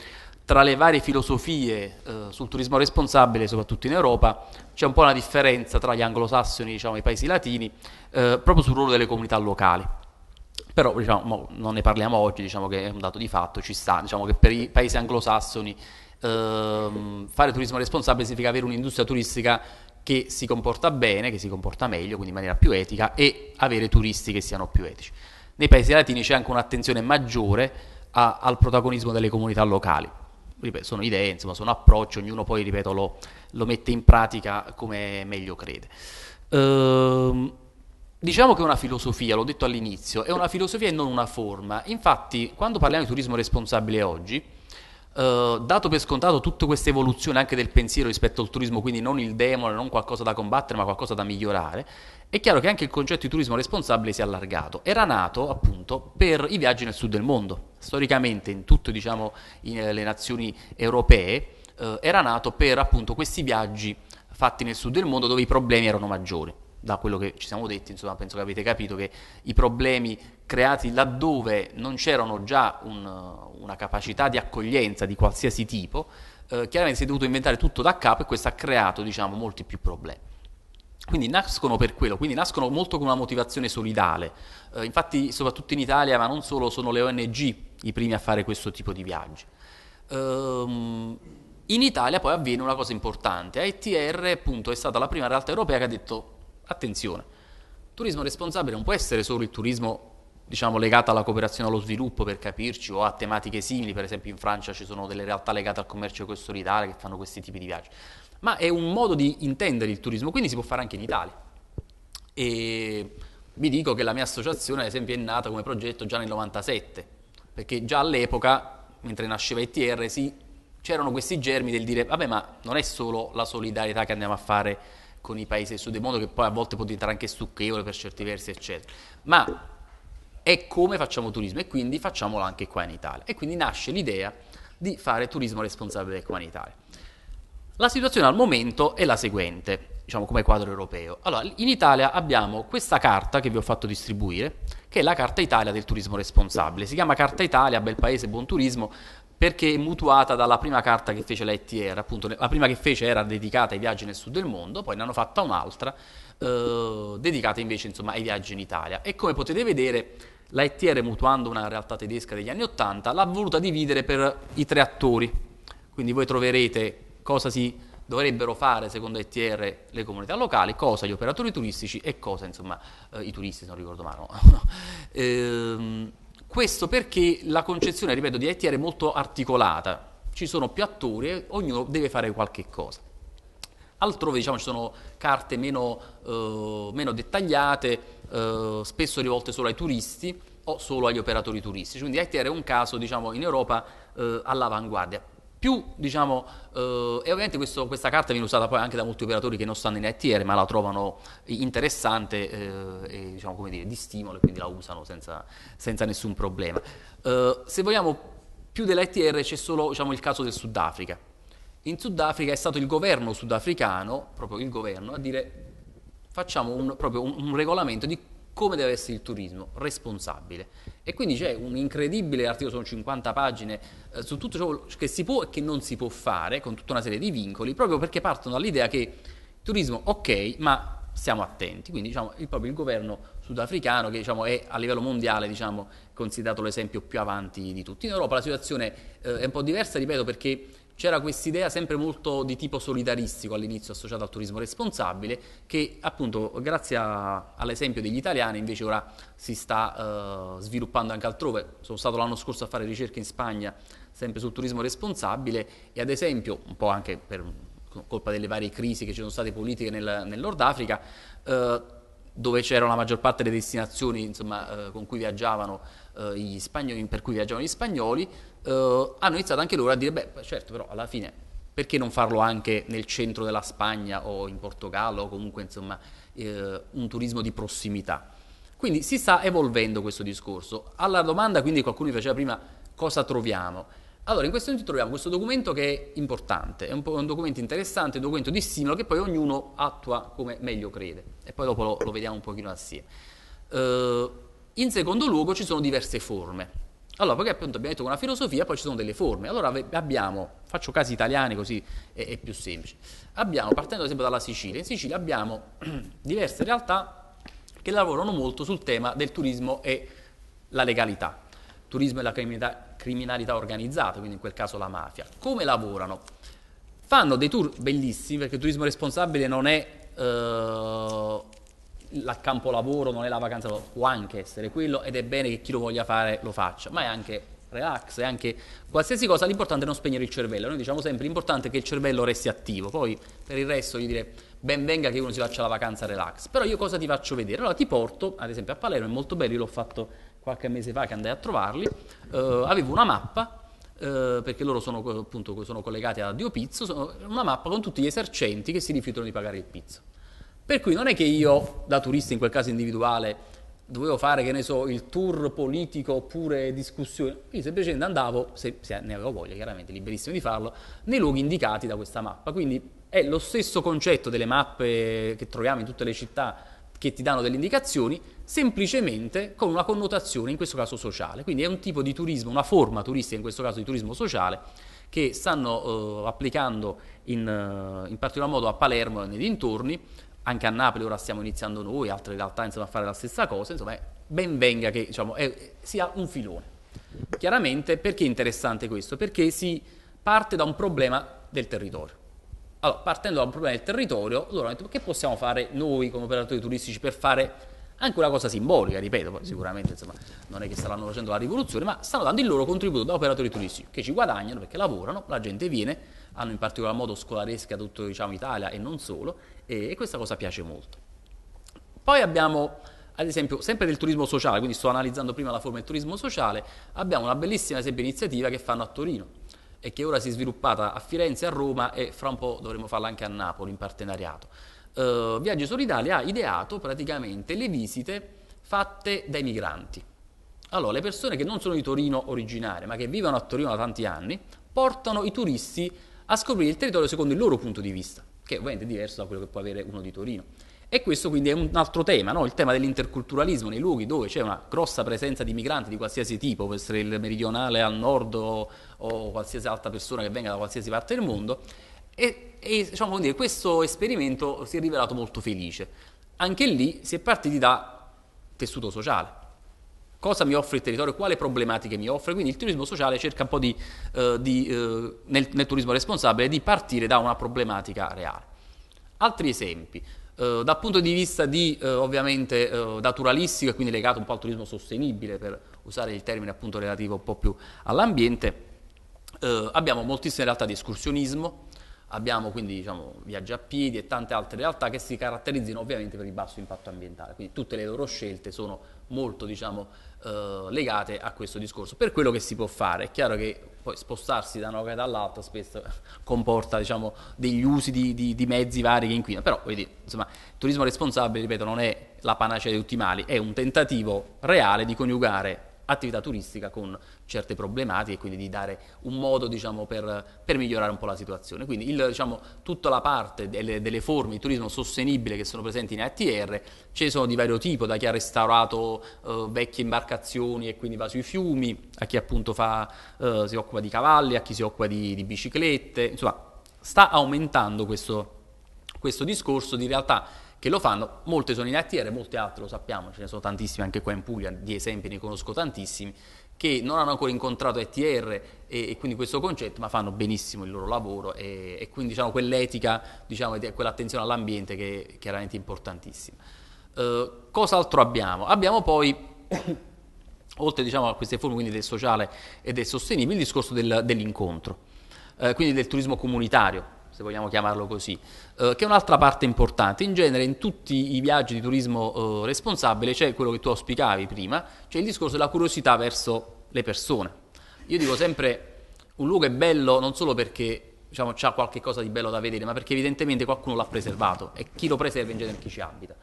tra le varie filosofie eh, sul turismo responsabile, soprattutto in Europa, c'è un po' una differenza tra gli anglosassoni diciamo, e i paesi latini eh, proprio sul ruolo delle comunità locali. Però diciamo, non ne parliamo oggi, diciamo che è un dato di fatto, ci sta, diciamo che per i paesi anglosassoni ehm, fare turismo responsabile significa avere un'industria turistica che si comporta bene, che si comporta meglio, quindi in maniera più etica e avere turisti che siano più etici. Nei paesi latini c'è anche un'attenzione maggiore a, al protagonismo delle comunità locali. Ripeto, sono idee, insomma, sono approcci, ognuno poi, ripeto, lo, lo mette in pratica come meglio crede. Ehm, Diciamo che è una filosofia, l'ho detto all'inizio, è una filosofia e non una forma. Infatti, quando parliamo di turismo responsabile oggi, eh, dato per scontato tutta questa evoluzione anche del pensiero rispetto al turismo, quindi non il demone, non qualcosa da combattere, ma qualcosa da migliorare, è chiaro che anche il concetto di turismo responsabile si è allargato. Era nato appunto per i viaggi nel sud del mondo. Storicamente in tutte diciamo, eh, le nazioni europee eh, era nato per appunto questi viaggi fatti nel sud del mondo dove i problemi erano maggiori da quello che ci siamo detti, insomma, penso che avete capito che i problemi creati laddove non c'erano già un, una capacità di accoglienza di qualsiasi tipo, eh, chiaramente si è dovuto inventare tutto da capo e questo ha creato, diciamo, molti più problemi. Quindi nascono per quello, quindi nascono molto con una motivazione solidale. Eh, infatti, soprattutto in Italia, ma non solo, sono le ONG i primi a fare questo tipo di viaggi. Um, in Italia poi avviene una cosa importante, AETR appunto è stata la prima realtà europea che ha detto Attenzione, turismo responsabile non può essere solo il turismo diciamo, legata alla cooperazione allo sviluppo per capirci o a tematiche simili, per esempio in Francia ci sono delle realtà legate al commercio ecosolidale che fanno questi tipi di viaggi, ma è un modo di intendere il turismo, quindi si può fare anche in Italia. E vi dico che la mia associazione ad esempio è nata come progetto già nel 97, perché già all'epoca, mentre nasceva ETR, sì, c'erano questi germi del dire, vabbè ma non è solo la solidarietà che andiamo a fare con i paesi del sud del mondo, che poi a volte può diventare anche stucchevole per certi versi, eccetera. Ma è come facciamo turismo e quindi facciamolo anche qua in Italia. E quindi nasce l'idea di fare turismo responsabile qua in Italia. La situazione al momento è la seguente, diciamo come quadro europeo. Allora, in Italia abbiamo questa carta che vi ho fatto distribuire, che è la Carta Italia del turismo responsabile. Si chiama Carta Italia, bel paese, buon turismo, perché è mutuata dalla prima carta che fece la ETR, appunto la prima che fece era dedicata ai viaggi nel sud del mondo, poi ne hanno fatta un'altra eh, dedicata invece insomma, ai viaggi in Italia. E come potete vedere la ETR mutuando una realtà tedesca degli anni Ottanta l'ha voluta dividere per i tre attori, quindi voi troverete cosa si dovrebbero fare secondo ETR le comunità locali, cosa gli operatori turistici e cosa insomma eh, i turisti, se non ricordo male. No. [LAUGHS] ehm, questo perché la concezione, ripeto, di ITR è molto articolata, ci sono più attori e ognuno deve fare qualche cosa. Altrove diciamo, ci sono carte meno, eh, meno dettagliate, eh, spesso rivolte solo ai turisti o solo agli operatori turistici. Quindi ITR è un caso diciamo, in Europa eh, all'avanguardia più diciamo eh, e ovviamente questo, questa carta viene usata poi anche da molti operatori che non stanno in ETR ma la trovano eh, interessante eh, e diciamo come dire di stimolo e quindi la usano senza, senza nessun problema eh, se vogliamo più dell'ETR c'è solo diciamo, il caso del Sudafrica in Sudafrica è stato il governo sudafricano proprio il governo a dire facciamo un, proprio un, un regolamento di come deve essere il turismo responsabile e quindi c'è un incredibile articolo, sono 50 pagine, eh, su tutto ciò che si può e che non si può fare, con tutta una serie di vincoli, proprio perché partono dall'idea che il turismo ok, ma stiamo attenti. Quindi diciamo, il, proprio il governo sudafricano, che diciamo, è a livello mondiale diciamo, considerato l'esempio più avanti di tutti. In Europa la situazione eh, è un po' diversa, ripeto, perché c'era questa idea sempre molto di tipo solidaristico all'inizio associata al turismo responsabile che appunto grazie a, all'esempio degli italiani invece ora si sta eh, sviluppando anche altrove. Sono stato l'anno scorso a fare ricerche in Spagna sempre sul turismo responsabile e ad esempio un po' anche per colpa delle varie crisi che ci sono state politiche nel, nel Nord Africa, eh, dove c'era la maggior parte delle destinazioni insomma, eh, con cui viaggiavano eh, gli spagnoli, per cui viaggiavano gli spagnoli, eh, hanno iniziato anche loro a dire, beh certo però alla fine perché non farlo anche nel centro della Spagna o in Portogallo o comunque insomma eh, un turismo di prossimità. Quindi si sta evolvendo questo discorso. Alla domanda quindi qualcuno mi faceva prima cosa troviamo? Allora, in questo momento troviamo questo documento che è importante, è un, un, documento interessante, un documento di stimolo che poi ognuno attua come meglio crede e poi dopo lo, lo vediamo un pochino assieme. Uh, in secondo luogo ci sono diverse forme. Allora, perché appunto abbiamo detto con una filosofia poi ci sono delle forme. Allora abbiamo, faccio casi italiani così è, è più semplice. Abbiamo, partendo ad esempio dalla Sicilia, in Sicilia abbiamo [CLEARS THROAT] diverse realtà che lavorano molto sul tema del turismo e la legalità. Turismo e la criminalità, criminalità organizzata, quindi in quel caso la mafia. Come lavorano? Fanno dei tour bellissimi, perché il turismo responsabile non è... Eh, il campo lavoro non è la vacanza, può anche essere quello ed è bene che chi lo voglia fare lo faccia, ma è anche relax, è anche qualsiasi cosa, l'importante è non spegnere il cervello, noi diciamo sempre l'importante è che il cervello resti attivo, poi per il resto io direi ben venga che uno si faccia la vacanza relax, però io cosa ti faccio vedere? Allora ti porto ad esempio a Palermo, è molto bello, io l'ho fatto qualche mese fa che andai a trovarli, eh, avevo una mappa Uh, perché loro sono, appunto, sono collegati a Dio Pizzo, una mappa con tutti gli esercenti che si rifiutano di pagare il pizzo. Per cui non è che io, da turista in quel caso individuale, dovevo fare, che ne so, il tour politico oppure discussione. Io semplicemente andavo, se, se, ne avevo voglia, chiaramente, liberissimo di farlo, nei luoghi indicati da questa mappa. Quindi è lo stesso concetto delle mappe che troviamo in tutte le città che ti danno delle indicazioni, semplicemente con una connotazione, in questo caso sociale. Quindi è un tipo di turismo, una forma turistica, in questo caso di turismo sociale, che stanno eh, applicando in, eh, in particolar modo a Palermo e nei dintorni, anche a Napoli ora stiamo iniziando noi, altre realtà insomma, a fare la stessa cosa, insomma eh, ben venga che diciamo, è, eh, sia un filone. Chiaramente perché è interessante questo? Perché si parte da un problema del territorio. Allora, partendo da un problema del territorio, loro hanno detto che possiamo fare noi come operatori turistici per fare anche una cosa simbolica, ripeto, poi sicuramente insomma, non è che stanno facendo la rivoluzione, ma stanno dando il loro contributo da operatori turistici, che ci guadagnano perché lavorano, la gente viene, hanno in particolar modo scolaresca tutta diciamo, Italia e non solo, e, e questa cosa piace molto. Poi abbiamo ad esempio, sempre del turismo sociale, quindi sto analizzando prima la forma del turismo sociale, abbiamo una bellissima esempio, iniziativa che fanno a Torino e che ora si è sviluppata a Firenze, a Roma e fra un po' dovremo farla anche a Napoli in partenariato. Uh, Viaggio Solidale ha ideato praticamente le visite fatte dai migranti. Allora, le persone che non sono di Torino originarie, ma che vivono a Torino da tanti anni, portano i turisti a scoprire il territorio secondo il loro punto di vista che ovviamente è diverso da quello che può avere uno di Torino. E questo quindi è un altro tema, no? il tema dell'interculturalismo nei luoghi dove c'è una grossa presenza di migranti di qualsiasi tipo, può essere il meridionale al nord o, o qualsiasi altra persona che venga da qualsiasi parte del mondo. E, e diciamo, dire, questo esperimento si è rivelato molto felice. Anche lì si è partiti da tessuto sociale cosa mi offre il territorio, quali problematiche mi offre. Quindi il turismo sociale cerca un po' di, eh, di eh, nel, nel, turismo responsabile, di partire da una problematica reale. Altri esempi. Eh, dal punto di vista di, eh, ovviamente, eh, naturalistico e quindi legato un po' al turismo sostenibile, per usare il termine appunto relativo un po' più all'ambiente, eh, abbiamo moltissime realtà di escursionismo, abbiamo quindi diciamo, viaggi a piedi e tante altre realtà che si caratterizzano ovviamente per il basso impatto ambientale, quindi tutte le loro scelte sono molto diciamo, eh, legate a questo discorso. Per quello che si può fare, è chiaro che poi spostarsi da una località all'altra spesso [LAUGHS] comporta diciamo, degli usi di, di, di, mezzi vari che inquinano, però vedi, insomma, il turismo responsabile, ripeto, non è la panacea di tutti i mali, è un tentativo reale di coniugare attività turistica con certe problematiche e quindi di dare un modo diciamo, per, per, migliorare un po' la situazione. Quindi il, diciamo, tutta la parte delle, delle, forme di turismo sostenibile che sono presenti in ATR ce ne sono di vario tipo, da chi ha restaurato eh, vecchie imbarcazioni e quindi va sui fiumi, a chi appunto fa, eh, si occupa di cavalli, a chi si occupa di, di biciclette, insomma sta aumentando questo, questo discorso di realtà che lo fanno, molte sono in attiere, molte altre lo sappiamo, ce ne sono tantissime anche qua in Puglia, di esempi ne conosco tantissimi, che non hanno ancora incontrato ETR e, e, quindi questo concetto, ma fanno benissimo il loro lavoro e, e quindi diciamo, quell'etica, diciamo, quell'attenzione all'ambiente che è chiaramente importantissima. Eh, cos'altro abbiamo? Abbiamo poi, [COUGHS] oltre diciamo, a queste forme quindi, del sociale e del sostenibile, il discorso del, dell'incontro, eh, quindi del turismo comunitario se vogliamo chiamarlo così, eh, che è un'altra parte importante. In genere in tutti i viaggi di turismo eh, responsabile c'è quello che tu auspicavi prima, cioè il discorso della curiosità verso le persone. Io dico sempre un luogo è bello non solo perché diciamo, c'ha qualche cosa di bello da vedere, ma perché evidentemente qualcuno l'ha preservato e chi lo preserva in genere chi ci abita.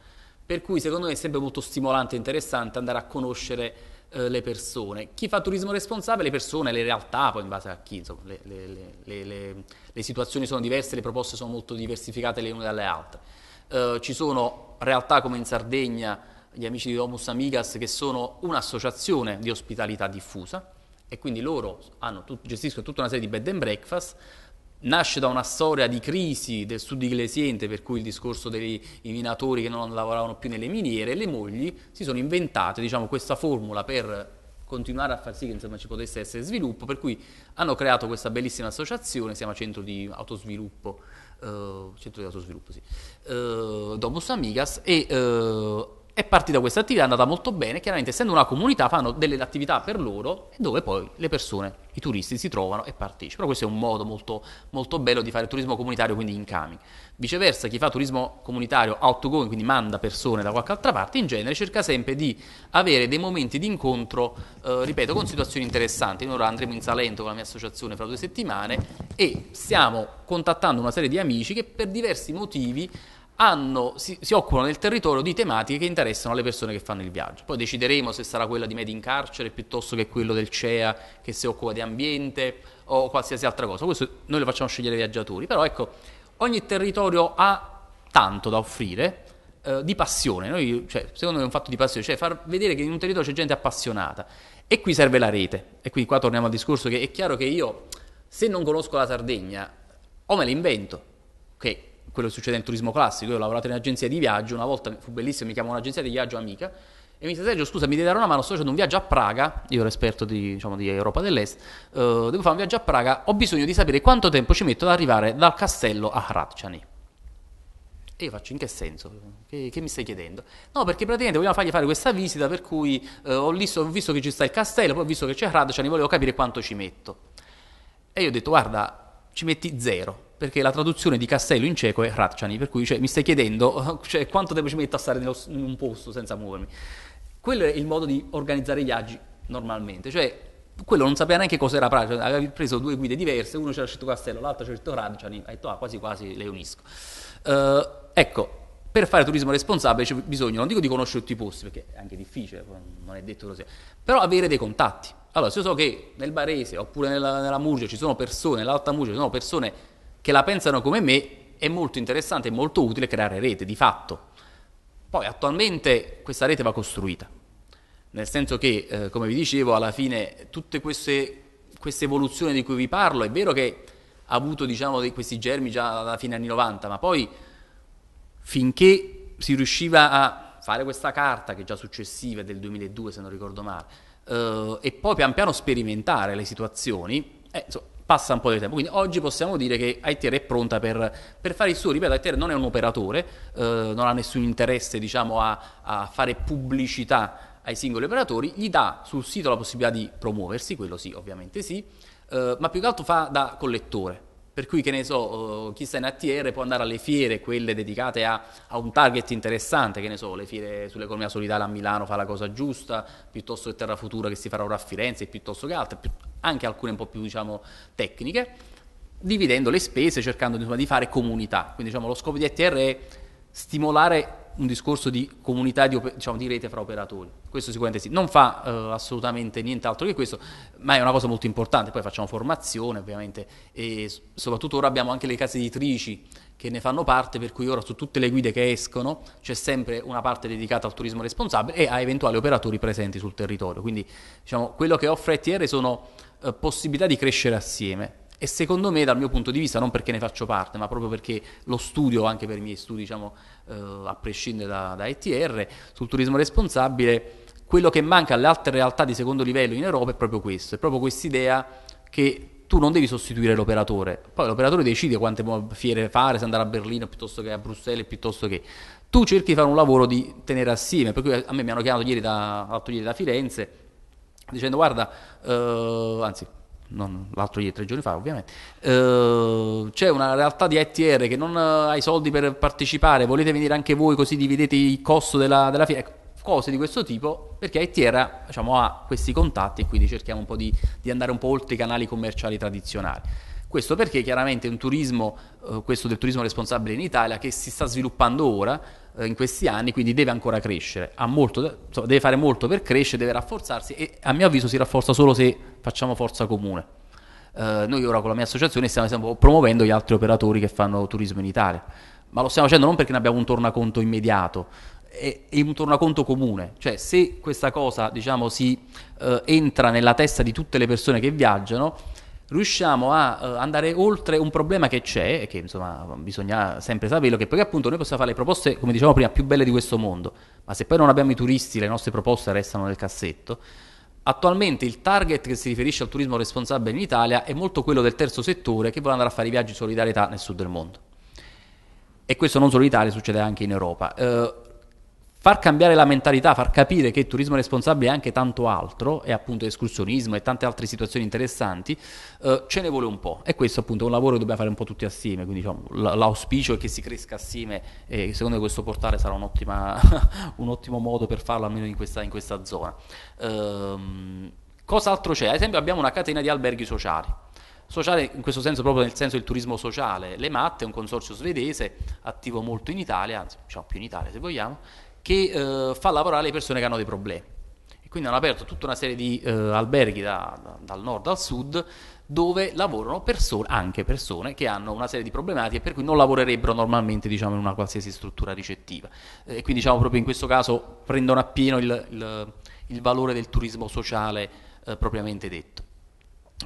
Per cui secondo me è sempre molto stimolante e interessante andare a conoscere eh, le persone. Chi fa turismo responsabile? Le persone, le realtà, poi in base a chi, insomma, le, le, le, le situazioni sono diverse, le proposte sono molto diversificate le une dalle altre. Eh, ci sono realtà come in Sardegna, gli amici di Domus Amigas, che sono un'associazione di ospitalità diffusa e quindi loro hanno, gestiscono tutta una serie di bed and breakfast nasce da una storia di crisi del sud iglesiente, per cui il discorso dei minatori che non lavoravano più nelle miniere, le mogli si sono inventate diciamo, questa formula per continuare a far sì che insomma, ci potesse essere sviluppo, per cui hanno creato questa bellissima associazione, si chiama Centro di Autosviluppo, eh, Centro di Autosviluppo, sì, eh, Domus Amigas, e eh, è partita questa attività, è andata molto bene, chiaramente essendo una comunità fanno delle attività per loro dove poi le persone, i turisti si trovano e partecipano. Questo è un modo molto, molto bello di fare turismo comunitario, quindi in incoming. Viceversa, chi fa turismo comunitario outgoing, quindi manda persone da qualche altra parte, in genere cerca sempre di avere dei momenti di incontro, eh, ripeto, con situazioni interessanti. Noi ora andremo in Salento con la mia associazione fra due settimane e stiamo contattando una serie di amici che per diversi motivi hanno, si, si, occupano nel territorio di tematiche che interessano le persone che fanno il viaggio. Poi decideremo se sarà quella di Medi in Carcere piuttosto che quello del CEA che si occupa di ambiente o qualsiasi altra cosa. Questo noi lo facciamo scegliere ai viaggiatori, però ecco, ogni territorio ha tanto da offrire eh, di passione, noi, cioè, secondo me è un fatto di passione, cioè far vedere che in un territorio c'è gente appassionata e qui serve la rete e quindi qua torniamo al discorso che è chiaro che io se non conosco la Sardegna o me la invento, okay quello che succede nel turismo classico. Io ho lavorato in un'agenzia di viaggio, una volta fu bellissimo, mi chiamò un'agenzia di viaggio amica e mi disse Sergio scusa mi devi dare una mano sto facendo un viaggio a Praga io ero esperto di, diciamo, di Europa dell'Est eh, devo fare un viaggio a Praga ho bisogno di sapere quanto tempo ci metto ad arrivare dal castello a Hradciani e io faccio in che senso? Che, che mi stai chiedendo? No perché praticamente vogliamo fargli fare questa visita per cui eh, ho, visto, ho, visto, che ci sta il castello poi ho visto che c'è Hradciani volevo capire quanto ci metto e io ho detto guarda ci metti zero perché la traduzione di Castello in ceco è Ratchani, per cui cioè, mi stai chiedendo [LAUGHS] cioè, quanto tempo ci metto a stare nello, in un posto senza muovermi. Quello è il modo di organizzare i viaggi normalmente, cioè quello non sapeva neanche cos'era Ratchani, cioè, avevi preso due guide diverse, uno c'era scritto Castello, l'altro c'era scritto Ratchani, ha detto ah quasi quasi le unisco. Uh, ecco, per fare turismo responsabile c'è bisogno, non dico di conoscere tutti i posti, perché è anche difficile, non è detto così, però avere dei contatti. Allora, se io so che nel Barese oppure nella, nella Murgia ci sono persone, nell'Alta Murgia ci sono persone che la pensano come me, è molto interessante e molto utile creare rete, di fatto. Poi attualmente questa rete va costruita, nel senso che, eh, come vi dicevo, alla fine tutte queste, queste, evoluzioni di cui vi parlo, è vero che ha avuto diciamo, questi germi già alla fine anni 90, ma poi finché si riusciva a fare questa carta, che è già successiva, del 2002 se non ricordo male, eh, e poi pian piano sperimentare le situazioni, eh, insomma, passa un po' di tempo. Quindi oggi possiamo dire che ITR è pronta per, per fare il suo. Ripeto, ITR non è un operatore, eh, non ha nessun interesse diciamo, a, a, fare pubblicità ai singoli operatori, gli dà sul sito la possibilità di promuoversi, quello sì, ovviamente sì, eh, ma più che altro fa da collettore. Per cui, che ne so, chi sta in ATR può andare alle fiere, quelle dedicate a, a un target interessante, che ne so, le fiere sull'economia solidale a Milano fa la cosa giusta, piuttosto che Terra Futura che si farà ora a Firenze, piuttosto che altre, anche alcune un po' più, diciamo, tecniche, dividendo le spese, cercando insomma, di fare comunità. Quindi, diciamo, lo scopo di ATR è stimolare un discorso di comunità di, diciamo, di, rete fra operatori. Questo sicuramente sì, non fa eh, assolutamente nient'altro che questo, ma è una cosa molto importante. Poi facciamo formazione ovviamente e soprattutto ora abbiamo anche le case editrici che ne fanno parte, per cui ora su tutte le guide che escono c'è sempre una parte dedicata al turismo responsabile e a eventuali operatori presenti sul territorio. Quindi diciamo, quello che offre ETR sono eh, possibilità di crescere assieme e secondo me, dal mio punto di vista, non perché ne faccio parte, ma proprio perché lo studio, anche per i miei studi, diciamo, eh, a prescindere da, da ETR, sul turismo responsabile, quello che manca alle altre realtà di secondo livello in Europa è proprio questo, è proprio quest'idea che tu non devi sostituire l'operatore, poi l'operatore decide quante fiere fare, se andare a Berlino piuttosto che a Bruxelles, piuttosto che... Tu cerchi di fare un lavoro di tenere assieme, per cui a me mi hanno chiamato ieri da, ieri da Firenze dicendo guarda, eh, anzi non l'altro ieri, tre giorni fa ovviamente, eh, c'è una realtà di ETR che non eh, ha i soldi per partecipare, volete venire anche voi così dividete il costo della, della fiera, ecco, cose di questo tipo, perché ETR diciamo, ha questi contatti e quindi cerchiamo un po' di, di andare un po' oltre i canali commerciali tradizionali. Questo perché chiaramente un turismo, eh, questo del turismo responsabile in Italia, che si sta sviluppando ora, eh, in questi anni, quindi deve ancora crescere, molto, insomma, deve fare molto per crescere, deve rafforzarsi e a mio avviso si rafforza solo se facciamo forza comune. Eh, noi ora con la mia associazione stiamo, stiamo promuovendo gli altri operatori che fanno turismo in Italia, ma lo stiamo facendo non perché ne abbiamo un tornaconto immediato, è, un tornaconto comune, cioè se questa cosa diciamo, si eh, entra nella testa di tutte le persone che viaggiano, riusciamo a uh, andare oltre un problema che c'è e che insomma bisogna sempre saperlo che perché appunto noi possiamo fare le proposte come dicevamo prima più belle di questo mondo ma se poi non abbiamo i turisti le nostre proposte restano nel cassetto attualmente il target che si riferisce al turismo responsabile in Italia è molto quello del terzo settore che vuole andare a fare i viaggi di solidarietà nel sud del mondo e questo non solo in Italia succede anche in Europa uh, far cambiare la mentalità, far capire che il turismo responsabile è anche tanto altro, è appunto escursionismo e tante altre situazioni interessanti, eh, ce ne vuole un po'. E questo appunto è un lavoro che dobbiamo fare un po' tutti assieme, quindi diciamo, l'auspicio è che si cresca assieme e secondo me questo portale sarà [LAUGHS] un ottimo modo per farlo almeno in questa, in questa zona. Ehm, cos'altro c'è? Ad esempio abbiamo una catena di alberghi sociali sociale in questo senso proprio nel senso del turismo sociale. Le Matte è un consorzio svedese attivo molto in Italia, anzi diciamo più in Italia se vogliamo, che eh, fa lavorare le persone che hanno dei problemi. E quindi hanno aperto tutta una serie di eh, alberghi da, da, dal nord al sud dove lavorano persone, anche persone che hanno una serie di problematiche per cui non lavorerebbero normalmente diciamo, in una qualsiasi struttura ricettiva. Eh, e quindi diciamo, proprio in questo caso prendono appieno il, il, il valore del turismo sociale eh, propriamente detto.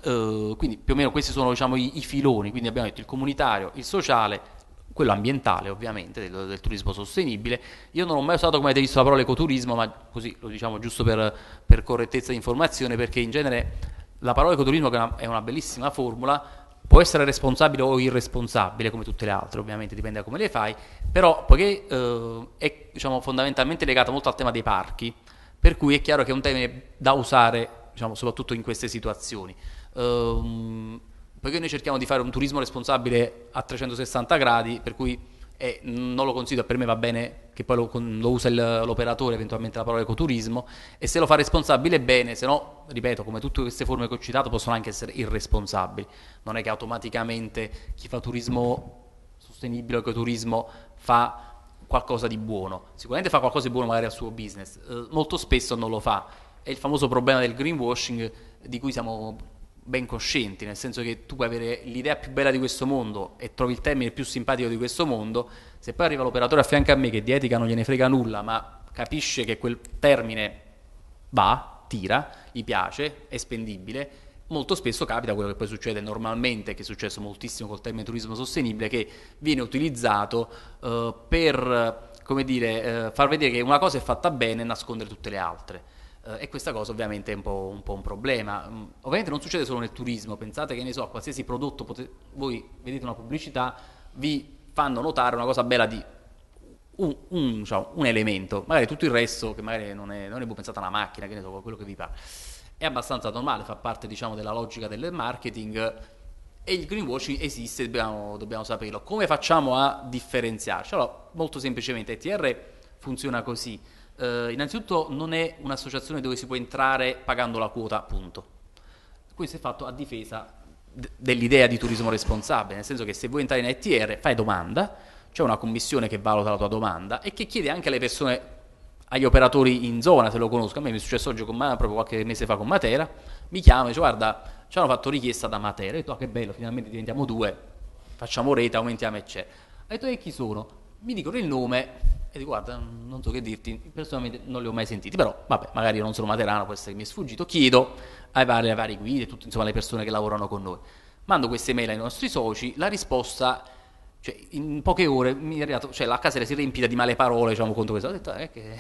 Eh, quindi più o meno questi sono diciamo, i, i, filoni, quindi abbiamo detto il comunitario, il sociale, quello ambientale ovviamente, del, del, turismo sostenibile. Io non ho mai usato, come avete visto, la parola ecoturismo, ma così lo diciamo giusto per, per correttezza di informazione, perché in genere la parola ecoturismo, che è una, è una bellissima formula, può essere responsabile o irresponsabile, come tutte le altre, ovviamente dipende da come le fai, però poiché eh, è diciamo, fondamentalmente legata molto al tema dei parchi, per cui è chiaro che è un tema da usare diciamo, soprattutto in queste situazioni. Um, perché noi cerchiamo di fare un turismo responsabile a 360 gradi, per cui eh, non lo considero, per me va bene che poi lo, lo usa il, l'operatore, eventualmente la parola ecoturismo, e se lo fa responsabile bene, se no, ripeto, come tutte queste forme che ho citato possono anche essere irresponsabili, non è che automaticamente chi fa turismo sostenibile o ecoturismo fa qualcosa di buono, sicuramente fa qualcosa di buono magari al suo business, eh, molto spesso non lo fa, è il famoso problema del greenwashing di cui siamo ben coscienti, nel senso che tu puoi avere l'idea più bella di questo mondo e trovi il termine più simpatico di questo mondo, se poi arriva l'operatore a fianco a me che di etica non gliene frega nulla, ma capisce che quel termine va, tira, gli piace, è spendibile, molto spesso capita quello che poi succede normalmente, che è successo moltissimo col termine turismo sostenibile, che viene utilizzato eh, per come dire, eh, far vedere che una cosa è fatta bene e nascondere tutte le altre. Eh, e questa cosa ovviamente è un po', un, po un problema. Mm, ovviamente non succede solo nel turismo, pensate che ne so, a qualsiasi prodotto, potete, voi vedete una pubblicità, vi fanno notare una cosa bella di un, un, diciamo, un, elemento, magari tutto il resto che magari non è, non è pensata una macchina, che ne so, quello che vi pare, è abbastanza normale, fa parte diciamo, della logica del marketing e il greenwashing esiste, dobbiamo, dobbiamo saperlo. Come facciamo a differenziarci? Allora, molto semplicemente, ETR funziona così eh, innanzitutto non è un'associazione dove si può entrare pagando la quota, punto. Questo è fatto a difesa d- dell'idea di turismo responsabile, nel senso che se vuoi entrare in ETR fai domanda, c'è una commissione che valuta la tua domanda e che chiede anche alle persone agli operatori in zona, se lo conosco, a me mi è successo oggi con Matera, proprio qualche mese fa con Matera, mi chiama e dice guarda, ci hanno fatto richiesta da Matera, e ho detto ah, che bello, finalmente diventiamo due, facciamo rete, aumentiamo eccetera. Ha detto e chi sono? mi dicono il nome e dico guarda non so che dirti, personalmente non li ho mai sentiti, però vabbè magari io non sono materano, può essere che mi è sfuggito, chiedo ai vari, alle varie guide, tutte, insomma alle persone che lavorano con noi, mando queste mail ai nostri soci, la risposta cioè, in poche ore mi è arrivato, cioè la casella si è riempita di male parole, diciamo, contro questo. Ho detto, eh, che,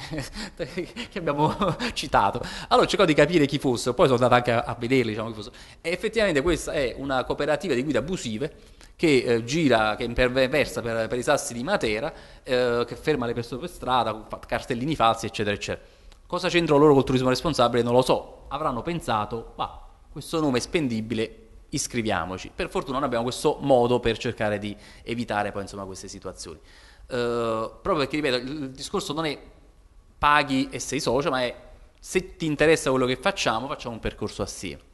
[LAUGHS] che, abbiamo [LAUGHS] citato. Allora cercò di capire chi fosse, poi sono andato anche a, a vederli, diciamo, chi fossero. E effettivamente questa è una cooperativa di guide abusive che eh, gira, che imperversa per, per, i sassi di Matera, eh, che ferma le persone per strada, cartellini falsi, eccetera, eccetera. Cosa c'entrano loro col turismo responsabile? Non lo so. Avranno pensato, ma questo nome è spendibile, iscriviamoci. Per fortuna non abbiamo questo modo per cercare di evitare poi insomma queste situazioni. Eh, proprio perché, ripeto, il discorso non è paghi e sei socio, ma è se ti interessa quello che facciamo, facciamo un percorso assieme.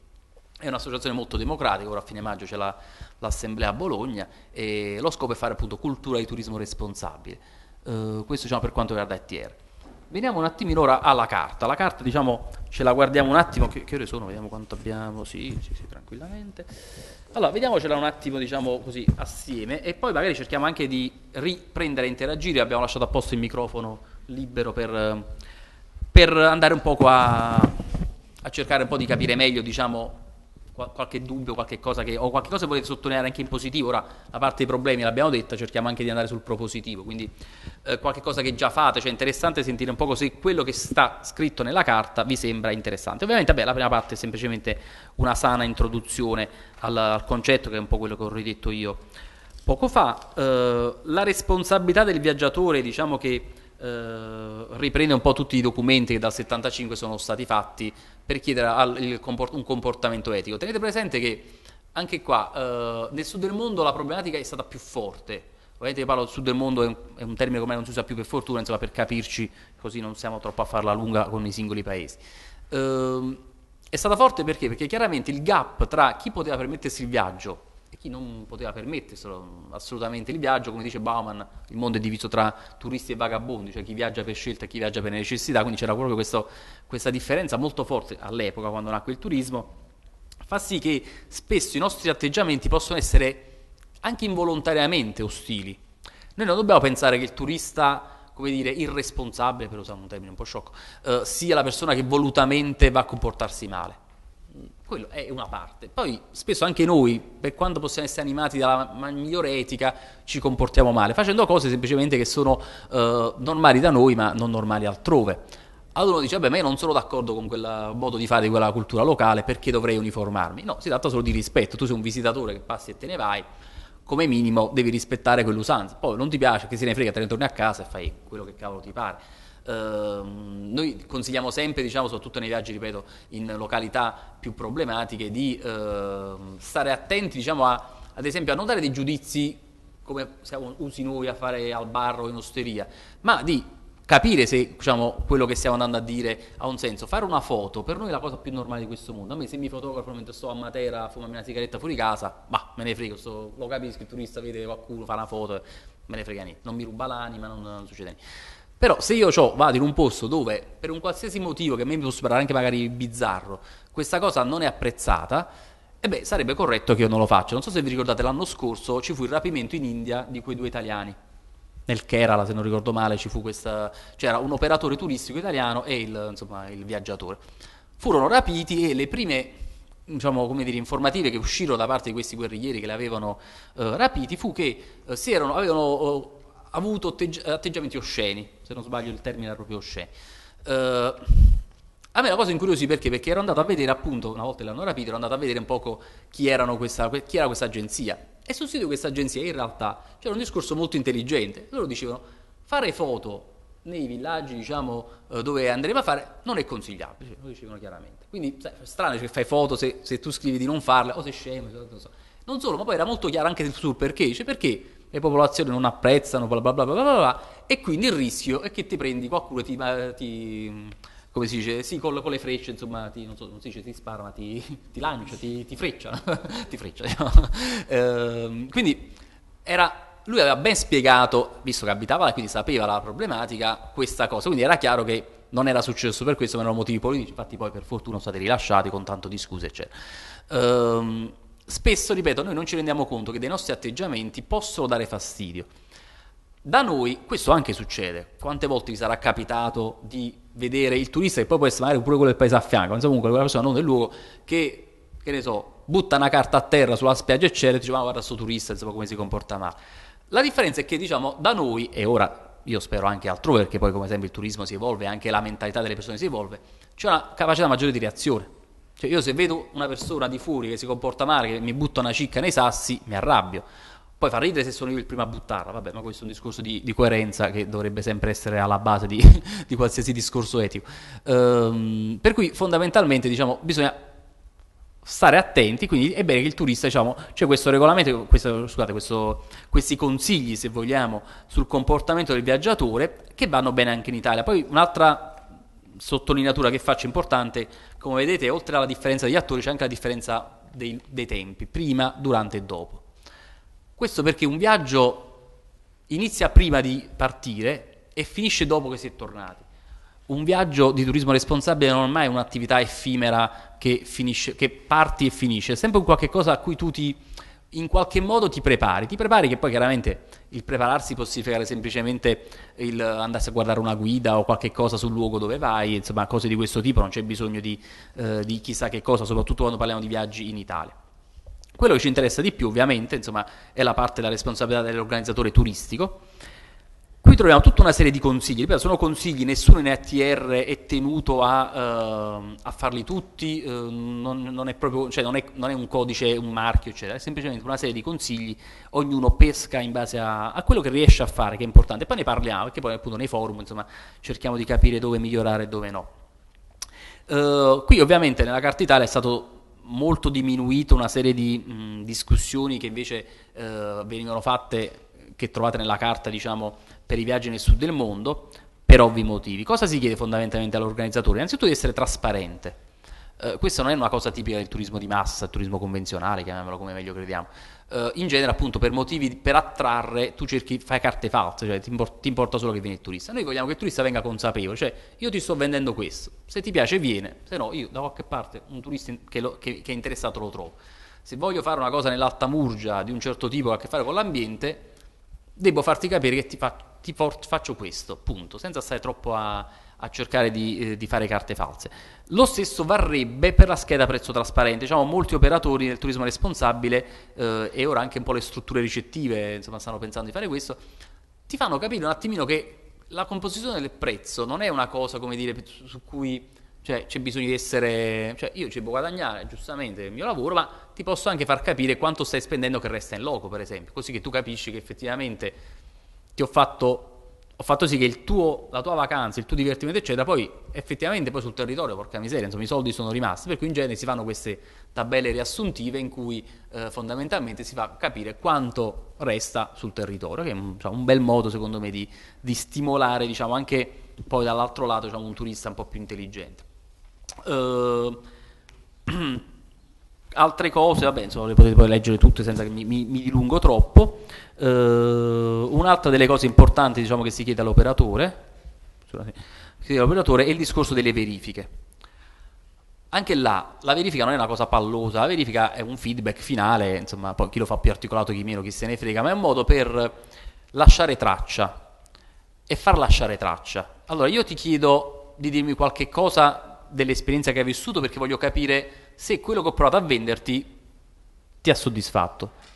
È un'associazione molto democratica, ora a fine maggio c'è la, l'assemblea a Bologna e lo scopo è fare appunto cultura di turismo responsabile. Eh, questo diciamo per quanto riguarda ETR. Veniamo un attimino ora alla carta. La carta diciamo ce la guardiamo un attimo, che, che ore sono? Vediamo quanto abbiamo, sì, sì, sì, tranquillamente. Allora, vediamocela un attimo diciamo così assieme e poi magari cerchiamo anche di riprendere e interagire. Abbiamo lasciato a posto il microfono libero per, per andare un po' a, a cercare un po' di capire meglio diciamo qualche dubbio, qualche cosa che, o qualche cosa che volete sottolineare anche in positivo, ora la parte dei problemi l'abbiamo detta, cerchiamo anche di andare sul propositivo, quindi eh, qualche cosa che già fate, cioè interessante sentire un po' se quello che sta scritto nella carta vi sembra interessante. Ovviamente beh, la prima parte è semplicemente una sana introduzione al, al concetto, che è un po' quello che ho ridetto io poco fa. Eh, la responsabilità del viaggiatore, diciamo che eh, riprende un po' tutti i documenti che dal 75 sono stati fatti per chiedere al, comport- un comportamento etico. Tenete presente che anche qua eh, nel sud del mondo la problematica è stata più forte. Ovviamente io parlo del sud del mondo, è un, è un termine che ormai non si usa più per fortuna, insomma per capirci, così non siamo troppo a farla lunga con i singoli paesi. Eh, è stata forte perché? Perché chiaramente il gap tra chi poteva permettersi il viaggio e chi non poteva permetterselo assolutamente il viaggio, come dice Bauman, il mondo è diviso tra turisti e vagabondi, cioè chi viaggia per scelta e chi viaggia per necessità, quindi c'era proprio questo, questa differenza molto forte all'epoca quando nacque il turismo, fa sì che spesso i nostri atteggiamenti possono essere anche involontariamente ostili. Noi non dobbiamo pensare che il turista come dire, irresponsabile, per usare un termine un po' sciocco, eh, sia la persona che volutamente va a comportarsi male quello è una parte. Poi spesso anche noi, per quanto possiamo essere animati dalla migliore etica, ci comportiamo male, facendo cose semplicemente che sono eh, normali da noi ma non normali altrove. Allora uno dice, vabbè, ma io non sono d'accordo con quel modo di fare di quella cultura locale, perché dovrei uniformarmi? No, si tratta solo di rispetto, tu sei un visitatore che passi e te ne vai, come minimo devi rispettare quell'usanza. Poi non ti piace, che se ne frega, te ne torni a casa e fai quello che cavolo ti pare. Ehm, noi consigliamo sempre, diciamo, soprattutto nei viaggi, ripeto, in località più problematiche, di ehm, stare attenti, diciamo, a, ad esempio, a non dare dei giudizi come siamo usi noi a fare al bar o in osteria, ma di capire se diciamo, quello che stiamo andando a dire ha un senso. Fare una foto per noi è la cosa più normale di questo mondo. A me se mi fotografo mentre sto a Matera a fumarmi una sigaretta fuori casa, ma me ne frego, sto, lo capisco, il turista vede qualcuno, fa una foto, me ne frega niente, non mi ruba l'anima, non, non succede niente. Però se io ciò vado in un posto dove per un qualsiasi motivo che a me mi può sembrare anche magari bizzarro, questa cosa non è apprezzata, e beh, sarebbe corretto che io non lo faccia. Non so se vi ricordate, l'anno scorso ci fu il rapimento in India di quei due italiani. Nel Kerala, se non ricordo male, questa... c'era un operatore turistico italiano e il, insomma, il viaggiatore. Furono rapiti e le prime diciamo, come dire, informative che uscirono da parte di questi guerriglieri che li avevano eh, rapiti fu che eh, erano, avevano eh, avuto atteggiamenti osceni, se non sbaglio il termine era proprio osceni. Eh, a me la cosa incuriosì perché? Perché ero andato a vedere appunto, una volta l'hanno rapito, ero andato a vedere un poco chi, questa, chi era questa agenzia. E sul sito di questa agenzia in realtà c'era un discorso molto intelligente. Loro dicevano fare foto nei villaggi diciamo, eh, dove andremo a fare non è consigliabile, lo dicevano chiaramente. Quindi sai, è strano che fai foto se, se, tu scrivi di non farle o sei scemo, non so. Non solo, ma poi era molto chiaro anche sul perché, cioè perché le popolazioni non apprezzano, bla bla bla bla bla, bla e quindi il rischio è che ti prendi qualcuno ti, ti come si dice, sì, con, con le frecce, insomma, ti, non, so, non si dice ti spara, ma ti, ti lancia, ti, ti freccia, [LAUGHS] ti freccia. No? Diciamo. Ehm, quindi era, lui aveva ben spiegato, visto che abitava là, quindi sapeva la problematica, questa cosa, quindi era chiaro che non era successo per questo, ma erano motivi politici, infatti poi per fortuna sono stati rilasciati con tanto di scuse, eccetera. Ehm, spesso, ripeto, noi non ci rendiamo conto che dei nostri atteggiamenti possono dare fastidio. Da noi questo anche succede. Quante volte vi sarà capitato di vedere il turista, che poi può essere magari pure quello del paese a fianco, non so comunque quella persona non del luogo, che, che ne so, butta una carta a terra sulla spiaggia e c'è e dice ma guarda sto turista, insomma come si comporta male. La differenza è che diciamo da noi, e ora io spero anche altrove perché poi come sempre il turismo si evolve, anche la mentalità delle persone si evolve, c'è una capacità maggiore di reazione cioè io se vedo una persona di fuori che si comporta male, che mi butta una cicca nei sassi, mi arrabbio. Poi fa ridere se sono io il primo a buttarla, vabbè, ma questo è un discorso di, di coerenza che dovrebbe sempre essere alla base di, [LAUGHS] di qualsiasi discorso etico. Ehm, per cui fondamentalmente diciamo, bisogna stare attenti, quindi è bene che il turista, diciamo, c'è questo regolamento, questo, scusate, questo, questi consigli, se vogliamo, sul comportamento del viaggiatore, che vanno bene anche in Italia. Poi un'altra sottolineatura che faccio importante, come vedete oltre alla differenza degli attori c'è anche la differenza dei, dei tempi, prima, durante e dopo. Questo perché un viaggio inizia prima di partire e finisce dopo che si è tornati. Un viaggio di turismo responsabile non è mai un'attività effimera che, finisce, che parti e finisce, è sempre un qualche cosa a cui tu ti in qualche modo ti prepari, ti prepari che poi chiaramente il prepararsi può significare semplicemente il andarsi a guardare una guida o qualche cosa sul luogo dove vai, insomma cose di questo tipo, non c'è bisogno di, eh, di chissà che cosa, soprattutto quando parliamo di viaggi in Italia. Quello che ci interessa di più ovviamente insomma, è la parte della responsabilità dell'organizzatore turistico Qui troviamo tutta una serie di consigli, però sono consigli, nessuno in ATR è tenuto a, uh, a farli tutti, uh, non, non, è proprio, cioè non, è, non, è un codice, un marchio, eccetera, è semplicemente una serie di consigli, ognuno pesca in base a, a, quello che riesce a fare, che è importante, poi ne parliamo, perché poi appunto nei forum insomma, cerchiamo di capire dove migliorare e dove no. Uh, qui ovviamente nella carta Italia è stato molto diminuito una serie di mh, discussioni che invece eh, venivano fatte, che trovate nella carta diciamo per i viaggi nel sud del mondo per ovvi motivi. Cosa si chiede fondamentalmente all'organizzatore? Innanzitutto di essere trasparente. Uh, questa non è una cosa tipica del turismo di massa, il turismo convenzionale, chiamiamolo come meglio crediamo. Uh, in genere, appunto, per motivi per attrarre, tu cerchi, fai carte false, cioè ti, import- ti, importa solo che viene il turista. Noi vogliamo che il turista venga consapevole, cioè io ti sto vendendo questo, se ti piace viene, se no io da qualche parte un turista che, lo, che, che è interessato lo trovo. Se voglio fare una cosa nell'alta murgia di un certo tipo che ha a che fare con l'ambiente, devo farti capire che ti fa- ti faccio questo, punto, senza stare troppo a, a cercare di, eh, di, fare carte false. Lo stesso varrebbe per la scheda prezzo trasparente, diciamo molti operatori nel turismo responsabile eh, e ora anche un po' le strutture ricettive insomma, stanno pensando di fare questo, ti fanno capire un attimino che la composizione del prezzo non è una cosa come dire su cui cioè, c'è bisogno di essere, cioè io ci devo guadagnare giustamente il mio lavoro, ma ti posso anche far capire quanto stai spendendo che resta in loco, per esempio, così che tu capisci che effettivamente ti ho fatto ho fatto sì che il tuo, la tua vacanza, il tuo divertimento, eccetera, poi effettivamente poi sul territorio, porca miseria, insomma i soldi sono rimasti, per cui in genere si fanno queste tabelle riassuntive in cui eh, fondamentalmente si fa capire quanto resta sul territorio, che è un, cioè, un bel modo secondo me di, di stimolare diciamo, anche poi dall'altro lato diciamo, un turista un po' più intelligente. Uh, [CLEARS THROAT] altre cose, vabbè, insomma, le potete poi leggere tutte senza che mi, mi, mi dilungo troppo. Eh, un'altra delle cose importanti diciamo, che si chiede all'operatore, all'operatore è il discorso delle verifiche. Anche là la verifica non è una cosa pallosa, la verifica è un feedback finale, insomma, poi chi lo fa più articolato chi meno, chi se ne frega, ma è un modo per lasciare traccia e far lasciare traccia. Allora io ti chiedo di dirmi qualche cosa dell'esperienza che hai vissuto perché voglio capire se quello che ho provato a venderti ti ha soddisfatto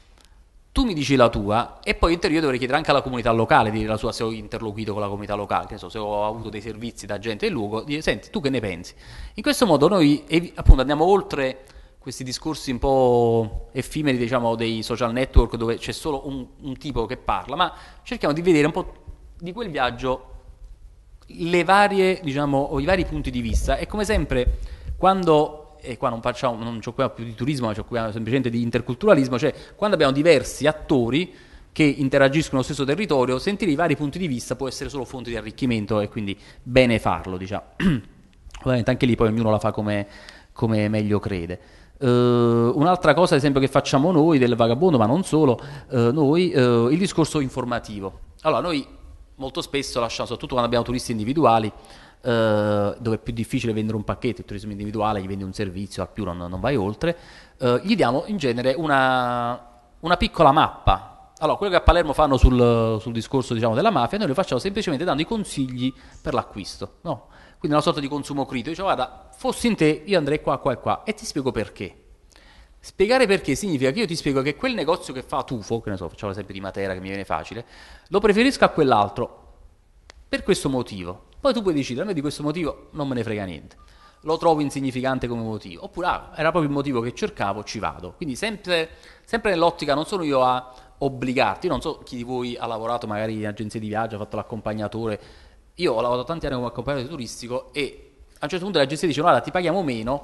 tu mi dici la tua e poi in teoria dovrei chiedere anche alla comunità locale dire la sua se ho interloquito con la comunità locale, che so, se ho avuto dei servizi da gente del luogo, dire senti tu che ne pensi. In questo modo noi appunto andiamo oltre questi discorsi un po' effimeri diciamo dei social network dove c'è solo un, un tipo che parla, ma cerchiamo di vedere un po' di quel viaggio le varie, diciamo, o i vari punti di vista e come sempre quando e qua non, facciamo, non ci occupiamo più di turismo, ma ci occupiamo semplicemente di interculturalismo, cioè quando abbiamo diversi attori che interagiscono nello stesso territorio, sentire i vari punti di vista può essere solo fonte di arricchimento e quindi bene farlo, diciamo. [CLEARS THROAT] Ovviamente anche lì poi ognuno la fa come, come meglio crede. Uh, un'altra cosa, ad esempio, che facciamo noi del vagabondo, ma non solo, uh, noi, uh, il discorso informativo. Allora, noi molto spesso lasciamo, soprattutto quando abbiamo turisti individuali, eh, dove è più difficile vendere un pacchetto, il turismo individuale, gli vendi un servizio, al più non, non vai oltre, eh, gli diamo in genere una, una piccola mappa allora, quello che a Palermo fanno sul, sul discorso diciamo, della mafia, noi lo facciamo semplicemente dando i consigli per l'acquisto, no? Quindi una sorta di consumo critico. Dicevo, guarda, fossi in te, io andrei qua, qua e qua, e ti spiego perché. Spiegare perché significa che io ti spiego che quel negozio che fa tufo, che ne so, facciamo l'esempio di Matera che mi viene facile, lo preferisco a quell'altro per questo motivo. Poi tu puoi decidere, a me di questo motivo non me ne frega niente, lo trovo insignificante come motivo, oppure ah, era proprio il motivo che cercavo, ci vado. Quindi sempre, sempre nell'ottica non sono io a obbligarti, non so chi di voi ha lavorato magari in agenzie di viaggio, ha fatto l'accompagnatore, io ho lavorato tanti anni come accompagnatore turistico e a un certo punto l'agenzia dice guarda ti paghiamo meno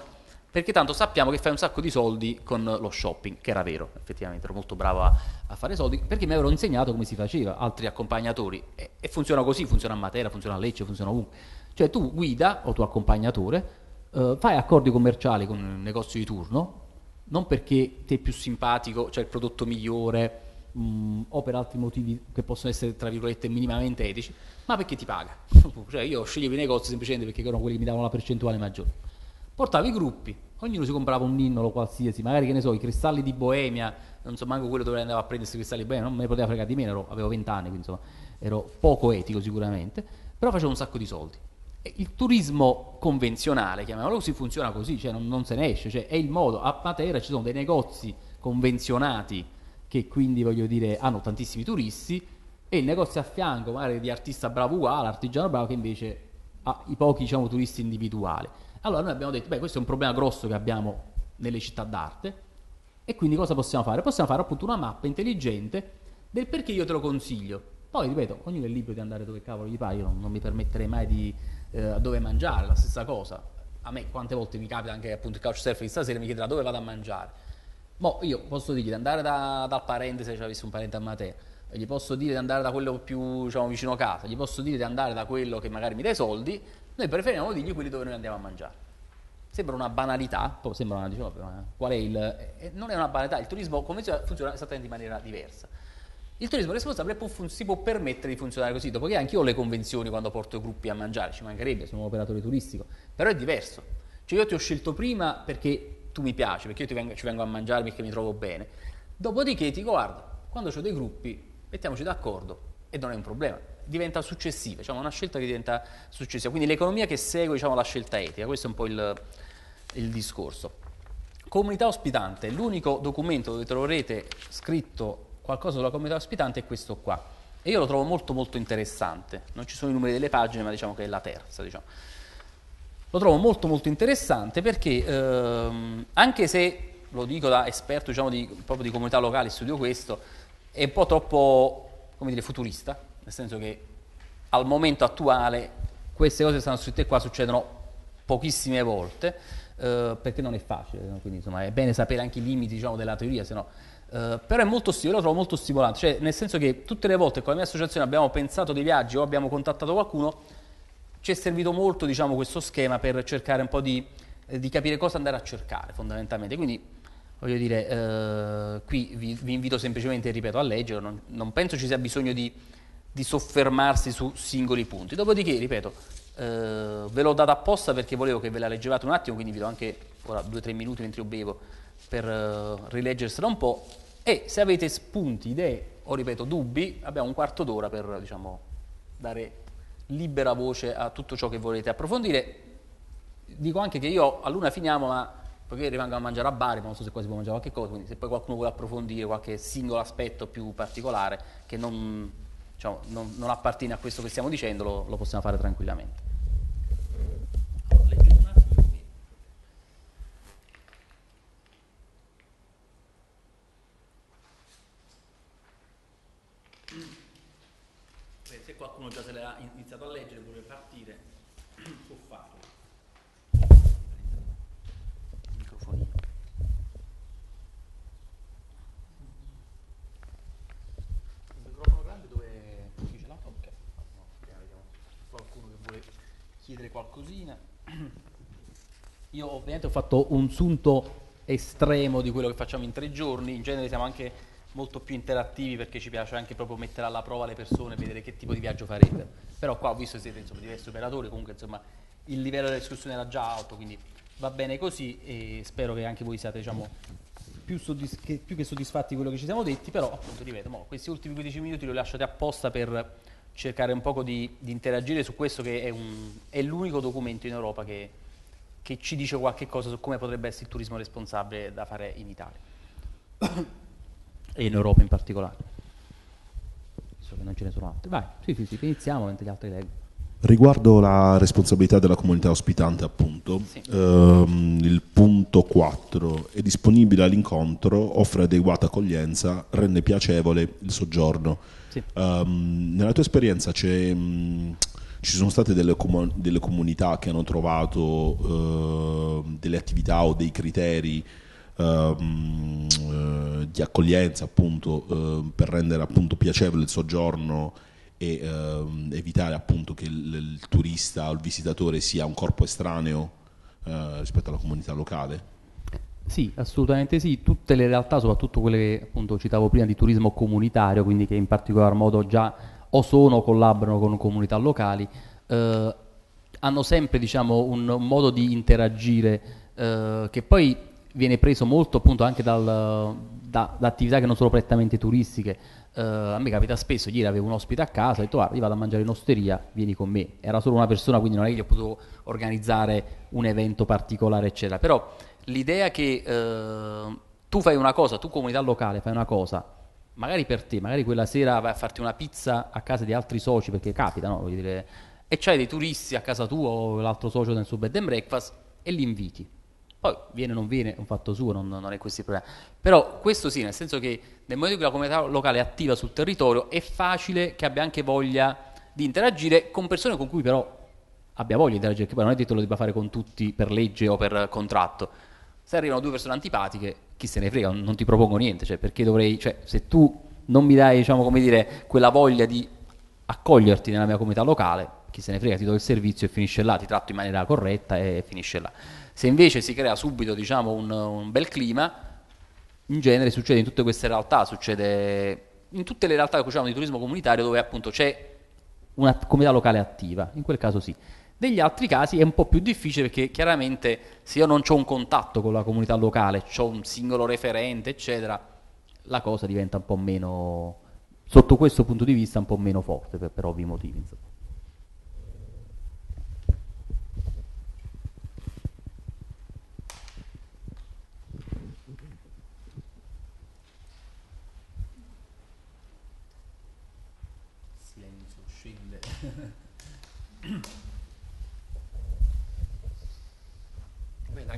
perché tanto sappiamo che fai un sacco di soldi con lo shopping, che era vero, effettivamente ero molto bravo a, a fare soldi, perché mi avevano insegnato come si faceva, altri accompagnatori, e, e, funziona così, funziona a Matera, funziona a Lecce, funziona ovunque. Cioè tu guida o tuo accompagnatore, eh, fai accordi commerciali con il negozio di turno, non perché ti è più simpatico, cioè il prodotto migliore, mh, mm, o per altri motivi che possono essere, tra virgolette, minimamente etici, ma perché ti paga. [LAUGHS] cioè io sceglievo i negozi semplicemente perché erano quelli che mi davano la percentuale maggiore portava i gruppi, ognuno si comprava un ninnolo qualsiasi, magari che ne so, i cristalli di Boemia, non so manco quello dove andava a prendersi i cristalli di Boemia, non me ne poteva fregare di meno, ero, avevo 20 anni, quindi insomma ero poco etico sicuramente, però facevo un sacco di soldi. E il turismo convenzionale, chiamiamolo così, funziona così, cioè non, non se ne esce, cioè è il modo, a Matera ci sono dei negozi convenzionati che quindi voglio dire hanno tantissimi turisti e il negozio a fianco magari di artista bravo uguale, artigiano bravo che invece ha i pochi diciamo, turisti individuali allora noi abbiamo detto, beh questo è un problema grosso che abbiamo nelle città d'arte e quindi cosa possiamo fare? Possiamo fare appunto una mappa intelligente del perché io te lo consiglio. Poi ripeto, ognuno è libero di andare dove cavolo gli pare, io non, non mi permetterei mai di eh, dove mangiare, la stessa cosa. A me quante volte mi capita anche appunto il couchsurfing stasera mi chiederà dove vado a mangiare. Mo io posso dirgli di andare da, dal parente se avessi un parente a Matera, gli posso dire di andare da quello più diciamo, vicino a casa, gli posso dire di andare da quello che magari mi dà i soldi, noi preferiamo dirgli quelli dove noi andiamo a mangiare. Sembra una banalità, boh, sembra una, diciamo, eh. qual è il, eh, eh, non è una banalità, il turismo convenzionale funziona esattamente in maniera diversa. Il turismo responsabile può si può permettere di funzionare così, dopo che anche io ho le convenzioni quando porto gruppi a mangiare, ci mancherebbe, sono un operatore turistico, però è diverso. Cioè io ti ho scelto prima perché tu mi piaci, perché io vengo, ci vengo a mangiare, perché mi trovo bene. Dopodiché ti dico, guarda, quando ho dei gruppi, mettiamoci d'accordo e non è un problema diventa successiva, diciamo, una scelta che diventa successiva. Quindi l'economia che segue diciamo, la scelta etica, questo è un po' il, il discorso. Comunità ospitante, l'unico documento dove troverete scritto qualcosa sulla comunità ospitante è questo qua. E io lo trovo molto molto interessante, non ci sono i numeri delle pagine, ma diciamo che è la terza, diciamo. Lo trovo molto molto interessante perché ehm, anche se lo dico da esperto diciamo, di, proprio di comunità locale, studio questo, è un po' troppo, come dire, futurista, nel senso che al momento attuale queste cose che stanno scritte qua succedono pochissime volte, eh, perché non è facile, no? quindi insomma, è bene sapere anche i limiti diciamo, della teoria, sennò, eh, però è molto io lo trovo molto stimolante, cioè, nel senso che tutte le volte con la mia associazione abbiamo pensato dei viaggi o abbiamo contattato qualcuno, ci è servito molto diciamo, questo schema per cercare un po' di, eh, di, capire cosa andare a cercare fondamentalmente. Quindi voglio dire, eh, qui vi, vi, invito semplicemente, ripeto, a leggere, non, non penso ci sia bisogno di di soffermarsi su singoli punti. Dopodiché, ripeto, eh, ve l'ho data apposta perché volevo che ve la leggevate un attimo, quindi vi do anche ora due o tre minuti mentre io bevo per eh, rileggersela un po'. E se avete spunti, idee o, ripeto, dubbi, abbiamo un quarto d'ora per, diciamo, dare libera voce a tutto ciò che volete approfondire. Dico anche che io a luna finiamo, ma poiché rimango a mangiare a Bari, ma non so se qua si può mangiare qualche cosa, quindi se poi qualcuno vuole approfondire qualche singolo aspetto più particolare che non diciamo, non, non, appartiene a questo che stiamo dicendo, lo, lo possiamo fare tranquillamente. se qualcuno già se l'ha iniziato a leggere, qualcosina. Io ovviamente ho fatto un sunto estremo di quello che facciamo in tre giorni, in genere siamo anche molto più interattivi perché ci piace anche proprio mettere alla prova le persone vedere che tipo di viaggio farete. Però qua ho visto che siete insomma, diversi operatori, comunque insomma il livello della discussione era già alto, quindi va bene così e spero che anche voi siate diciamo, più, soddisf- che, più, che, soddisfatti di quello che ci siamo detti, però appunto ripeto, mo, questi ultimi 15 minuti li ho lasciati apposta per cercare un poco di, di interagire su questo che è, un, è l'unico documento in Europa che, che, ci dice qualche cosa su come potrebbe essere il turismo responsabile da fare in Italia e in Europa in particolare. Visto che non ce ne sono altri. Vai, sì, sì, sì, iniziamo mentre gli altri leggono Riguardo la responsabilità della comunità ospitante, appunto, sì. ehm, il punto 4 è disponibile all'incontro, offre adeguata accoglienza, rende piacevole il soggiorno sì. Um, nella tua esperienza mh, mm, ci sono state delle, comu- delle, comunità che hanno trovato uh, delle attività o dei criteri um, uh, di accoglienza appunto uh, per rendere appunto piacevole il soggiorno e evitare appunto che il, il turista o il visitatore sia un corpo estraneo eh, rispetto alla comunità locale? Sì, assolutamente sì, tutte le realtà, soprattutto quelle che appunto citavo prima di turismo comunitario, quindi che in particolar modo già o sono o collaborano con comunità locali, eh, hanno sempre diciamo, un, modo di interagire eh, che poi viene preso molto appunto anche dal, da, da, attività che non sono prettamente turistiche. Eh, a me capita spesso, ieri avevo un ospite a casa, ho detto guarda, io vado a mangiare in osteria, vieni con me. Era solo una persona, quindi non è che gli ho potuto organizzare un evento particolare, eccetera. Però l'idea che eh, tu fai una cosa, tu comunità locale fai una cosa, magari per te, magari quella sera vai a farti una pizza a casa di altri soci, perché capita, no? Dire, e c'hai dei turisti a casa tua o l'altro socio nel suo bed and breakfast e li inviti. Poi viene o non viene, è un fatto suo, non, non è questo il problema. Però questo sì, nel senso che nel momento in cui la comunità locale è attiva sul territorio, è facile che abbia anche voglia di interagire con persone con cui però abbia voglia di interagire, che poi non è detto lo debba fare con tutti per legge o per contratto se arrivano due persone antipatiche, chi se ne frega, non ti propongo niente, cioè perché dovrei, cioè se tu non mi dai, diciamo, come dire, quella voglia di accoglierti nella mia comunità locale, chi se ne frega, ti do il servizio e finisce là, ti tratto in maniera corretta e finisce là. Se invece si crea subito, diciamo, un, un bel clima, in genere succede in tutte queste realtà, succede in tutte le realtà diciamo, di turismo comunitario dove appunto c'è una comunità locale attiva, in quel caso sì. Degli altri casi è un po' più difficile perché chiaramente se io non ho un contatto con la comunità locale, ho un singolo referente, eccetera, la cosa diventa un po' meno, sotto questo punto di vista, un po' meno forte per, per ovvi motivi. Insomma.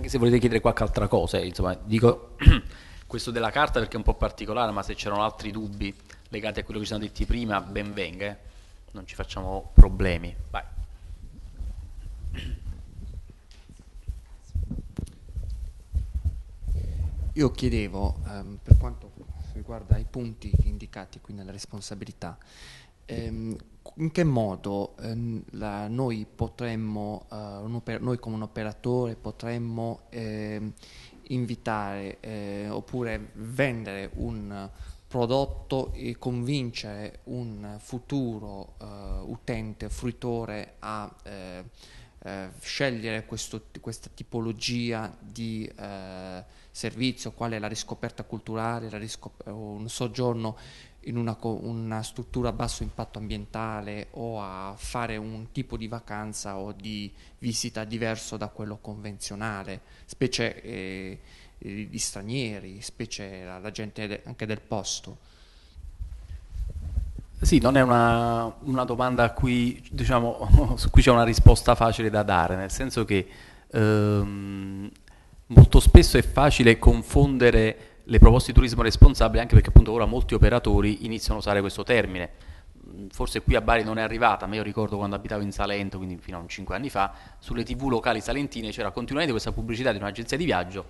se volete chiedere qualche altra cosa, eh, insomma, dico [CLEARS THROAT] questo della carta perché è un po' particolare, ma se c'erano altri dubbi legati a quello che ci sono detti prima, ben venga, eh. non ci facciamo problemi. Vai. Io chiedevo, ehm, per quanto riguarda i punti indicati qui nella responsabilità, ehm, in che modo eh, la, noi potremmo, eh, oper- noi come un operatore potremmo ehm, eh, invitare oppure vendere un prodotto e convincere un futuro eh, utente, fruitore a eh, eh, scegliere questo, questa tipologia di servizio, quale la riscoperta culturale, la riscop- un soggiorno in una, una, struttura a basso impatto ambientale o a fare un tipo di vacanza o di visita diverso da quello convenzionale, specie eh, di stranieri, specie la, la gente de, anche del posto. Sì, non è una, una domanda cui, diciamo, [LAUGHS] su cui c'è una risposta facile da dare, nel senso che ehm, molto spesso è facile confondere le proposte di turismo responsabile anche perché appunto ora molti operatori iniziano a usare questo termine. Mm, forse qui a Bari non è arrivata, ma io ricordo quando abitavo in Salento, quindi fino a 5 anni fa, sulle tv locali salentine c'era continuamente questa pubblicità di un'agenzia di viaggio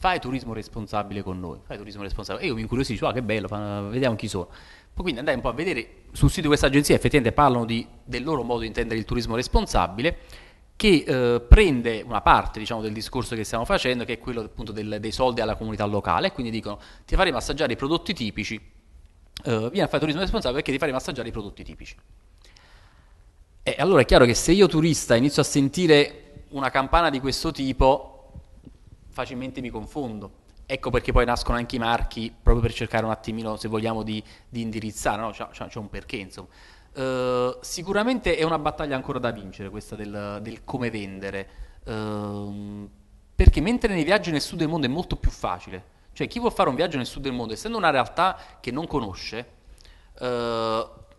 fai turismo responsabile con noi, fai turismo responsabile. E io mi incuriosisco, ah che bello, vediamo chi sono. Poi quindi andai un po' a vedere sul sito di questa agenzia, effettivamente parlano di, del loro modo di intendere il turismo responsabile che eh, prende una parte diciamo, del discorso che stiamo facendo, che è quello appunto del, dei soldi alla comunità locale, e quindi dicono ti faremo assaggiare i prodotti tipici, eh, vieni a fare turismo responsabile perché ti faremo assaggiare i prodotti tipici. E allora è chiaro che se io turista inizio a sentire una campana di questo tipo, facilmente mi confondo. Ecco perché poi nascono anche i marchi, proprio per cercare un attimino, se vogliamo, di, di indirizzare, no? c'è, c'è un perché insomma. Uh, sicuramente è una battaglia ancora da vincere questa del, del come vendere, uh, perché mentre nei viaggi nel sud del mondo è molto più facile, cioè chi vuole fare un viaggio nel sud del mondo, essendo una realtà che non conosce, uh,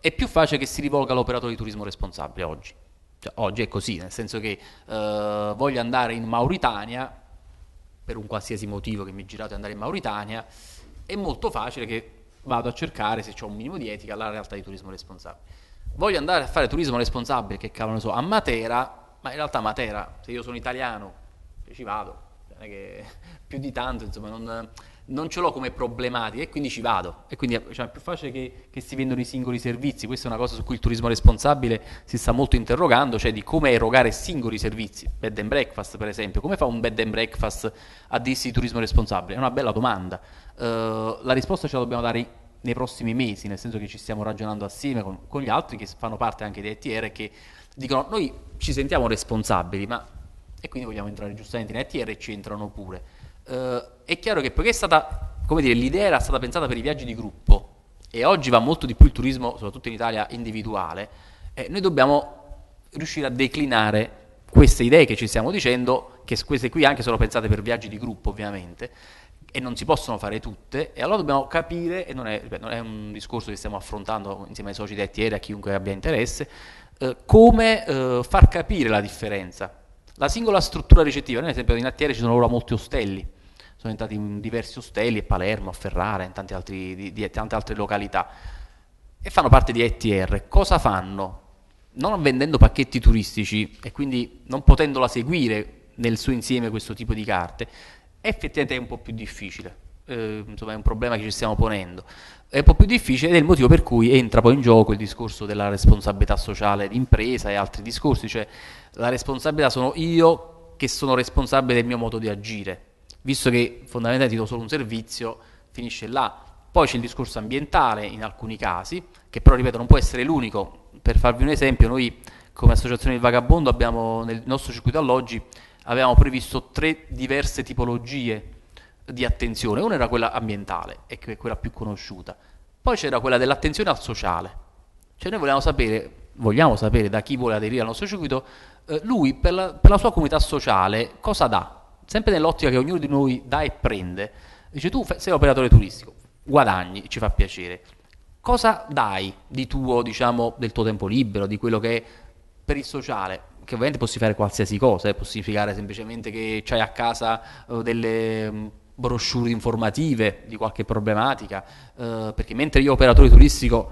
è più facile che si rivolga all'operatore di turismo responsabile oggi. Cioè, oggi è così, nel senso che eh, voglio andare in Mauritania, per un qualsiasi motivo che mi girate andare in Mauritania, è molto facile che vado a cercare se ho un minimo di etica la realtà di turismo responsabile. Voglio andare a fare turismo responsabile, che cavolo ne so, a Matera, ma in realtà Matera, se io sono italiano, ci vado, non è che [LAUGHS] più di tanto, insomma, non, non ce l'ho come problematica e quindi ci vado. E quindi cioè, è più facile che, che, si vendano i singoli servizi. Questa è una cosa su cui il turismo responsabile si sta molto interrogando, cioè di come erogare singoli servizi. Bed and breakfast, per esempio. Come fa un bed and breakfast a dirsi turismo responsabile? È una bella domanda. Uh, la risposta ce la dobbiamo dare nei prossimi mesi, nel senso che ci stiamo ragionando assieme con, con gli altri che fanno parte anche di ETR che dicono noi ci sentiamo responsabili ma, e quindi vogliamo entrare giustamente in ETR e ci entrano pure. Eh, è chiaro che poiché è stata, come dire, l'idea era stata pensata per i viaggi di gruppo e oggi va molto di più il turismo, soprattutto in Italia, individuale, eh, noi dobbiamo riuscire a declinare queste idee che ci stiamo dicendo, che queste qui anche sono pensate per viaggi di gruppo ovviamente, e non si possono fare tutte e allora dobbiamo capire, e non è, non è un discorso che stiamo affrontando insieme ai soci di ATR, a chiunque abbia interesse, eh, come eh, far capire la differenza. La singola struttura ricettiva, ad esempio in ATR ci sono ora molti ostelli, sono entrati in diversi ostelli, a Palermo, a Ferrara, in tanti altri, di, di, tante altre località, e fanno parte di ETR. Cosa fanno? Non vendendo pacchetti turistici e quindi non potendola seguire nel suo insieme questo tipo di carte, effettivamente è un po' più difficile, eh, insomma è un problema che ci stiamo ponendo, è un po' più difficile ed è il motivo per cui entra poi in gioco il discorso della responsabilità sociale d'impresa e altri discorsi, cioè la responsabilità sono io che sono responsabile del mio modo di agire, visto che fondamentalmente ti do solo un servizio, finisce là. Poi c'è il discorso ambientale in alcuni casi, che però ripeto non può essere l'unico. Per farvi un esempio, noi come associazione del Vagabondo abbiamo nel nostro circuito alloggi avevamo previsto tre diverse tipologie di attenzione. Una era quella ambientale, e che è quella più conosciuta. Poi c'era quella dell'attenzione al sociale. Cioè noi vogliamo sapere, vogliamo sapere da chi vuole aderire al nostro circuito, eh, lui per la, per la sua comunità sociale cosa dà? Sempre nell'ottica che ognuno di noi dà e prende. Dice tu sei operatore turistico, guadagni, ci fa piacere. Cosa dai di tuo, diciamo, del tuo tempo libero, di quello che è per il sociale? che ovviamente può fare qualsiasi cosa, eh, può significare semplicemente che hai a casa uh, delle mm, brochure informative di qualche problematica, uh, perché mentre io operatore turistico,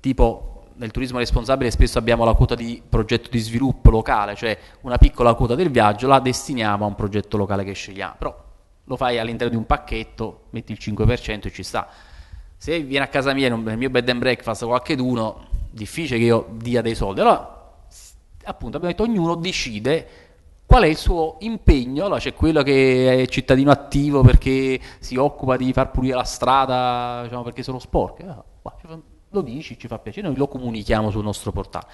tipo nel turismo responsabile spesso abbiamo la quota di progetto di sviluppo locale, cioè una piccola quota del viaggio la destiniamo a un progetto locale che scegliamo, però lo fai all'interno di un pacchetto, metti il 5% e ci sta. Se viene a casa mia nel mio bed and breakfast qualche difficile che io dia dei soldi, allora appunto abbiamo detto ognuno decide qual è il suo impegno? Allora c'è quello che è cittadino attivo perché si occupa di far pulire la strada, diciamo, perché sono sporche. Eh, ah, lo dici, ci fa piacere, noi lo comunichiamo sul nostro portale.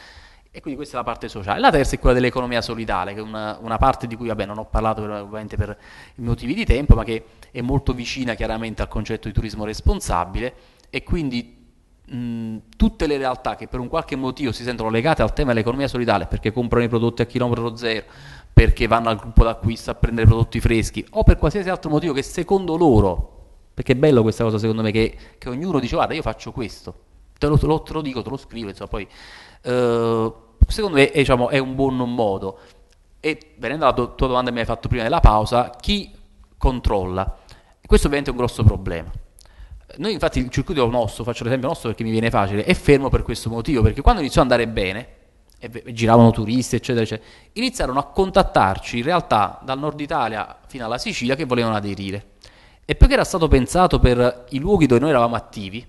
E quindi questa è la parte sociale. La terza è quella dell'economia solidale, che è una, una parte di cui vabbè, non ho parlato ovviamente per motivi di tempo, ma che è molto vicina chiaramente al concetto di turismo responsabile e quindi mh, tutte le realtà che per un qualche motivo si sentono legate al tema dell'economia solidale, perché comprano i prodotti a chilometro zero, perché vanno al gruppo d'acquisto a prendere prodotti freschi, o per qualsiasi altro motivo che secondo loro, perché è bello questa cosa secondo me, che, che ognuno dice guarda io faccio questo, te lo, te lo, te lo dico, te lo scrivo, insomma poi... Eh, secondo me è, diciamo, è un buon modo. E venendo alla tua domanda che mi hai fatto prima della pausa, chi controlla? Questo ovviamente è un grosso problema. Noi infatti il circuito nostro, faccio l'esempio nostro perché mi viene facile, è fermo per questo motivo, perché quando iniziò ad andare bene, e giravano turisti, eccetera, eccetera, iniziarono a contattarci in realtà dal nord Italia fino alla Sicilia che volevano aderire. E perché era stato pensato per i luoghi dove noi eravamo attivi,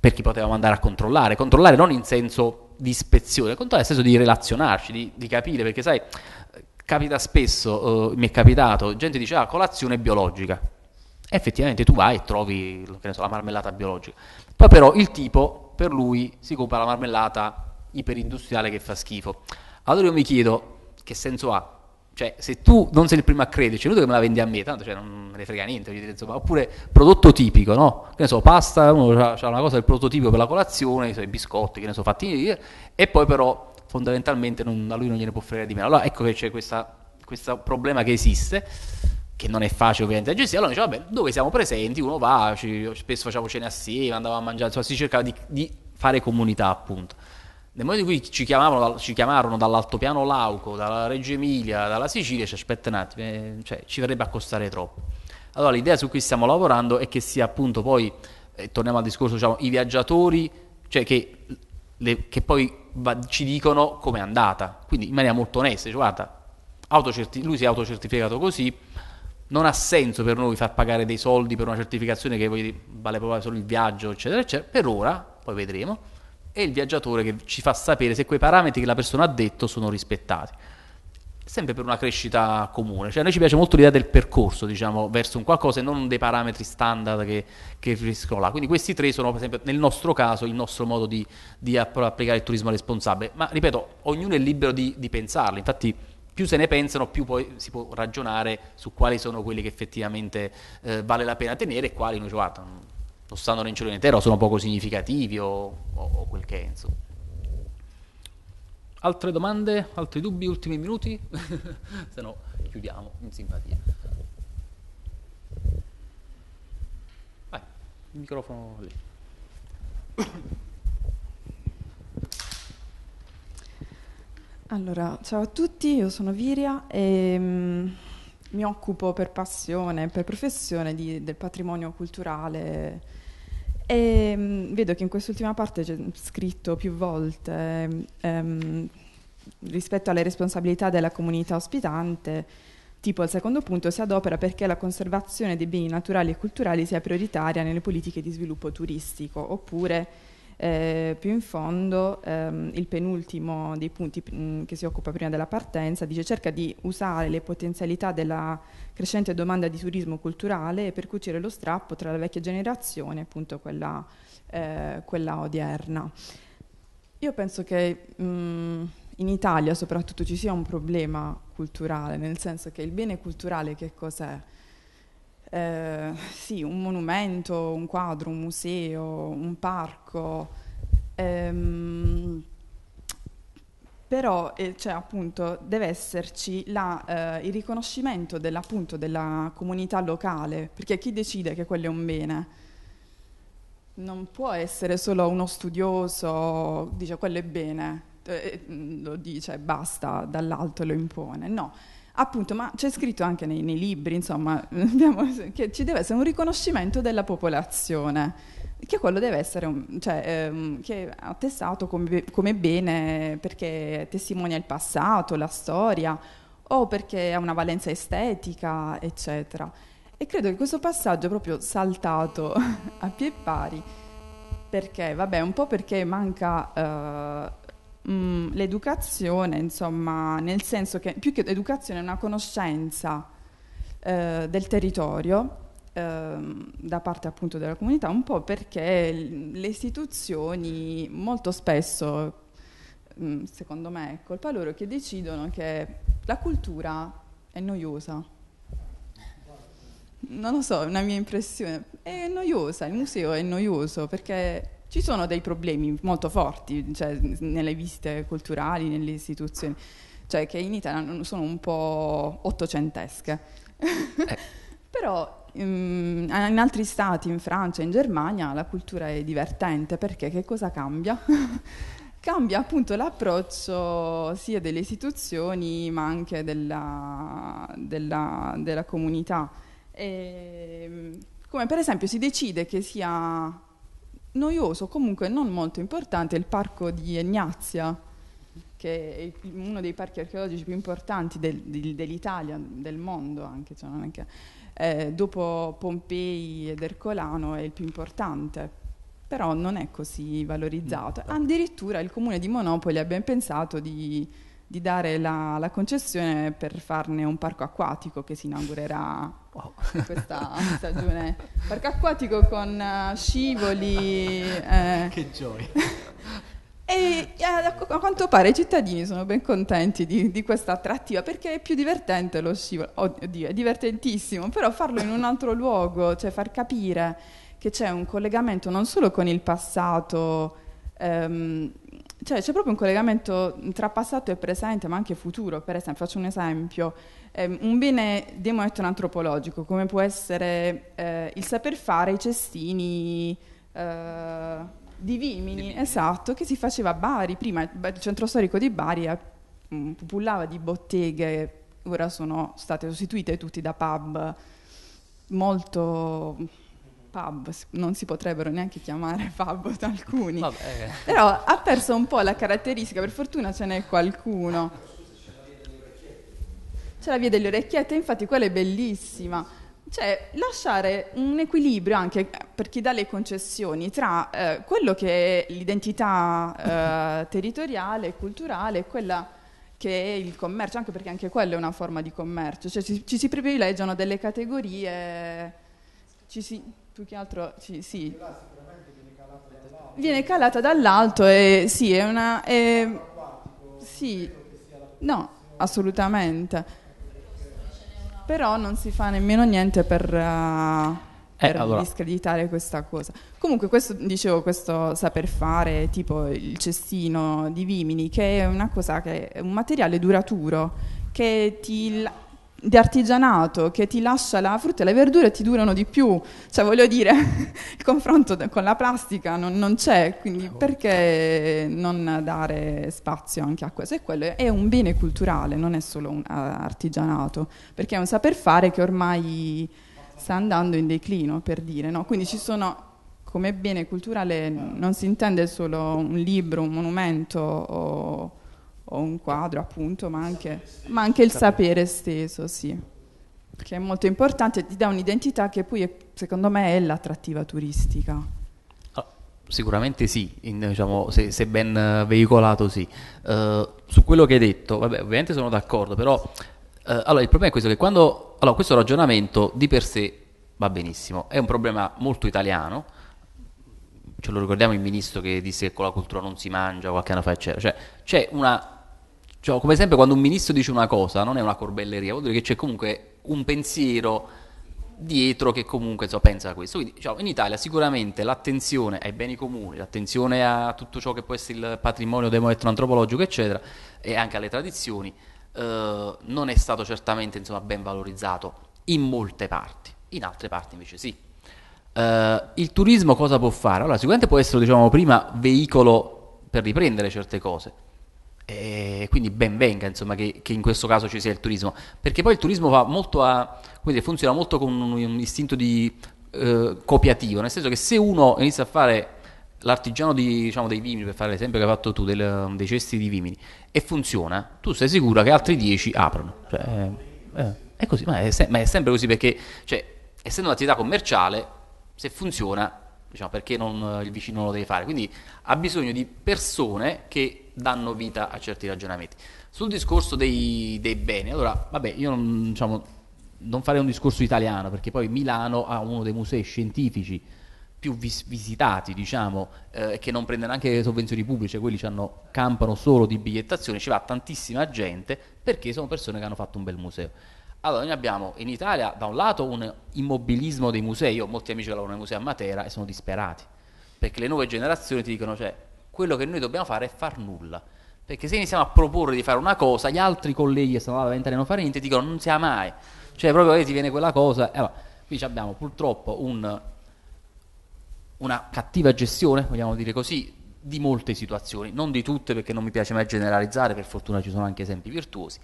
per chi potevamo andare a controllare, controllare non in senso di ispezione, controllare nel senso di relazionarci, di, di capire, perché sai, capita spesso, eh, mi è capitato, gente dice ah, colazione biologica, effettivamente tu vai e trovi so, la marmellata biologica. Poi però il tipo, per lui, si compra la marmellata iperindustriale che fa schifo. Allora io mi chiedo che senso ha? Cioè, se tu non sei il primo a crederci, è inutile che me la vendi a me, tanto cioè, non me ne frega niente, dire, insomma, oppure prodotto tipico, no? Che ne so, pasta, uno ha una cosa del prototipo per la colazione, so, i biscotti, che ne so, fatti, e poi però fondamentalmente non, a lui non gliene può fregare di meno. Allora ecco che c'è questo problema che esiste che non è facile ovviamente gestire, allora dice vabbè dove siamo presenti uno va, ci, spesso facciamo cene assieme, andavamo a mangiare, insomma si cercava di, di fare comunità appunto. Nel momento in cui ci, ci chiamarono dall'altopiano Lauco, dalla Reggio Emilia, dalla Sicilia, ci cioè, aspetta un attimo, eh, cioè, ci verrebbe a costare troppo. Allora l'idea su cui stiamo lavorando è che sia appunto poi, eh, torniamo al discorso, diciamo, i viaggiatori, cioè che, le, che poi va, ci dicono com'è andata, quindi in maniera molto onesta, cioè, guarda, lui si è autocertificato così, non ha senso per noi far pagare dei soldi per una certificazione che vale proprio solo il viaggio, eccetera, eccetera. Per ora, poi vedremo, è il viaggiatore che ci fa sapere se quei parametri che la persona ha detto sono rispettati. Sempre per una crescita comune. Cioè, a noi ci piace molto l'idea del percorso, diciamo, verso un qualcosa e non dei parametri standard che, che là. Quindi questi tre sono, per esempio, nel nostro caso, il nostro modo di, di applicare il turismo responsabile. Ma ripeto, ognuno è libero di, di pensarlo. Infatti, più se ne pensano, più poi si può ragionare su quali sono quelli che effettivamente eh, vale la pena tenere e quali uno guarda, non stanno nel cielo o sono poco significativi o, o, o quel che è, insomma. Altre domande, altri dubbi, ultimi minuti? [LAUGHS] se no chiudiamo in simpatia. Vai, il microfono lì. Allora, ciao a tutti, io sono Viria e mh, mm, mi occupo per passione, per professione di, del patrimonio culturale e mh, mm, vedo che in quest'ultima parte c'è scritto più volte ehm, rispetto alle responsabilità della comunità ospitante, tipo al secondo punto si adopera perché la conservazione dei beni naturali e culturali sia prioritaria nelle politiche di sviluppo turistico, oppure eh, più in fondo, ehm, il penultimo dei punti mh, mm, che si occupa prima della partenza dice cerca di usare le potenzialità della crescente domanda di turismo culturale per cucire lo strappo tra la vecchia generazione e appunto quella, eh, quella odierna. Io penso che mh, mm, in Italia soprattutto ci sia un problema culturale, nel senso che il bene culturale che cos'è? Eh, sì, un monumento, un quadro, un museo, un parco. Ehm, però eh, cioè, appunto, deve esserci la, eh, il riconoscimento della comunità locale, perché chi decide che quello è un bene? Non può essere solo uno studioso, dice quello è bene, eh, eh, lo dice basta, dall'alto lo impone, no Appunto, ma c'è scritto anche nei, nei libri, insomma, [LAUGHS] abbiamo, che ci deve essere un riconoscimento della popolazione, che quello deve essere, un, cioè, ehm, che è attestato come, come bene perché testimonia il passato, la storia, o perché ha una valenza estetica, eccetera. E credo che questo passaggio proprio saltato [LAUGHS] a pie pari, perché, vabbè, un po' perché manca... Eh, mh, mm, l'educazione, insomma, nel senso che più che educazione è una conoscenza eh, del territorio ehm, da parte appunto della comunità, un po' perché le istituzioni molto spesso, mm, secondo me, è colpa loro che decidono che la cultura è noiosa. Non lo so, è una mia impressione. È noiosa, il museo è noioso perché ci sono dei problemi molto forti cioè, nelle visite culturali, nelle istituzioni, cioè che in Italia sono un po' ottocentesche. Eh. [LAUGHS] Però mm, in altri stati, in Francia, in Germania, la cultura è divertente perché che cosa cambia? [LAUGHS] cambia appunto l'approccio sia delle istituzioni ma anche della, della, della comunità. E, ehm, come per esempio si decide che sia noioso, comunque non molto importante, il parco di Egnazia, che è uno dei parchi archeologici più importanti del, dell'Italia, del mondo anche, cioè anche eh, dopo Pompei ed Ercolano è il più importante, però non è così valorizzato. Mm. Addirittura il comune di Monopoli ha ben pensato di di dare la, la, concessione per farne un parco acquatico che si inaugurerà wow. questa [LAUGHS] stagione. Parco acquatico con eh, scivoli. [LAUGHS] Eh. Che gioia! E eh, a, quanto pare i cittadini sono ben contenti di, di questa attrattiva perché è più divertente lo scivolo. Oddio, è divertentissimo, però farlo in un altro luogo, cioè far capire che c'è un collegamento non solo con il passato ehm, cioè, c'è proprio un collegamento tra passato e presente, ma anche futuro. Per esempio, faccio un esempio. Eh, un bene antropologico, come può essere eh, il saper fare i cestini eh, di Vimini, esatto, che si faceva a Bari. Prima il centro storico di Bari mm, pullava di botteghe, ora sono state sostituite tutte da pub molto pub, non si potrebbero neanche chiamare pub alcuni, Vabbè. però ha perso un po' la caratteristica, per fortuna ce n'è qualcuno. C'è la via delle orecchiette, infatti quella è bellissima. Cioè, lasciare un equilibrio anche eh, per chi dà le concessioni tra eh, quello che è l'identità eh, territoriale, culturale e quella che è il commercio, anche perché anche quella è una forma di commercio, cioè ci, ci si privilegiano delle categorie, ci si, più che altro ci, sì. viene calata dall'alto. Viene calata dall'alto e sì, è una... È, sì, no, assolutamente. Però non si fa nemmeno niente per... Uh, per eh, allora. discreditare questa cosa. Comunque, questo, dicevo, questo saper fare, tipo il cestino di Vimini, che è una cosa che è un materiale duraturo che ti. La- di artigianato che ti lascia la frutta e le verdure ti durano di più. Cioè, voglio dire, [LAUGHS] il confronto con la plastica non, non c'è, quindi eh, oh. perché non dare spazio anche a questo? E quello è un bene culturale, non è solo un ah, artigianato, perché è un saper fare che ormai sta andando in declino, per dire, no? Quindi ci sono come bene culturale non si intende solo un libro, un monumento o o un quadro appunto, ma anche, ma anche il sapere stesso, sì, che è molto importante, ti dà un'identità che poi è, secondo me è l'attrattiva turistica. Ah, sicuramente sì, in, diciamo, se, se, ben eh, veicolato sì. Uh, su quello che hai detto, vabbè, ovviamente sono d'accordo, però uh, allora, il problema è questo che quando allora, questo ragionamento di per sé va benissimo, è un problema molto italiano, ce lo ricordiamo il ministro che disse che con la cultura non si mangia qualche anno fa, eccetera. Cioè, c'è una cioè, come sempre quando un ministro dice una cosa, non è una corbelleria, vuol dire che c'è comunque un pensiero dietro che comunque so, pensa a questo. Quindi diciamo, in Italia sicuramente l'attenzione ai beni comuni, l'attenzione a tutto ciò che può essere il patrimonio demo-etnoantropologico, eccetera, e anche alle tradizioni, eh, non è stato certamente insomma, ben valorizzato in molte parti, in altre parti invece sì. Eh, il turismo cosa può fare? Allora, sicuramente può essere, diciamo prima, veicolo per riprendere certe cose e eh, quindi ben venga insomma, che, che, in questo caso ci sia il turismo, perché poi il turismo molto a, dire, funziona molto con un, un istinto di, eh, copiativo, nel senso che se uno inizia a fare l'artigiano di, diciamo, dei vimini, per fare l'esempio che hai fatto tu del, dei cesti di vimini, e funziona, tu sei sicuro che altri 10 aprono. Cioè, eh, eh, è così, ma è, se, ma è, sempre così perché, cioè, essendo un'attività commerciale, se funziona diciamo, perché non, eh, il vicino non lo deve fare. Quindi ha bisogno di persone che danno vita a certi ragionamenti. Sul discorso dei, dei beni, allora, vabbè, io non, diciamo, non, farei un discorso italiano, perché poi Milano ha uno dei musei scientifici più vis- visitati, diciamo, eh, che non prende neanche sovvenzioni pubbliche, quelli hanno, campano solo di bigliettazione, ci va tantissima gente perché sono persone che hanno fatto un bel museo. Allora, noi abbiamo in Italia da un lato un immobilismo dei musei, io ho molti amici che lavorano nei musei a Matera e sono disperati, perché le nuove generazioni ti dicono, cioè, quello che noi dobbiamo fare è far nulla, perché se iniziamo a proporre di fare una cosa, gli altri colleghi che stanno là da a non fare niente dicono non si ha mai, cioè proprio vedi, viene quella cosa, allora, qui abbiamo purtroppo un, una cattiva gestione, vogliamo dire così, di molte situazioni, non di tutte perché non mi piace mai generalizzare, per fortuna ci sono anche esempi virtuosi,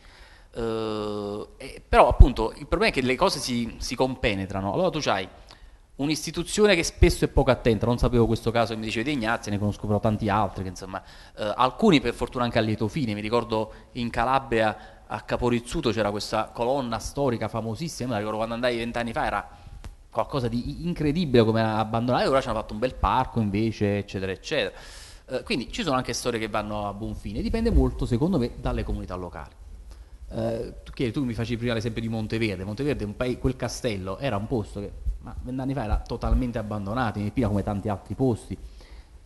eh, eh, però appunto il problema è che le cose si, si compenetrano. Allora tu hai un'istituzione che spesso è poco attenta, non sapevo questo caso che mi dicevi di Ignazio, ne conosco però tanti altri, che, insomma, eh, alcuni per fortuna anche a lieto fine, mi ricordo in Calabria a Caporizzuto c'era questa colonna storica famosissima, la ricordo quando andai vent'anni fa era qualcosa di incredibile come era ora ci hanno fatto un bel parco invece, eccetera, eccetera. Eh, quindi ci sono anche storie che vanno a buon fine, dipende molto secondo me dalle comunità locali. Eh, tu, tu mi facevi prima l'esempio di Monteverde, Monteverde paese, quel castello era un posto che vent'anni fa era totalmente abbandonato, in Epina come tanti altri posti.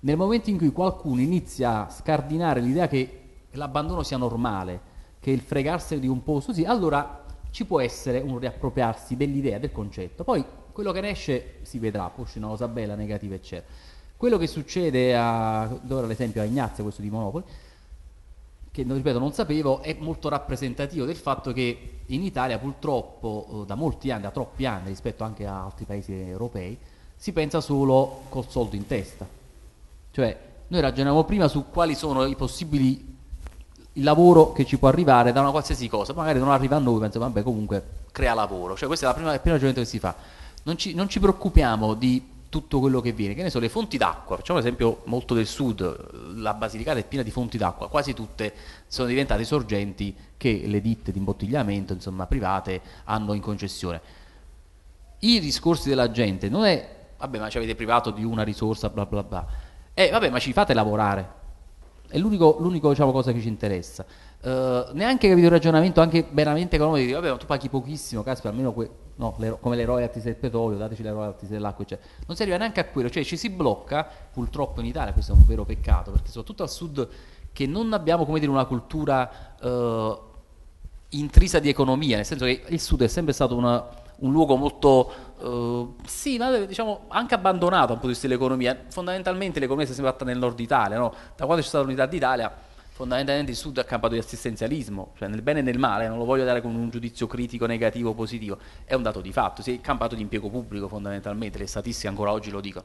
Nel momento in cui qualcuno inizia a scardinare l'idea che l'abbandono sia normale, che il fregarsi di un posto sì, allora ci può essere un riappropriarsi dell'idea, del concetto. Poi quello che ne esce si vedrà, poi c'è una cosa bella, negativa, eccetera. Quello che succede a, dove ora l'esempio a Ignazio, questo di Monopoli, che ripeto non sapevo, è molto rappresentativo del fatto che in Italia purtroppo eh, da molti anni, da troppi anni rispetto anche a altri paesi europei, si pensa solo col soldo in testa. Cioè noi ragioniamo prima su quali sono i possibili il lavoro che ci può arrivare da una qualsiasi cosa, magari non arriva a noi, pensiamo vabbè comunque crea lavoro, cioè questa è la prima, il ragionamento che si fa. Non ci, non ci preoccupiamo di tutto quello che viene, che ne so, le fonti d'acqua, facciamo un esempio molto del sud, la Basilicata è piena di fonti d'acqua, quasi tutte sono diventate sorgenti che le ditte di imbottigliamento, insomma, private hanno in concessione. I discorsi della gente non è, vabbè, ma ci avete privato di una risorsa, bla bla bla, è, eh, vabbè, ma ci fate lavorare, è l'unico, l'unico diciamo, cosa che ci interessa. Uh, neanche capito il ragionamento anche veramente economico, di dire, vabbè, ma tu paghi pochissimo, caspita, almeno que- no, come le royalties del petrolio, dateci le royalties dell'acqua, eccetera. Non si arriva neanche a quello, cioè ci si blocca, purtroppo in Italia questo è un vero peccato, perché soprattutto al sud che non abbiamo come dire una cultura eh, intrisa di economia, nel senso che il sud è sempre stato una, un luogo molto eh, sì, ma diciamo anche abbandonato dal punto di vista dell'economia. Fondamentalmente l'economia si è sempre fatta nel nord Italia, no? Da quando c'è stata l'unità d'Italia fondamentalmente il Sud ha campato di assistenzialismo, cioè nel bene e nel male, non lo voglio dare con un giudizio critico, negativo o positivo, è un dato di fatto, si è campato di impiego pubblico fondamentalmente, le statistiche ancora oggi lo dicono.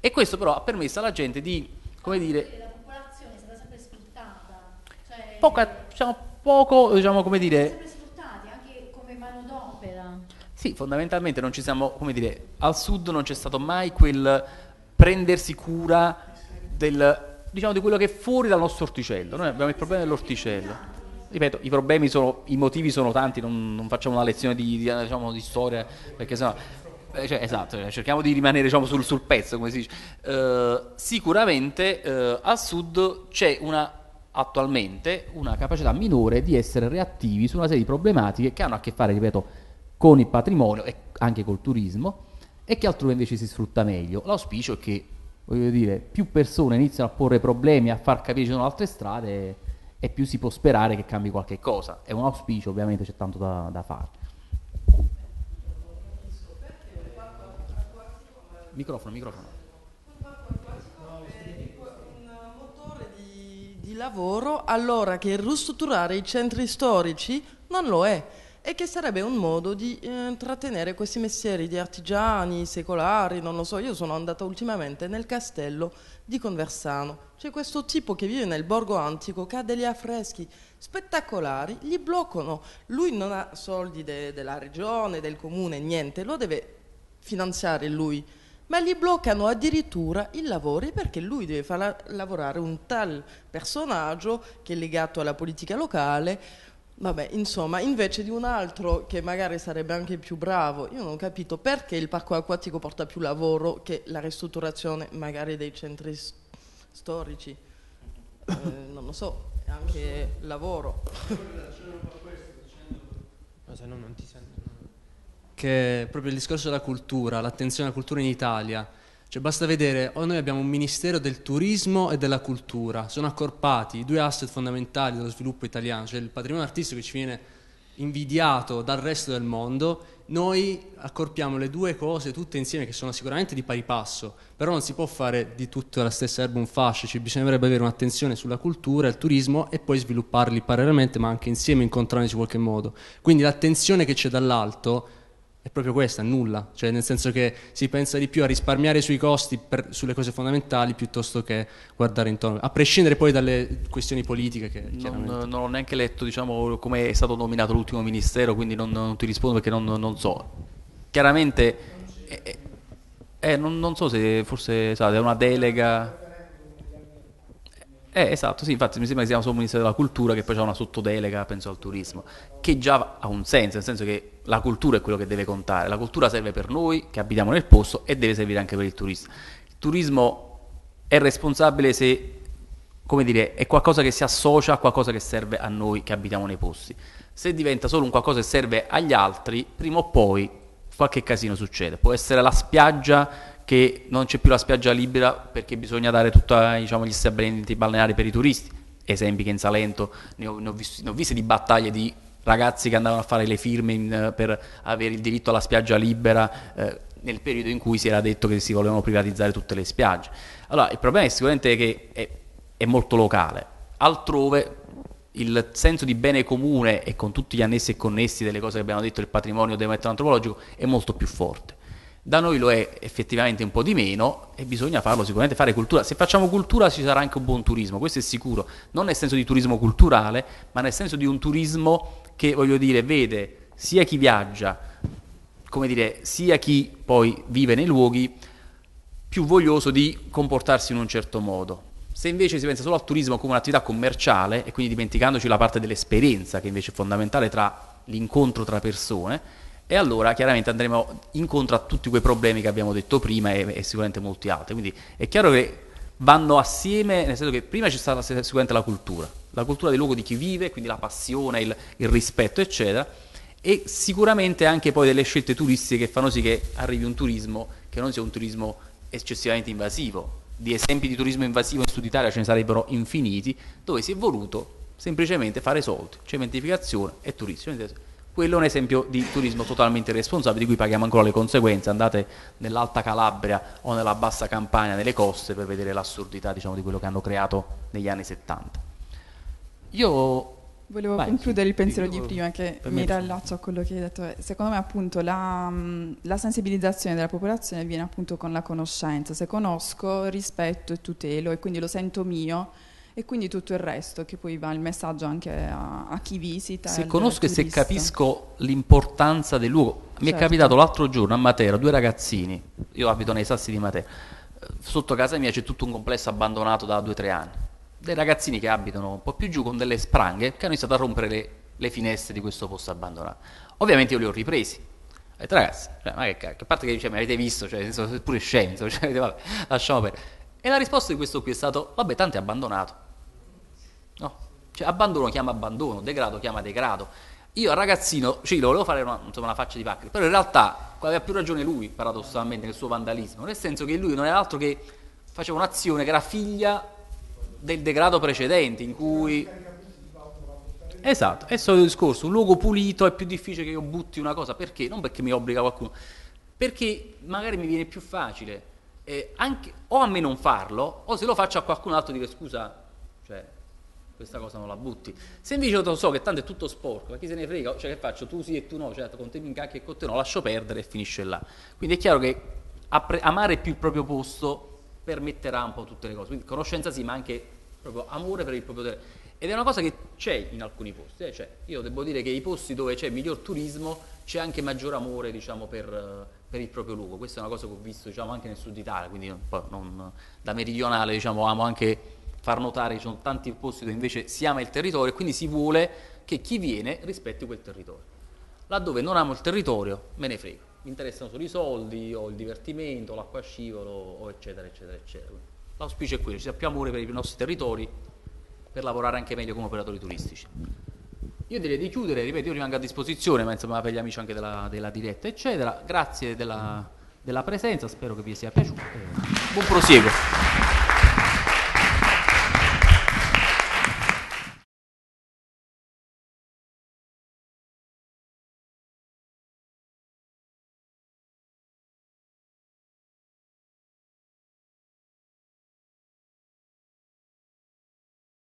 E questo però ha permesso alla gente di, come dire... La popolazione è stata sempre sfruttata. Cioè... Poca, diciamo, poco, diciamo, come dire... Sempre sfruttati, anche come manodopera. Sì, fondamentalmente non ci siamo, come dire, al Sud non c'è stato mai quel prendersi cura del diciamo, di quello che è fuori dal nostro orticello. Noi abbiamo il problema dell'orticello. Ripeto, i problemi sono, i motivi sono tanti, non, non facciamo una lezione di, di, diciamo, di storia, perché sennò eh, cioè, esatto, cioè, cerchiamo di rimanere diciamo, sul, sul, pezzo, come si dice. Eh, sicuramente eh, al sud c'è una, attualmente una capacità minore di essere reattivi su una serie di problematiche che hanno a che fare, ripeto, con il patrimonio e anche col turismo e che altrove invece si sfrutta meglio. L'auspicio è che voglio dire, più persone iniziano a porre problemi, a far capire che ci sono altre strade e più si può sperare che cambi qualche cosa. È un auspicio, ovviamente c'è tanto da, da fare. Microfono, microfono. lavoro allora che ristrutturare i centri storici non lo è e che sarebbe un modo di eh, trattenere questi mestieri di artigiani, secolari, non lo so, io sono andata ultimamente nel castello di Conversano, c'è questo tipo che vive nel borgo antico che ha degli affreschi spettacolari, gli bloccano, lui non ha soldi de della regione, del comune, niente, lo deve finanziare lui ma gli bloccano addirittura i lavori perché lui deve far lavorare un tal personaggio che è legato alla politica locale Vabbè, insomma, invece di un altro che magari sarebbe anche più bravo, io non ho capito perché il parco acquatico porta più lavoro che la ristrutturazione magari dei centri st- storici. Eh, non lo so, è anche lavoro. No, se no non ti sento. Che proprio il discorso della cultura, l'attenzione alla cultura in Italia cioè basta vedere, o noi abbiamo un ministero del turismo e della cultura, sono accorpati i due asset fondamentali dello sviluppo italiano, cioè il patrimonio artistico che ci viene invidiato dal resto del mondo, noi accorpiamo le due cose tutte insieme che sono sicuramente di pari passo, però non si può fare di tutta la stessa erba un fascio, ci bisognerebbe avere un'attenzione sulla cultura, il turismo e poi svilupparli parallelamente ma anche insieme incontrandoci in qualche modo. Quindi l'attenzione che c'è dall'alto è proprio questa, nulla, cioè nel senso che si pensa di più a risparmiare sui costi per, sulle cose fondamentali piuttosto che guardare intorno, a prescindere poi dalle questioni politiche che non, non ho neanche letto diciamo, come è stato nominato l'ultimo ministero, quindi non, non ti rispondo perché non, non so. Chiaramente... Eh, eh, non, non, so se forse sa, è una delega. Eh, esatto, sì, infatti mi sembra che siamo solo un Ministero della Cultura che poi c'è una sottodelega, penso al turismo, che già ha un senso, nel senso che la cultura è quello che deve contare, la cultura serve per noi che abitiamo nel posto e deve servire anche per il turista. Il turismo è responsabile se, come dire, è qualcosa che si associa a qualcosa che serve a noi che abitiamo nei posti. Se diventa solo un qualcosa che serve agli altri, prima o poi qualche casino succede. Può essere la spiaggia che non c'è più la spiaggia libera perché bisogna dare tutti diciamo, gli stabilimenti balneari per i turisti. Esempi che in Salento ne ho, ne ho, visto, ne ho viste di battaglie di ragazzi che andavano a fare le firme in, per avere il diritto alla spiaggia libera eh, nel periodo in cui si era detto che si volevano privatizzare tutte le spiagge. Allora il problema è sicuramente che è, è molto locale, altrove il senso di bene comune e con tutti gli annessi e connessi delle cose che abbiamo detto, il patrimonio demetano antropologico è molto più forte. Da noi lo è effettivamente un po' di meno e bisogna farlo sicuramente, fare cultura. Se facciamo cultura ci sarà anche un buon turismo, questo è sicuro, non nel senso di turismo culturale, ma nel senso di un turismo che, voglio dire, vede sia chi viaggia, come dire, sia chi poi vive nei luoghi, più voglioso di comportarsi in un certo modo. Se invece si pensa solo al turismo come un'attività commerciale e quindi dimenticandoci la parte dell'esperienza che invece è fondamentale tra l'incontro tra persone, e allora chiaramente andremo incontro a tutti quei problemi che abbiamo detto prima e, e sicuramente molti altri. Quindi è chiaro che vanno assieme, nel senso che prima c'è stata sicuramente la cultura, la cultura del luogo di chi vive, quindi la passione, il, il rispetto, eccetera, e sicuramente anche poi delle scelte turistiche che fanno sì che arrivi un turismo che non sia un turismo eccessivamente invasivo. Di esempi di turismo invasivo in Sud Italia ce ne sarebbero infiniti, dove si è voluto semplicemente fare soldi, cementificazione e turismo quello è un esempio di turismo totalmente irresponsabile di cui paghiamo ancora le conseguenze. Andate nell'Alta Calabria o nella Bassa Campania, nelle coste, per vedere l'assurdità diciamo, di quello che hanno creato negli anni 70. Io Volevo Vai, concludere sì, il pensiero di prima che mi rallaccio a quello che hai detto. Eh, secondo me appunto la, mm, la, sensibilizzazione della popolazione viene appunto con la conoscenza. Se conosco, rispetto e tutelo e quindi lo sento mio e quindi tutto il resto che poi va il messaggio anche a, a chi visita. Se conosco e se capisco l'importanza del luogo, mi certo. è capitato l'altro giorno a Matera, due ragazzini, io abito nei sassi di Matera, eh, sotto casa mia c'è tutto un complesso abbandonato da due o tre anni, dei ragazzini che abitano un po' più giù con delle spranghe che hanno iniziato a rompere le, le finestre di questo posto abbandonato. Ovviamente io li ho ripresi, ho detto ragazzi, cioè, ma che cacchio, a parte che cioè, mi avete visto, cioè, pure scienza, [LAUGHS] cioè, lasciamo perdere. E la risposta di questo qui è stata, vabbè, tanto è abbandonato. Cioè, abbandono chiama abbandono, degrado chiama degrado. Io al ragazzino, Ciro, lo volevo fare una, insomma, una faccia di pacchi, però in realtà aveva più ragione lui, paradossalmente, nel suo vandalismo, nel senso che lui non era altro che faceva un'azione che era figlia del degrado precedente, in cui... Esatto, è solo il discorso, un luogo pulito è più difficile che io butti una cosa, perché? Non perché mi obbliga qualcuno, perché magari mi viene più facile, eh, anche, o a me non farlo, o se lo faccio a qualcun altro dire scusa, questa cosa non la butti. Se invece lo so che tanto è tutto sporco, ma chi se ne frega, cioè che faccio tu sì e tu no, cioè con te mi incacchi e con te no, lascio perdere e finisce là. Quindi è chiaro che amare più il proprio posto permetterà un po' tutte le cose, quindi conoscenza sì, ma anche proprio amore per il proprio terreno. Ed è una cosa che c'è in alcuni posti, eh? cioè, io devo dire che i posti dove c'è miglior turismo c'è anche maggior amore diciamo, per, per, il proprio luogo, questa è una cosa che ho visto diciamo, anche nel sud Italia, quindi non, da meridionale diciamo, amo anche far notare che ci sono tanti posti dove invece si ama il territorio e quindi si vuole che chi viene rispetti quel territorio. Laddove non amo il territorio, me ne frego. Mi interessano solo i soldi, o il divertimento, l'acqua scivolo, eccetera, eccetera, eccetera. L'auspicio è quello, ci sia più amore per i nostri territori, per lavorare anche meglio come operatori turistici. Io direi di chiudere, ripeto, io rimango a disposizione, ma insomma per gli amici anche della, della diretta, eccetera. Grazie della, della, presenza, spero che vi sia piaciuto. Buon prosieguo.